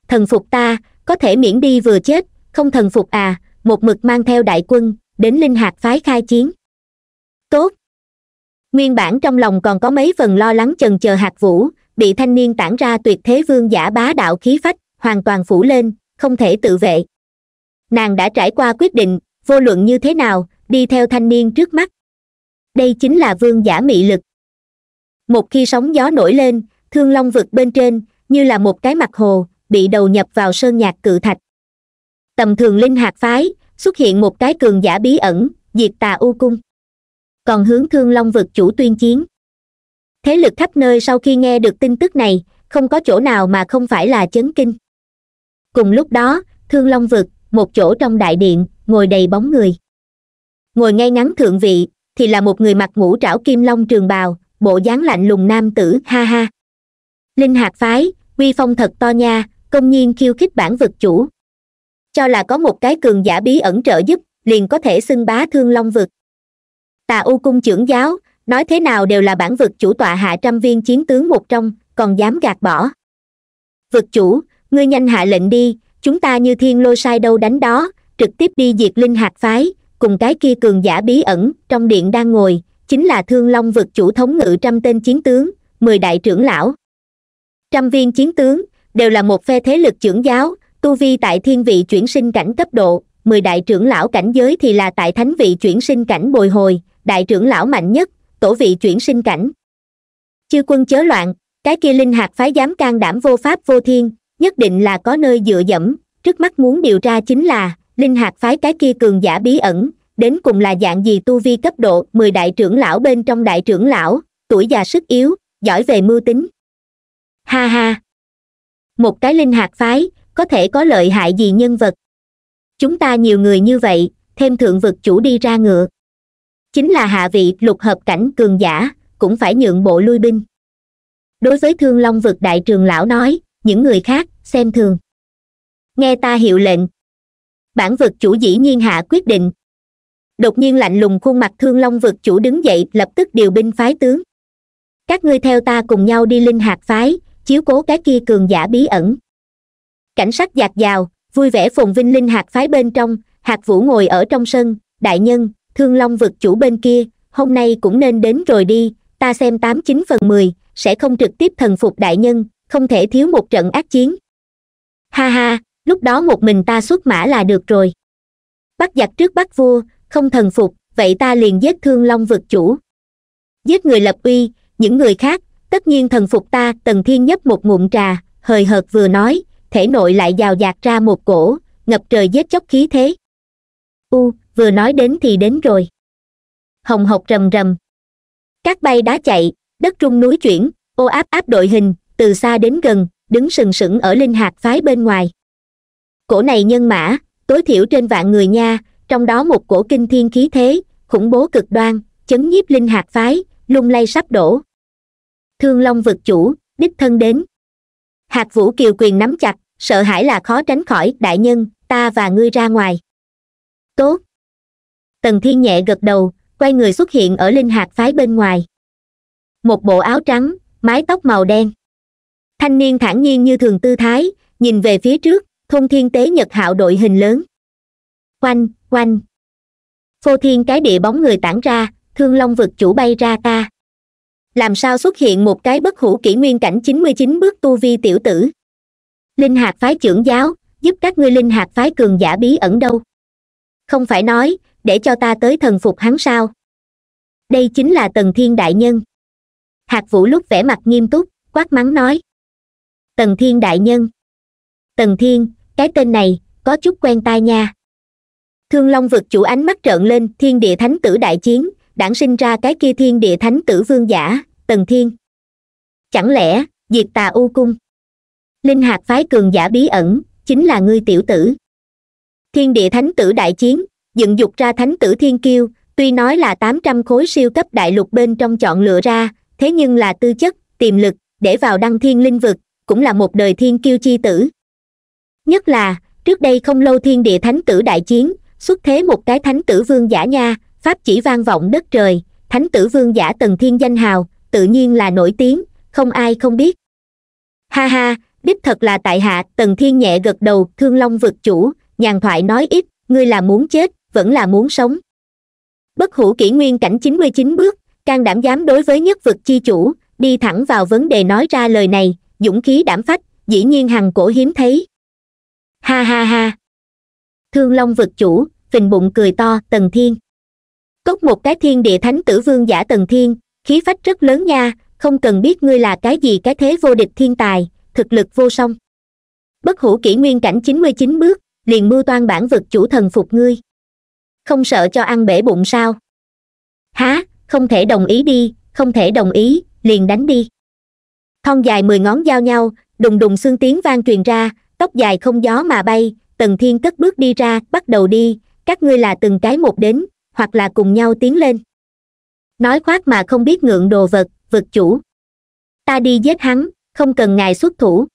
thần phục ta có thể miễn đi vừa chết không thần phục à một mực mang theo đại quân đến linh hạt phái khai chiến tốt nguyên bản trong lòng còn có mấy phần lo lắng chần chờ hạt vũ bị thanh niên tản ra tuyệt thế vương giả bá đạo khí phách hoàn toàn phủ lên không thể tự vệ nàng đã trải qua quyết định vô luận như thế nào đi theo thanh niên trước mắt đây chính là vương giả mị lực một khi sóng gió nổi lên thương long vực bên trên như là một cái mặt hồ bị đầu nhập vào sơn nhạc cự thạch tầm thường linh hạt phái xuất hiện một cái cường giả bí ẩn diệt tà u cung còn hướng thương long vực chủ tuyên chiến thế lực khắp nơi sau khi nghe được tin tức này không có chỗ nào mà không phải là chấn kinh cùng lúc đó thương long vực một chỗ trong đại điện ngồi đầy bóng người ngồi ngay ngắn thượng vị thì là một người mặc ngũ trảo kim long trường bào bộ dáng lạnh lùng nam tử ha ha linh hạt phái uy phong thật to nha công nhiên khiêu khích bản vực chủ cho là có một cái cường giả bí ẩn trợ giúp liền có thể xưng bá thương long vực tà u cung trưởng giáo nói thế nào đều là bản vực chủ tọa hạ trăm viên chiến tướng một trong còn dám gạt bỏ vực chủ ngươi nhanh hạ lệnh đi chúng ta như thiên lôi sai đâu đánh đó trực tiếp đi diệt linh hạt phái cùng cái kia cường giả bí ẩn trong điện đang ngồi chính là thương long vực chủ thống ngự trăm tên chiến tướng mười đại trưởng lão trăm viên chiến tướng đều là một phe thế lực trưởng giáo tu vi tại thiên vị chuyển sinh cảnh cấp độ mười đại trưởng lão cảnh giới thì là tại thánh vị chuyển sinh cảnh bồi hồi đại trưởng lão mạnh nhất tổ vị chuyển sinh cảnh chư quân chớ loạn cái kia linh hạt phái dám can đảm vô pháp vô thiên nhất định là có nơi dựa dẫm trước mắt muốn điều tra chính là linh hạt phái cái kia cường giả bí ẩn đến cùng là dạng gì tu vi cấp độ mười đại trưởng lão bên trong đại trưởng lão tuổi già sức yếu giỏi về mưu tính ha ha một cái linh hạt phái có thể có lợi hại gì nhân vật chúng ta nhiều người như vậy thêm thượng vực chủ đi ra ngựa chính là hạ vị lục hợp cảnh cường giả cũng phải nhượng bộ lui binh đối với thương long vực đại trường lão nói những người khác xem thường nghe ta hiệu lệnh bản vực chủ dĩ nhiên hạ quyết định đột nhiên lạnh lùng khuôn mặt thương long vực chủ đứng dậy lập tức điều binh phái tướng các ngươi theo ta cùng nhau đi linh hạt phái chiếu cố cái kia cường giả bí ẩn cảnh sắc giạt dào vui vẻ phồn vinh linh hạt phái bên trong hạt vũ ngồi ở trong sân đại nhân thương long vực chủ bên kia hôm nay cũng nên đến rồi đi ta xem tám chín phần mười sẽ không trực tiếp thần phục đại nhân không thể thiếu một trận ác chiến ha ha lúc đó một mình ta xuất mã là được rồi bắt giặc trước bắt vua không thần phục vậy ta liền giết thương long vực chủ giết người lập uy những người khác tất nhiên thần phục ta tần thiên nhấp một ngụm trà hời hợt vừa nói thể nội lại dào dạt ra một cổ ngập trời giết chóc khí thế u vừa nói đến thì đến rồi hồng hộc rầm rầm các bay đá chạy đất rung núi chuyển ô áp áp đội hình từ xa đến gần đứng sừng sững ở linh hạt phái bên ngoài cổ này nhân mã tối thiểu trên vạn người nha trong đó một cổ kinh thiên khí thế khủng bố cực đoan chấn nhiếp linh hạt phái lung lay sắp đổ thương long vực chủ đích thân đến hạt vũ kiều quyền nắm chặt sợ hãi là khó tránh khỏi đại nhân ta và ngươi ra ngoài tốt tần thiên nhẹ gật đầu quay người xuất hiện ở linh hạt phái bên ngoài một bộ áo trắng mái tóc màu đen thanh niên thản nhiên như thường tư thái nhìn về phía trước thông thiên tế nhật hạo đội hình lớn quanh quanh phô thiên cái địa bóng người tản ra thương long vực chủ bay ra ta làm sao xuất hiện một cái bất hủ kỷ nguyên cảnh chín mươi chín bước tu vi tiểu tử linh hạt phái trưởng giáo giúp các ngươi linh hạt phái cường giả bí ẩn đâu không phải nói để cho ta tới thần phục hắn sao đây chính là tần thiên đại nhân hạt vũ lúc vẻ mặt nghiêm túc quát mắng nói tần thiên đại nhân tần thiên cái tên này có chút quen tai nha thương long vực chủ ánh mắt trợn lên thiên địa thánh tử đại chiến đản sinh ra cái kia thiên địa thánh tử vương giả tần thiên chẳng lẽ diệt tà u cung linh hạt phái cường giả bí ẩn chính là ngươi tiểu tử thiên địa thánh tử đại chiến dựng dục ra thánh tử thiên kiêu tuy nói là tám trăm khối siêu cấp đại lục bên trong chọn lựa ra thế nhưng là tư chất tiềm lực để vào đăng thiên linh vực cũng là một đời thiên kiêu chi tử nhất là trước đây không lâu thiên địa thánh tử đại chiến xuất thế một cái thánh tử vương giả nha pháp chỉ vang vọng đất trời thánh tử vương giả tần thiên danh hào tự nhiên là nổi tiếng không ai không biết ha ha đích thật là tại hạ tần thiên nhẹ gật đầu thương long vực chủ nhàn thoại nói ít ngươi là muốn chết vẫn là muốn sống bất hủ kỷ nguyên cảnh chín mươi chín bước can đảm dám đối với nhất vực chi chủ đi thẳng vào vấn đề nói ra lời này dũng khí đảm phách dĩ nhiên hằng cổ hiếm thấy ha ha ha thương long vực chủ phình bụng cười to tần thiên cốc một cái thiên địa thánh tử vương giả tần thiên khí phách rất lớn nha không cần biết ngươi là cái gì cái thế vô địch thiên tài thực lực vô song bất hủ kỷ nguyên cảnh chín mươi chín bước liền mưu toan bản vực chủ thần phục ngươi không sợ cho ăn bể bụng sao há không thể đồng ý đi không thể đồng ý liền đánh đi thon dài mười ngón giao nhau đùng đùng xương tiếng vang truyền ra tóc dài không gió mà bay tần thiên cất bước đi ra bắt đầu đi các ngươi là từng cái một đến hoặc là cùng nhau tiến lên nói khoác mà không biết ngượng đồ vật vật chủ ta đi giết hắn không cần ngài xuất thủ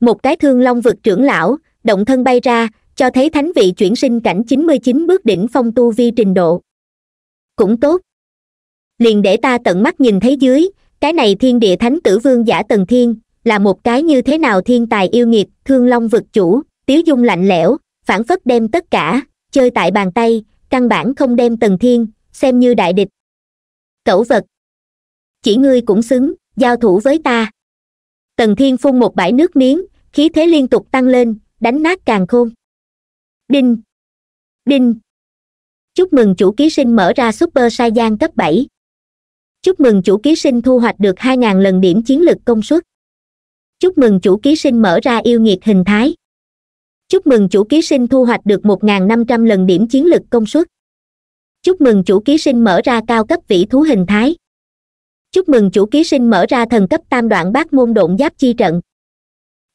một cái thương long vực trưởng lão động thân bay ra cho thấy thánh vị chuyển sinh cảnh 99 bước đỉnh phong tu vi trình độ cũng tốt liền để ta tận mắt nhìn thấy dưới cái này thiên địa thánh tử vương giả tần thiên là một cái như thế nào thiên tài yêu nghiệt thương long vực chủ tiếu dung lạnh lẽo phản phất đem tất cả chơi tại bàn tay căn bản không đem tần thiên xem như đại địch cẩu vật chỉ ngươi cũng xứng giao thủ với ta tần thiên phun một bãi nước miếng khí thế liên tục tăng lên đánh nát càng khôn đinh đinh chúc mừng chủ ký sinh mở ra super sai gian cấp bảy chúc mừng chủ ký sinh thu hoạch được 2.000 lần điểm chiến lực công suất chúc mừng chủ ký sinh mở ra yêu nghiệt hình thái chúc mừng chủ ký sinh thu hoạch được 1.500 lần điểm chiến lực công suất chúc mừng chủ ký sinh mở ra cao cấp vĩ thú hình thái chúc mừng chủ ký sinh mở ra thần cấp tam đoạn bát môn độn giáp chi trận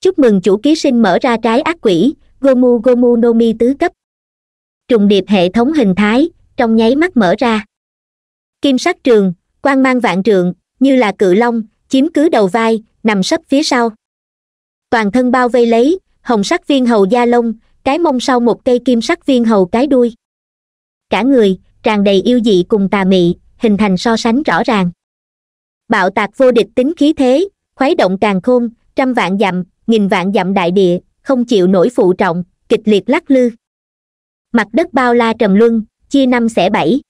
chúc mừng chủ ký sinh mở ra trái ác quỷ gomu gomu no mi tứ cấp trùng điệp hệ thống hình thái trong nháy mắt mở ra kim sắc trường quan mang vạn trượng như là cự long chiếm cứ đầu vai nằm sấp phía sau toàn thân bao vây lấy hồng sắc viên hầu da lông cái mông sau một cây kim sắc viên hầu cái đuôi cả người tràn đầy yêu dị cùng tà mị hình thành so sánh rõ ràng bạo tạc vô địch tính khí thế khuấy động càng khôn trăm vạn dặm nghìn vạn dặm đại địa không chịu nổi phụ trọng kịch liệt lắc lư mặt đất bao la trầm luân chia năm xẻ bảy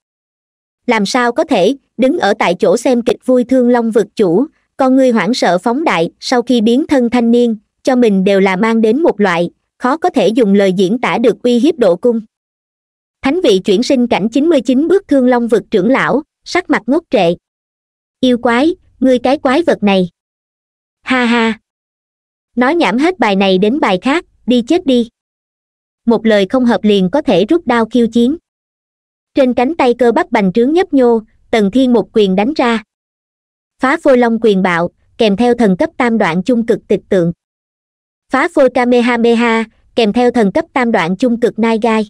làm sao có thể đứng ở tại chỗ xem kịch vui thương long vực chủ con ngươi hoảng sợ phóng đại sau khi biến thân thanh niên cho mình đều là mang đến một loại khó có thể dùng lời diễn tả được uy hiếp độ cung thánh vị chuyển sinh cảnh chín mươi chín bước thương long vực trưởng lão sắc mặt ngốc trệ yêu quái ngươi cái quái vật này ha ha nói nhảm hết bài này đến bài khác đi chết đi một lời không hợp liền có thể rút đao khiêu chiến trên cánh tay cơ bắp bành trướng nhấp nhô tần thiên một quyền đánh ra phá phôi long quyền bạo kèm theo thần cấp tam đoạn chung cực tịch tượng phá phôi kamehameha kèm theo thần cấp tam đoạn chung cực nai gai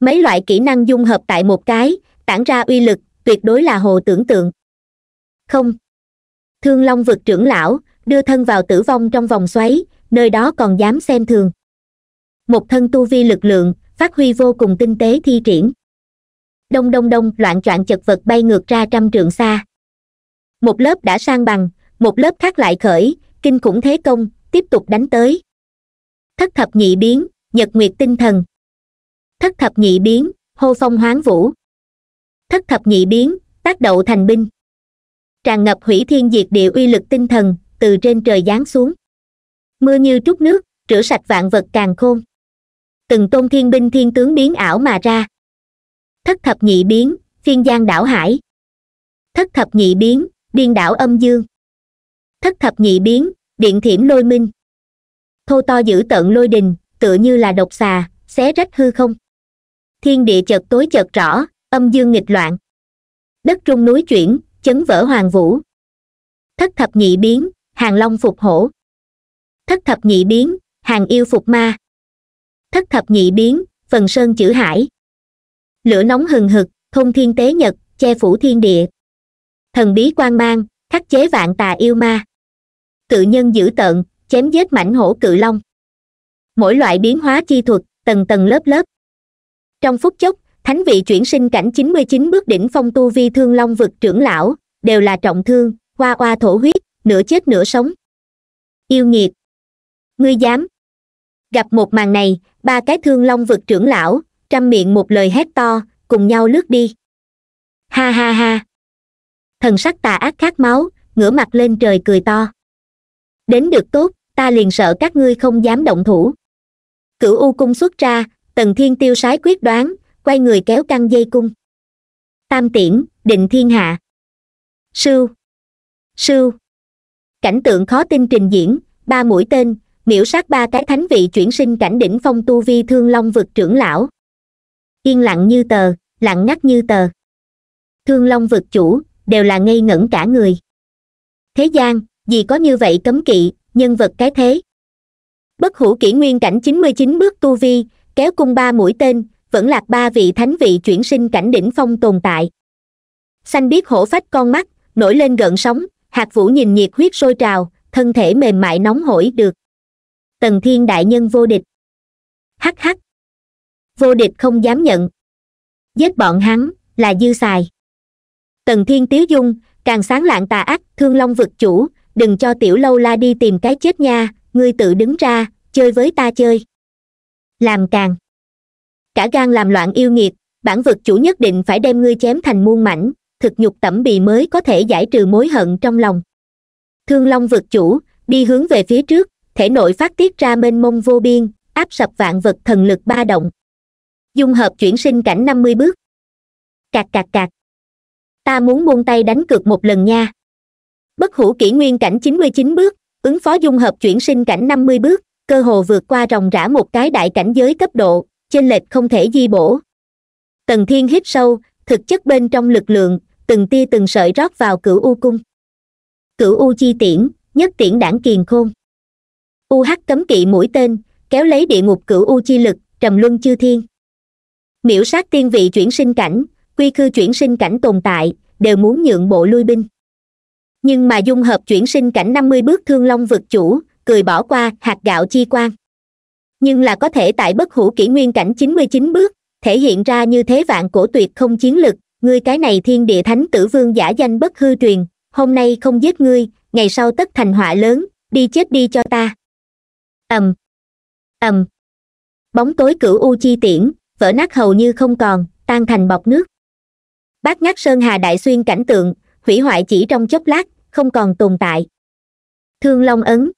mấy loại kỹ năng dung hợp tại một cái tản ra uy lực tuyệt đối là hồ tưởng tượng không thương long vực trưởng lão đưa thân vào tử vong trong vòng xoáy nơi đó còn dám xem thường một thân tu vi lực lượng phát huy vô cùng tinh tế thi triển đông đông đông loạn choạng chật vật bay ngược ra trăm trượng xa một lớp đã sang bằng một lớp khác lại khởi kinh khủng thế công tiếp tục đánh tới thất thập nhị biến nhật nguyệt tinh thần thất thập nhị biến hô phong hoáng vũ thất thập nhị biến tác đậu thành binh tràn ngập hủy thiên diệt địa uy lực tinh thần từ trên trời giáng xuống mưa như trút nước rửa sạch vạn vật càng khôn từng tôn thiên binh thiên tướng biến ảo mà ra thất thập nhị biến phiên giang đảo hải thất thập nhị biến điên đảo âm dương thất thập nhị biến điện thiểm lôi minh thô to dữ tận lôi đình tựa như là độc xà xé rách hư không thiên địa chợt tối chợt rõ âm dương nghịch loạn đất trung núi chuyển chấn vỡ hoàng vũ thất thập nhị biến hàng long phục hổ thất thập nhị biến hàng yêu phục ma thất thập nhị biến phần sơn chữ hải lửa nóng hừng hực thông thiên tế nhật che phủ thiên địa thần bí quan mang khắc chế vạn tà yêu ma cự nhân dữ tợn chém giết mảnh hổ cự long mỗi loại biến hóa chi thuật tầng tầng lớp lớp trong phút chốc thánh vị chuyển sinh cảnh chín mươi chín bước đỉnh phong tu vi thương long vực trưởng lão đều là trọng thương hoa hoa thổ huyết nửa chết nửa sống yêu nghiệt ngươi dám gặp một màn này ba cái thương long vực trưởng lão trăm miệng một lời hét to cùng nhau lướt đi ha ha ha thần sắc tà ác khát máu ngửa mặt lên trời cười to đến được tốt ta liền sợ các ngươi không dám động thủ cửu u cung xuất ra tần thiên tiêu sái quyết đoán quay người kéo căng dây cung tam tiễn định thiên hạ sưu sưu cảnh tượng khó tin trình diễn ba mũi tên miễu sát ba cái thánh vị chuyển sinh cảnh đỉnh phong tu vi thương long vực trưởng lão yên lặng như tờ lặng ngắt như tờ thương long vực chủ đều là ngây ngẩn cả người thế gian gì có như vậy cấm kỵ nhân vật cái thế bất hủ kỷ nguyên cảnh chín mươi chín bước tu vi kéo cung ba mũi tên vẫn lạc ba vị thánh vị chuyển sinh cảnh đỉnh phong tồn tại xanh biết hổ phách con mắt nổi lên gợn sóng hạt vũ nhìn nhiệt huyết sôi trào thân thể mềm mại nóng hổi được tần thiên đại nhân vô địch hắc hắc vô địch không dám nhận giết bọn hắn là dư xài tần thiên tiếu dung càng sáng lạng tà ác thương long vực chủ đừng cho tiểu lâu la đi tìm cái chết nha ngươi tự đứng ra chơi với ta chơi làm càng cả gan làm loạn yêu nghiệt bản vực chủ nhất định phải đem ngươi chém thành muôn mảnh thực nhục tẩm bì mới có thể giải trừ mối hận trong lòng thương long vực chủ đi hướng về phía trước thể nội phát tiết ra mênh mông vô biên áp sập vạn vật thần lực ba động dung hợp chuyển sinh cảnh năm mươi bước cạc cạc cạc ta muốn buông tay đánh cược một lần nha bất hủ kỷ nguyên cảnh chín mươi chín bước ứng phó dung hợp chuyển sinh cảnh năm mươi bước cơ hồ vượt qua ròng rã một cái đại cảnh giới cấp độ trên lệch không thể di bổ tần thiên hít sâu thực chất bên trong lực lượng từng tia từng sợi rót vào cửu u cung cửu u chi tiễn nhất tiễn đảng kiền khôn u UH hắc cấm kỵ mũi tên kéo lấy địa ngục cửu u chi lực trầm luân chư thiên miễu sát tiên vị chuyển sinh cảnh quy khư chuyển sinh cảnh tồn tại đều muốn nhượng bộ lui binh nhưng mà dung hợp chuyển sinh cảnh năm mươi bước thương long vực chủ cười bỏ qua hạt gạo chi quan nhưng là có thể tại bất hủ kỷ nguyên cảnh chín mươi chín bước thể hiện ra như thế vạn cổ tuyệt không chiến lực ngươi cái này thiên địa thánh tử vương giả danh bất hư truyền hôm nay không giết ngươi ngày sau tất thành họa lớn đi chết đi cho ta ầm um, ầm bóng tối cửu u chi tiễn vỡ nát hầu như không còn tan thành bọc nước bát nhát sơn hà đại xuyên cảnh tượng hủy hoại chỉ trong chốc lát không còn tồn tại thương long ấn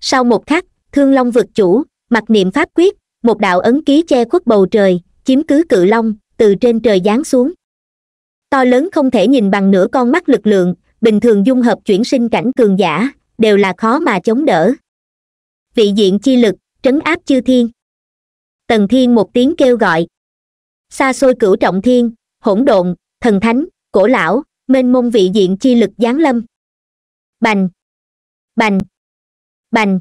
sau một khắc thương long vực chủ mặc niệm pháp quyết một đạo ấn ký che khuất bầu trời chiếm cứ cự long từ trên trời giáng xuống to lớn không thể nhìn bằng nửa con mắt lực lượng bình thường dung hợp chuyển sinh cảnh cường giả đều là khó mà chống đỡ vị diện chi lực trấn áp chư thiên tần thiên một tiếng kêu gọi xa xôi cửu trọng thiên hỗn độn thần thánh cổ lão mênh mông vị diện chi lực giáng lâm bành bành bành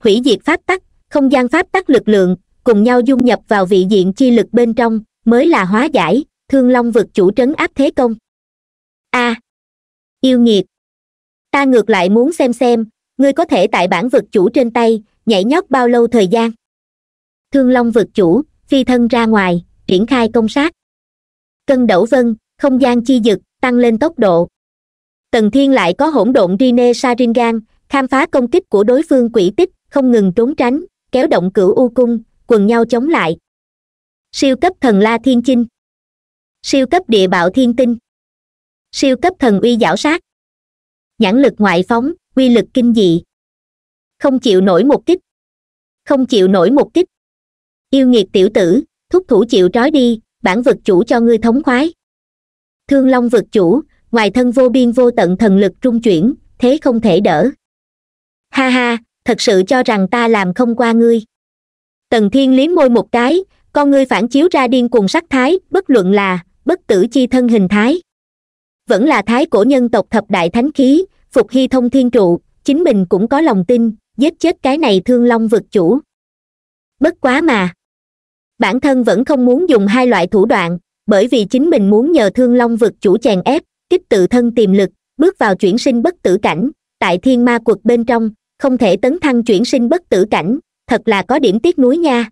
hủy diệt pháp tắc không gian pháp tắc lực lượng cùng nhau dung nhập vào vị diện chi lực bên trong mới là hóa giải thương long vực chủ trấn áp thế công a à, yêu nghiệt ta ngược lại muốn xem xem ngươi có thể tại bản vực chủ trên tay nhảy nhót bao lâu thời gian thương long vượt chủ phi thân ra ngoài triển khai công sát cân đẩu vân không gian chi dực tăng lên tốc độ tần thiên lại có hỗn độn rine saringan khám phá công kích của đối phương quỷ tích không ngừng trốn tránh kéo động cửu u cung quần nhau chống lại siêu cấp thần la thiên chinh siêu cấp địa bạo thiên tinh siêu cấp thần uy giảo sát nhãn lực ngoại phóng uy lực kinh dị không chịu nổi một kích không chịu nổi một kích yêu nghiệt tiểu tử thúc thủ chịu trói đi bản vực chủ cho ngươi thống khoái thương long vực chủ ngoài thân vô biên vô tận thần lực trung chuyển thế không thể đỡ ha ha thật sự cho rằng ta làm không qua ngươi tần thiên liếm môi một cái con ngươi phản chiếu ra điên cuồng sắc thái bất luận là bất tử chi thân hình thái vẫn là thái cổ nhân tộc thập đại thánh khí phục hy thông thiên trụ chính mình cũng có lòng tin giết chết cái này thương long vực chủ bất quá mà bản thân vẫn không muốn dùng hai loại thủ đoạn bởi vì chính mình muốn nhờ thương long vực chủ chèn ép kích tự thân tiềm lực bước vào chuyển sinh bất tử cảnh tại thiên ma quật bên trong không thể tấn thăng chuyển sinh bất tử cảnh thật là có điểm tiếc nuối nha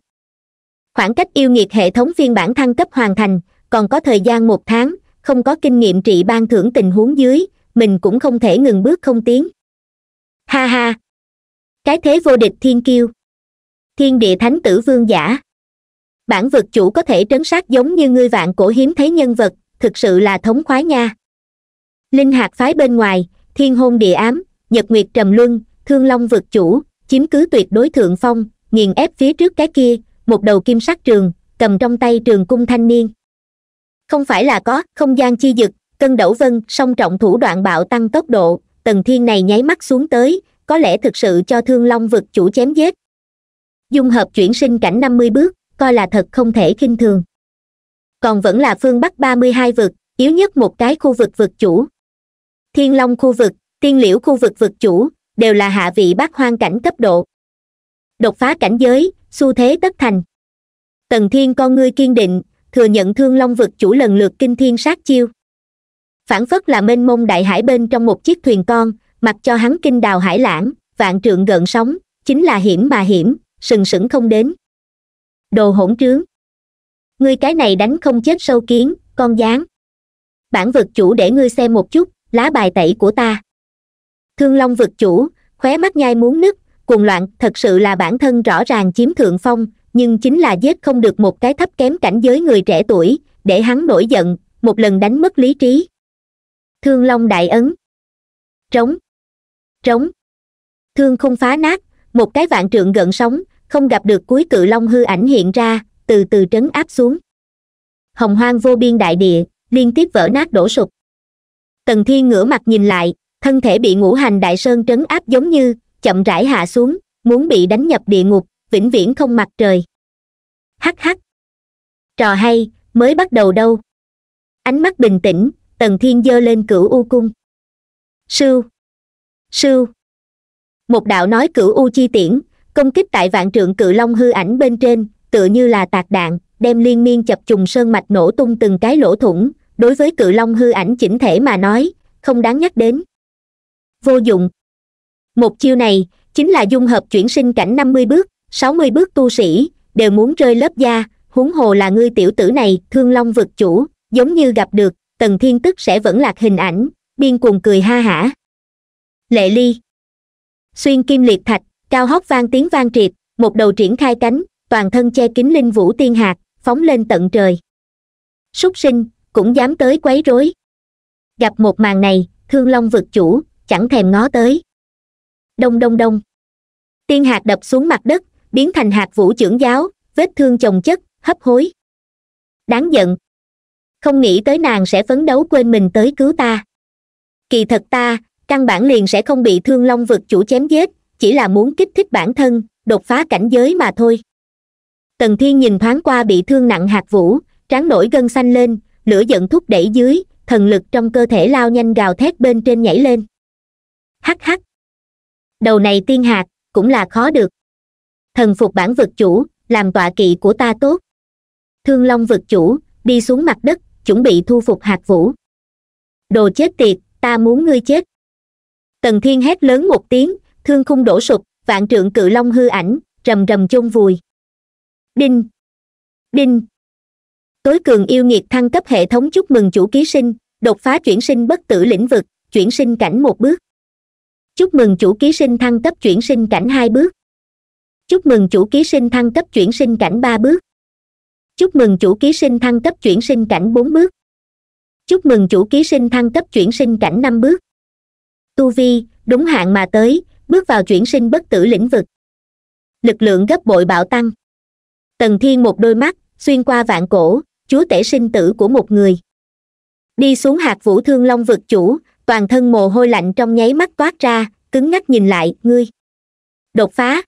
khoảng cách yêu nghiệt hệ thống phiên bản thăng cấp hoàn thành còn có thời gian một tháng không có kinh nghiệm trị ban thưởng tình huống dưới mình cũng không thể ngừng bước không tiến ha ha cái thế vô địch thiên kiêu thiên địa thánh tử vương giả bản vực chủ có thể trấn sát giống như ngươi vạn cổ hiếm thấy nhân vật thực sự là thống khoái nha linh hạt phái bên ngoài thiên hôn địa ám nhật nguyệt trầm luân thương long vực chủ chiếm cứ tuyệt đối thượng phong nghiền ép phía trước cái kia một đầu kim sắc trường cầm trong tay trường cung thanh niên không phải là có không gian chi dực cân đẩu vân song trọng thủ đoạn bạo tăng tốc độ tầng thiên này nháy mắt xuống tới có lẽ thực sự cho thương long vực chủ chém giết dung hợp chuyển sinh cảnh năm mươi bước coi là thật không thể khinh thường còn vẫn là phương bắc ba mươi hai vực yếu nhất một cái khu vực vực chủ thiên long khu vực tiên liễu khu vực vực chủ đều là hạ vị bát hoang cảnh cấp độ đột phá cảnh giới xu thế tất thành tần thiên con ngươi kiên định thừa nhận thương long vực chủ lần lượt kinh thiên sát chiêu phản phất là mênh mông đại hải bên trong một chiếc thuyền con mặc cho hắn kinh đào hải lãng vạn trượng gần sóng chính là hiểm mà hiểm sừng sững không đến đồ hỗn trướng ngươi cái này đánh không chết sâu kiến con gián. bản vực chủ để ngươi xem một chút lá bài tẩy của ta thương long vực chủ khóe mắt nhai muốn nứt cuồng loạn thật sự là bản thân rõ ràng chiếm thượng phong nhưng chính là giết không được một cái thấp kém cảnh giới người trẻ tuổi để hắn nổi giận một lần đánh mất lý trí thương long đại ấn trống trống thương không phá nát một cái vạn trượng gợn sóng không gặp được cuối cự long hư ảnh hiện ra từ từ trấn áp xuống hồng hoang vô biên đại địa liên tiếp vỡ nát đổ sụp tần thiên ngửa mặt nhìn lại thân thể bị ngũ hành đại sơn trấn áp giống như chậm rãi hạ xuống muốn bị đánh nhập địa ngục vĩnh viễn không mặt trời hắc hắc trò hay mới bắt đầu đâu ánh mắt bình tĩnh tần thiên dơ lên cửu u cung sưu sưu một đạo nói cửu u chi tiễn công kích tại vạn trượng cự long hư ảnh bên trên tựa như là tạc đạn đem liên miên chập trùng sơn mạch nổ tung từng cái lỗ thủng đối với cự long hư ảnh chỉnh thể mà nói không đáng nhắc đến vô dụng một chiêu này chính là dung hợp chuyển sinh cảnh năm mươi bước sáu mươi bước tu sĩ đều muốn rơi lớp da huống hồ là ngươi tiểu tử này thương long vực chủ giống như gặp được tần thiên tức sẽ vẫn lạc hình ảnh biên cuồng cười ha hả lệ ly xuyên kim liệt thạch cao hót vang tiếng vang triệt một đầu triển khai cánh toàn thân che kín linh vũ tiên hạt phóng lên tận trời súc sinh cũng dám tới quấy rối gặp một màn này thương long vực chủ chẳng thèm ngó tới đông đông đông tiên hạt đập xuống mặt đất biến thành hạt vũ trưởng giáo vết thương chồng chất hấp hối đáng giận không nghĩ tới nàng sẽ phấn đấu quên mình tới cứu ta kỳ thật ta căn bản liền sẽ không bị thương long vực chủ chém giết chỉ là muốn kích thích bản thân đột phá cảnh giới mà thôi tần thiên nhìn thoáng qua bị thương nặng hạt vũ tráng nổi gân xanh lên lửa giận thúc đẩy dưới thần lực trong cơ thể lao nhanh gào thét bên trên nhảy lên hắc hắc đầu này tiên hạt cũng là khó được thần phục bản vực chủ làm tọa kỵ của ta tốt thương long vực chủ đi xuống mặt đất chuẩn bị thu phục hạt vũ đồ chết tiệt ta muốn ngươi chết tần thiên hét lớn một tiếng thương khung đổ sụp vạn trượng cự long hư ảnh rầm rầm chôn vùi đinh đinh tối cường yêu nghiệt thăng cấp hệ thống chúc mừng chủ ký sinh đột phá chuyển sinh bất tử lĩnh vực chuyển sinh cảnh một bước chúc mừng chủ ký sinh thăng cấp chuyển sinh cảnh hai bước chúc mừng chủ ký sinh thăng cấp chuyển sinh cảnh ba bước chúc mừng chủ ký sinh thăng cấp chuyển sinh cảnh bốn bước chúc mừng chủ ký sinh thăng cấp chuyển sinh cảnh năm bước tu vi đúng hạn mà tới bước vào chuyển sinh bất tử lĩnh vực lực lượng gấp bội bạo tăng tần thiên một đôi mắt xuyên qua vạn cổ chúa tể sinh tử của một người đi xuống hạt vũ thương long vực chủ toàn thân mồ hôi lạnh trong nháy mắt toát ra cứng ngắc nhìn lại ngươi đột phá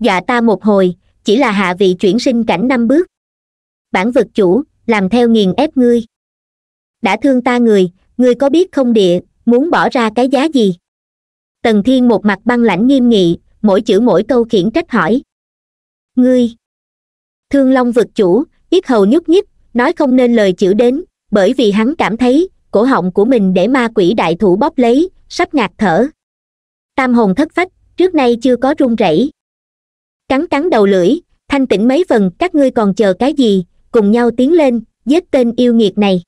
dạ ta một hồi chỉ là hạ vị chuyển sinh cảnh năm bước bản vực chủ làm theo nghiền ép ngươi đã thương ta người ngươi có biết không địa muốn bỏ ra cái giá gì tần thiên một mặt băng lãnh nghiêm nghị mỗi chữ mỗi câu khiển trách hỏi ngươi thương long vực chủ yết hầu nhúc nhích nói không nên lời chữ đến bởi vì hắn cảm thấy cổ họng của mình để ma quỷ đại thủ bóp lấy sắp ngạt thở tam hồn thất phách trước nay chưa có run rẩy cắn cắn đầu lưỡi thanh tĩnh mấy phần các ngươi còn chờ cái gì cùng nhau tiến lên giết tên yêu nghiệt này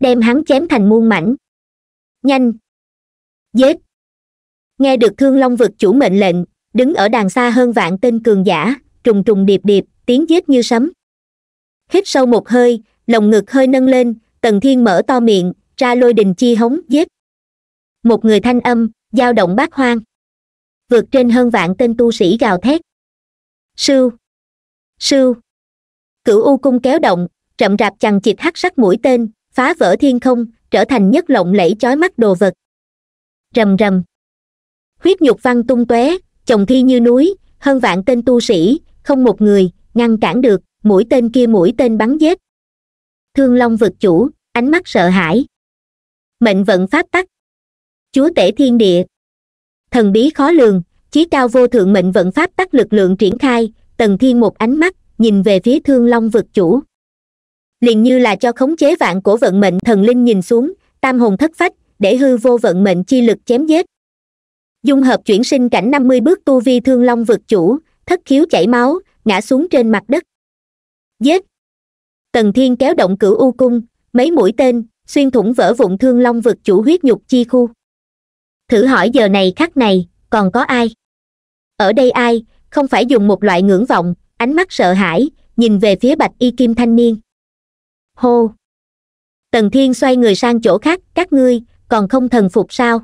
đem hắn chém thành muôn mảnh nhanh giết nghe được thương long vực chủ mệnh lệnh đứng ở đàng xa hơn vạn tên cường giả trùng trùng điệp điệp tiếng giết như sấm hít sâu một hơi lồng ngực hơi nâng lên tần thiên mở to miệng ra lôi đình chi hống giết một người thanh âm dao động bát hoang vượt trên hơn vạn tên tu sĩ gào thét sư sư cửu u cung kéo động chậm rạp chằng chịt hắt sắc mũi tên phá vỡ thiên không trở thành nhất lộng lẫy chói mắt đồ vật rầm rầm huyết nhục văn tung tóe chồng thi như núi hơn vạn tên tu sĩ không một người ngăn cản được mũi tên kia mũi tên bắn giết thương long vực chủ ánh mắt sợ hãi mệnh vận pháp tắc chúa tể thiên địa thần bí khó lường chí cao vô thượng mệnh vận pháp tắc lực lượng triển khai tần thiên một ánh mắt nhìn về phía thương long vực chủ liền như là cho khống chế vạn cổ vận mệnh thần linh nhìn xuống tam hồn thất phách để hư vô vận mệnh chi lực chém giết dung hợp chuyển sinh cảnh năm mươi bước tu vi thương long vực chủ thất khiếu chảy máu ngã xuống trên mặt đất giết tần thiên kéo động cửu u cung mấy mũi tên xuyên thủng vỡ vụn thương long vực chủ huyết nhục chi khu thử hỏi giờ này khắc này còn có ai ở đây ai không phải dùng một loại ngưỡng vọng ánh mắt sợ hãi nhìn về phía bạch y kim thanh niên hô tần thiên xoay người sang chỗ khác các ngươi còn không thần phục sao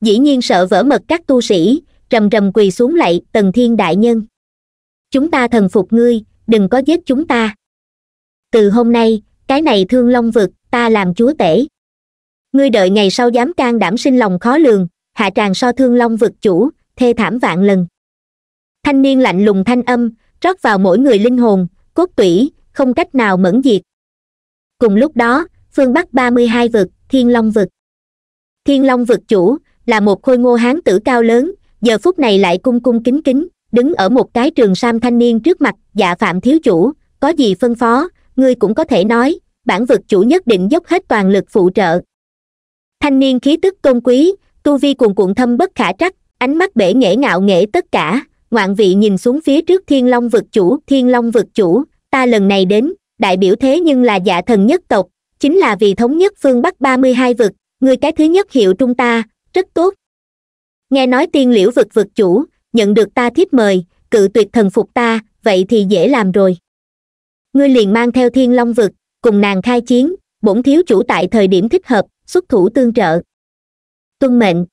dĩ nhiên sợ vỡ mật các tu sĩ rầm rầm quỳ xuống lạy tần thiên đại nhân chúng ta thần phục ngươi đừng có giết chúng ta từ hôm nay cái này thương long vực ta làm chúa tể ngươi đợi ngày sau dám can đảm sinh lòng khó lường hạ tràng so thương long vực chủ thê thảm vạn lần thanh niên lạnh lùng thanh âm rót vào mỗi người linh hồn cốt tủy không cách nào mẫn diệt cùng lúc đó phương bắc ba mươi hai vực thiên long vực thiên long vực chủ là một khôi ngô hán tử cao lớn giờ phút này lại cung cung kính kính đứng ở một cái trường sam thanh niên trước mặt dạ phạm thiếu chủ có gì phân phó ngươi cũng có thể nói bản vực chủ nhất định dốc hết toàn lực phụ trợ thanh niên khí tức tôn quý tu vi cuồn cuộn thâm bất khả trắc ánh mắt bể nghệ ngạo nghệ tất cả ngoạn vị nhìn xuống phía trước thiên long vực chủ thiên long vực chủ ta lần này đến đại biểu thế nhưng là dạ thần nhất tộc chính là vì thống nhất phương bắc ba mươi hai vực ngươi cái thứ nhất hiệu trung ta rất tốt nghe nói tiên liễu vực vực chủ nhận được ta thiếp mời cự tuyệt thần phục ta vậy thì dễ làm rồi ngươi liền mang theo thiên long vực cùng nàng khai chiến bổn thiếu chủ tại thời điểm thích hợp xuất thủ tương trợ tuân mệnh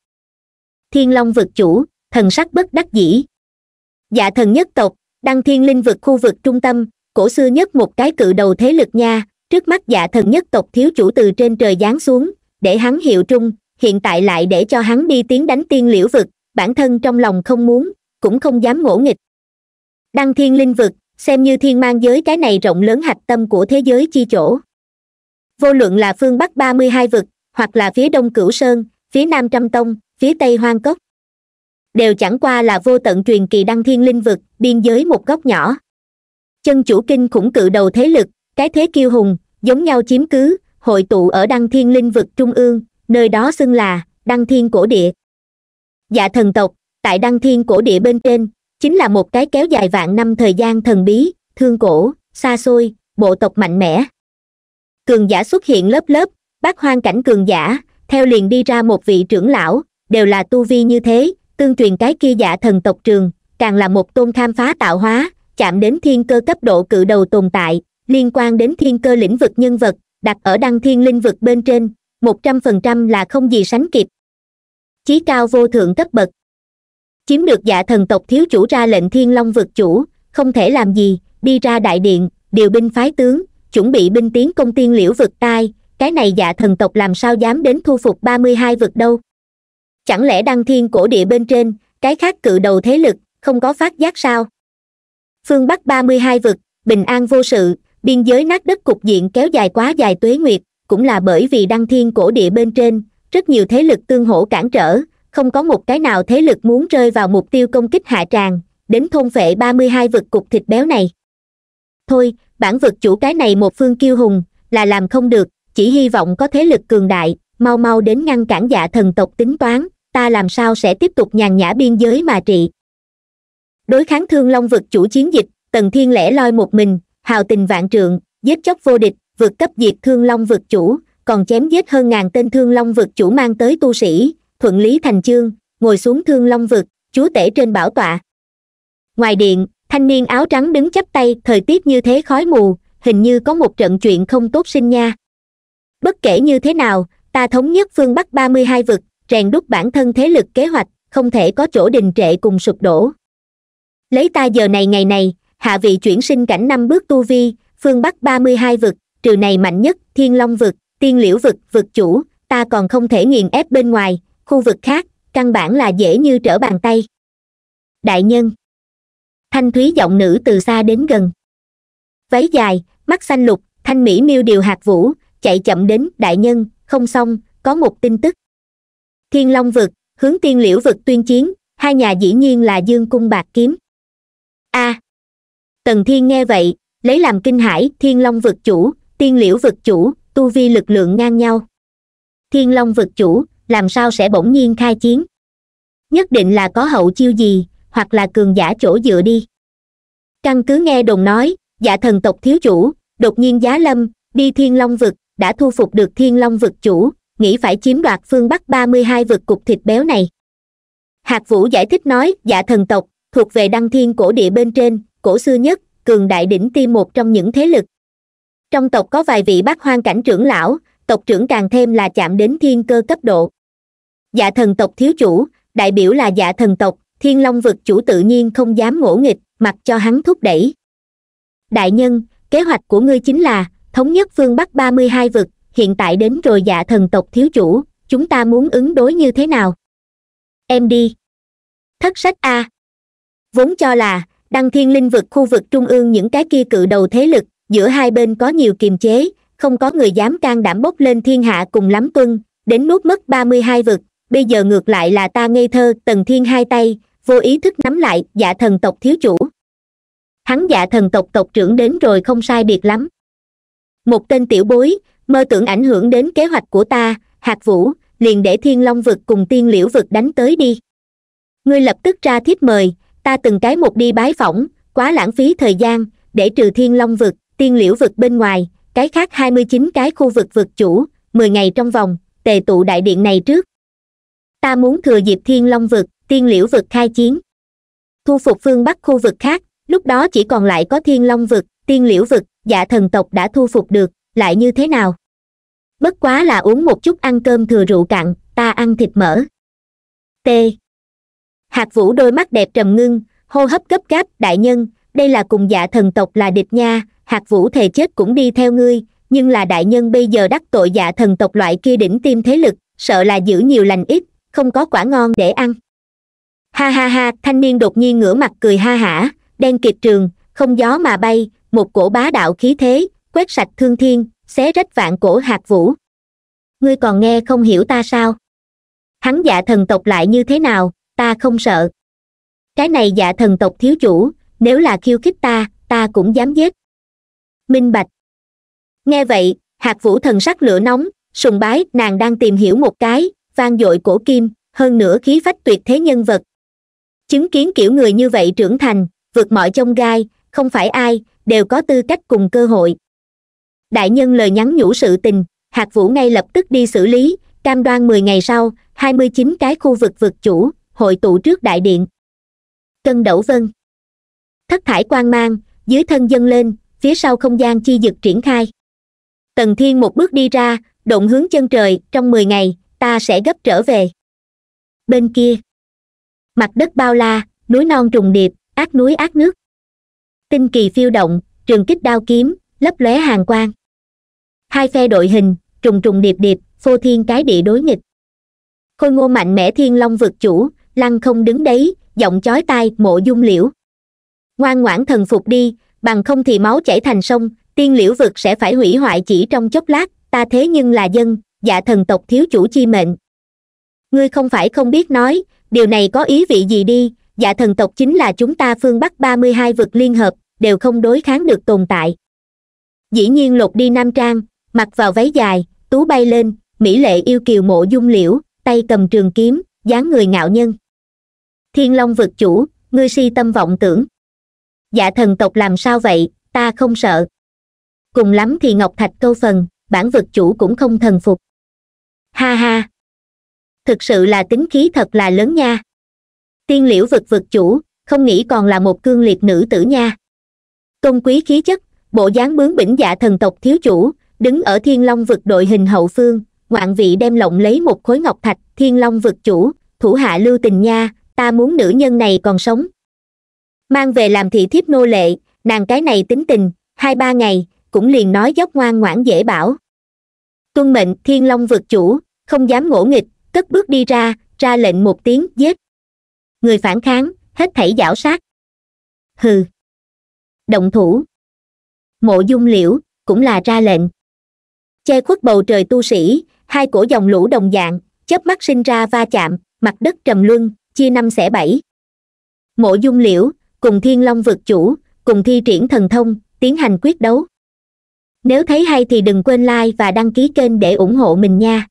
thiên long vực chủ thần sắc bất đắc dĩ dạ thần nhất tộc đăng thiên linh vực khu vực trung tâm cổ xưa nhất một cái cự đầu thế lực nha trước mắt dạ thần nhất tộc thiếu chủ từ trên trời giáng xuống để hắn hiệu trung hiện tại lại để cho hắn đi tiến đánh tiên liễu vực bản thân trong lòng không muốn cũng không dám ngỗ nghịch đăng thiên linh vực xem như thiên mang giới cái này rộng lớn hạch tâm của thế giới chi chỗ vô luận là phương bắc ba mươi hai vực hoặc là phía đông cửu sơn phía nam trăm tông phía tây hoang cốc đều chẳng qua là vô tận truyền kỳ đăng thiên linh vực biên giới một góc nhỏ chân chủ kinh khủng cự đầu thế lực cái thế kiêu hùng giống nhau chiếm cứ hội tụ ở đăng thiên linh vực trung ương nơi đó xưng là đăng thiên cổ địa dạ thần tộc tại đăng thiên cổ địa bên trên chính là một cái kéo dài vạn năm thời gian thần bí thương cổ xa xôi bộ tộc mạnh mẽ cường giả xuất hiện lớp lớp bác hoang cảnh cường giả theo liền đi ra một vị trưởng lão đều là tu vi như thế tương truyền cái kia dạ thần tộc trường càng là một tôn tham phá tạo hóa chạm đến thiên cơ cấp độ cự đầu tồn tại liên quan đến thiên cơ lĩnh vực nhân vật đặt ở đăng thiên linh vực bên trên một trăm phần trăm là không gì sánh kịp chí cao vô thượng cấp bậc chiếm được dạ thần tộc thiếu chủ ra lệnh thiên long vực chủ không thể làm gì đi ra đại điện điều binh phái tướng chuẩn bị binh tiến công tiên liễu vực tai cái này dạ thần tộc làm sao dám đến thu phục ba mươi hai vực đâu chẳng lẽ đăng thiên cổ địa bên trên cái khác cự đầu thế lực không có phát giác sao phương bắc ba mươi hai vực bình an vô sự biên giới nát đất cục diện kéo dài quá dài tuế nguyệt cũng là bởi vì đăng thiên cổ địa bên trên rất nhiều thế lực tương hỗ cản trở không có một cái nào thế lực muốn rơi vào mục tiêu công kích hạ tràng đến thôn vệ ba mươi hai vực cục thịt béo này thôi bản vực chủ cái này một phương kiêu hùng là làm không được chỉ hy vọng có thế lực cường đại mau mau đến ngăn cản dạ thần tộc tính toán ta làm sao sẽ tiếp tục nhàn nhã biên giới mà trị đối kháng thương long vực chủ chiến dịch tần thiên lẻ loi một mình hào tình vạn trượng giết chóc vô địch vượt cấp diệt thương long vượt chủ còn chém giết hơn ngàn tên thương long vượt chủ mang tới tu sĩ thuận lý thành chương ngồi xuống thương long vượt chúa tể trên bảo tọa ngoài điện thanh niên áo trắng đứng chắp tay thời tiết như thế khói mù hình như có một trận chuyện không tốt sinh nha bất kể như thế nào ta thống nhất phương bắc ba mươi hai vực rèn đúc bản thân thế lực kế hoạch không thể có chỗ đình trệ cùng sụp đổ lấy ta giờ này ngày này hạ vị chuyển sinh cảnh năm bước tu vi phương bắc ba mươi hai vực trừ này mạnh nhất thiên long vực tiên liễu vực vực chủ ta còn không thể nghiền ép bên ngoài khu vực khác căn bản là dễ như trở bàn tay đại nhân thanh thúy giọng nữ từ xa đến gần váy dài mắt xanh lục thanh mỹ miêu điều hạt vũ chạy chậm đến đại nhân không xong có một tin tức thiên long vực hướng tiên liễu vực tuyên chiến hai nhà dĩ nhiên là dương cung bạc kiếm a tần thiên nghe vậy lấy làm kinh hãi thiên long vực chủ tiên liễu vực chủ tu vi lực lượng ngang nhau thiên long vực chủ làm sao sẽ bỗng nhiên khai chiến nhất định là có hậu chiêu gì hoặc là cường giả chỗ dựa đi căn cứ nghe đồn nói giả thần tộc thiếu chủ đột nhiên giá lâm đi thiên long vực đã thu phục được thiên long vực chủ nghĩ phải chiếm đoạt phương bắc ba mươi hai vực cục thịt béo này hạc vũ giải thích nói giả thần tộc thuộc về đăng thiên cổ địa bên trên cổ xưa nhất cường đại đỉnh tiêm một trong những thế lực trong tộc có vài vị bác hoang cảnh trưởng lão tộc trưởng càng thêm là chạm đến thiên cơ cấp độ dạ thần tộc thiếu chủ đại biểu là dạ thần tộc thiên long vực chủ tự nhiên không dám ngỗ nghịch mặc cho hắn thúc đẩy đại nhân kế hoạch của ngươi chính là thống nhất phương bắc ba mươi hai vực hiện tại đến rồi dạ thần tộc thiếu chủ chúng ta muốn ứng đối như thế nào em đi thất sách a vốn cho là đăng thiên linh vực khu vực trung ương những cái kia cự đầu thế lực giữa hai bên có nhiều kiềm chế không có người dám can đảm bốc lên thiên hạ cùng lắm quân đến nuốt mất ba mươi hai vực bây giờ ngược lại là ta ngây thơ tần thiên hai tay vô ý thức nắm lại dạ thần tộc thiếu chủ hắn dạ thần tộc tộc trưởng đến rồi không sai biệt lắm một tên tiểu bối mơ tưởng ảnh hưởng đến kế hoạch của ta hạt vũ liền để thiên long vực cùng tiên liễu vực đánh tới đi ngươi lập tức ra thiếp mời ta từng cái một đi bái phỏng quá lãng phí thời gian để trừ thiên long vực tiên liễu vực bên ngoài cái khác hai mươi chín cái khu vực vực chủ mười ngày trong vòng tề tụ đại điện này trước ta muốn thừa dịp thiên long vực tiên liễu vực khai chiến thu phục phương bắc khu vực khác lúc đó chỉ còn lại có thiên long vực tiên liễu vực dạ thần tộc đã thu phục được lại như thế nào bất quá là uống một chút ăn cơm thừa rượu cạn ta ăn thịt mỡ t Hạc vũ đôi mắt đẹp trầm ngưng hô hấp gấp gáp đại nhân đây là cùng dạ thần tộc là địch nha hạt vũ thề chết cũng đi theo ngươi nhưng là đại nhân bây giờ đắc tội dạ thần tộc loại kia đỉnh tim thế lực sợ là giữ nhiều lành ít không có quả ngon để ăn ha ha ha thanh niên đột nhiên ngửa mặt cười ha hả đen kịp trường không gió mà bay một cổ bá đạo khí thế quét sạch thương thiên xé rách vạn cổ hạt vũ ngươi còn nghe không hiểu ta sao hắn dạ thần tộc lại như thế nào ta không sợ cái này dạ thần tộc thiếu chủ nếu là khiêu khích ta ta cũng dám giết minh bạch nghe vậy hạt vũ thần sắc lửa nóng sùng bái nàng đang tìm hiểu một cái vang dội cổ kim hơn nữa khí phách tuyệt thế nhân vật chứng kiến kiểu người như vậy trưởng thành vượt mọi chông gai không phải ai đều có tư cách cùng cơ hội đại nhân lời nhắn nhủ sự tình hạt vũ ngay lập tức đi xử lý cam đoan mười ngày sau hai mươi chín cái khu vực vực chủ hội tụ trước đại điện cân đẩu vân thất thải quan mang dưới thân dâng lên phía sau không gian chi dực triển khai tần thiên một bước đi ra động hướng chân trời trong mười ngày ta sẽ gấp trở về bên kia mặt đất bao la núi non trùng điệp ác núi ác nước tinh kỳ phiêu động trường kích đao kiếm lấp lóe hàng quang hai phe đội hình trùng trùng điệp điệp phô thiên cái địa đối nghịch khôi ngô mạnh mẽ thiên long vực chủ lăng không đứng đấy giọng chói tai mộ dung liễu ngoan ngoãn thần phục đi bằng không thì máu chảy thành sông tiên liễu vực sẽ phải hủy hoại chỉ trong chốc lát ta thế nhưng là dân dạ thần tộc thiếu chủ chi mệnh ngươi không phải không biết nói điều này có ý vị gì đi dạ thần tộc chính là chúng ta phương bắc ba mươi hai vực liên hợp đều không đối kháng được tồn tại dĩ nhiên lột đi nam trang mặc vào váy dài tú bay lên mỹ lệ yêu kiều mộ dung liễu tay cầm trường kiếm dáng người ngạo nhân thiên long vực chủ ngươi si tâm vọng tưởng dạ thần tộc làm sao vậy ta không sợ cùng lắm thì ngọc thạch câu phần bản vực chủ cũng không thần phục ha ha thực sự là tính khí thật là lớn nha tiên liễu vực vực chủ không nghĩ còn là một cương liệt nữ tử nha công quý khí chất bộ dáng bướng bỉnh dạ thần tộc thiếu chủ đứng ở thiên long vực đội hình hậu phương ngoạn vị đem lộng lấy một khối ngọc thạch thiên long vực chủ thủ hạ lưu tình nha ta muốn nữ nhân này còn sống mang về làm thị thiếp nô lệ nàng cái này tính tình hai ba ngày cũng liền nói dốc ngoan ngoãn dễ bảo tuân mệnh thiên long vượt chủ không dám ngỗ nghịch cất bước đi ra ra lệnh một tiếng giết người phản kháng hết thảy giảo sát hừ động thủ mộ dung liễu cũng là ra lệnh che khuất bầu trời tu sĩ hai cổ dòng lũ đồng dạng chớp mắt sinh ra va chạm mặt đất trầm luân chia năm xẻ bảy mộ dung liễu cùng thiên long vực chủ cùng thi triển thần thông tiến hành quyết đấu nếu thấy hay thì đừng quên like và đăng ký kênh để ủng hộ mình nha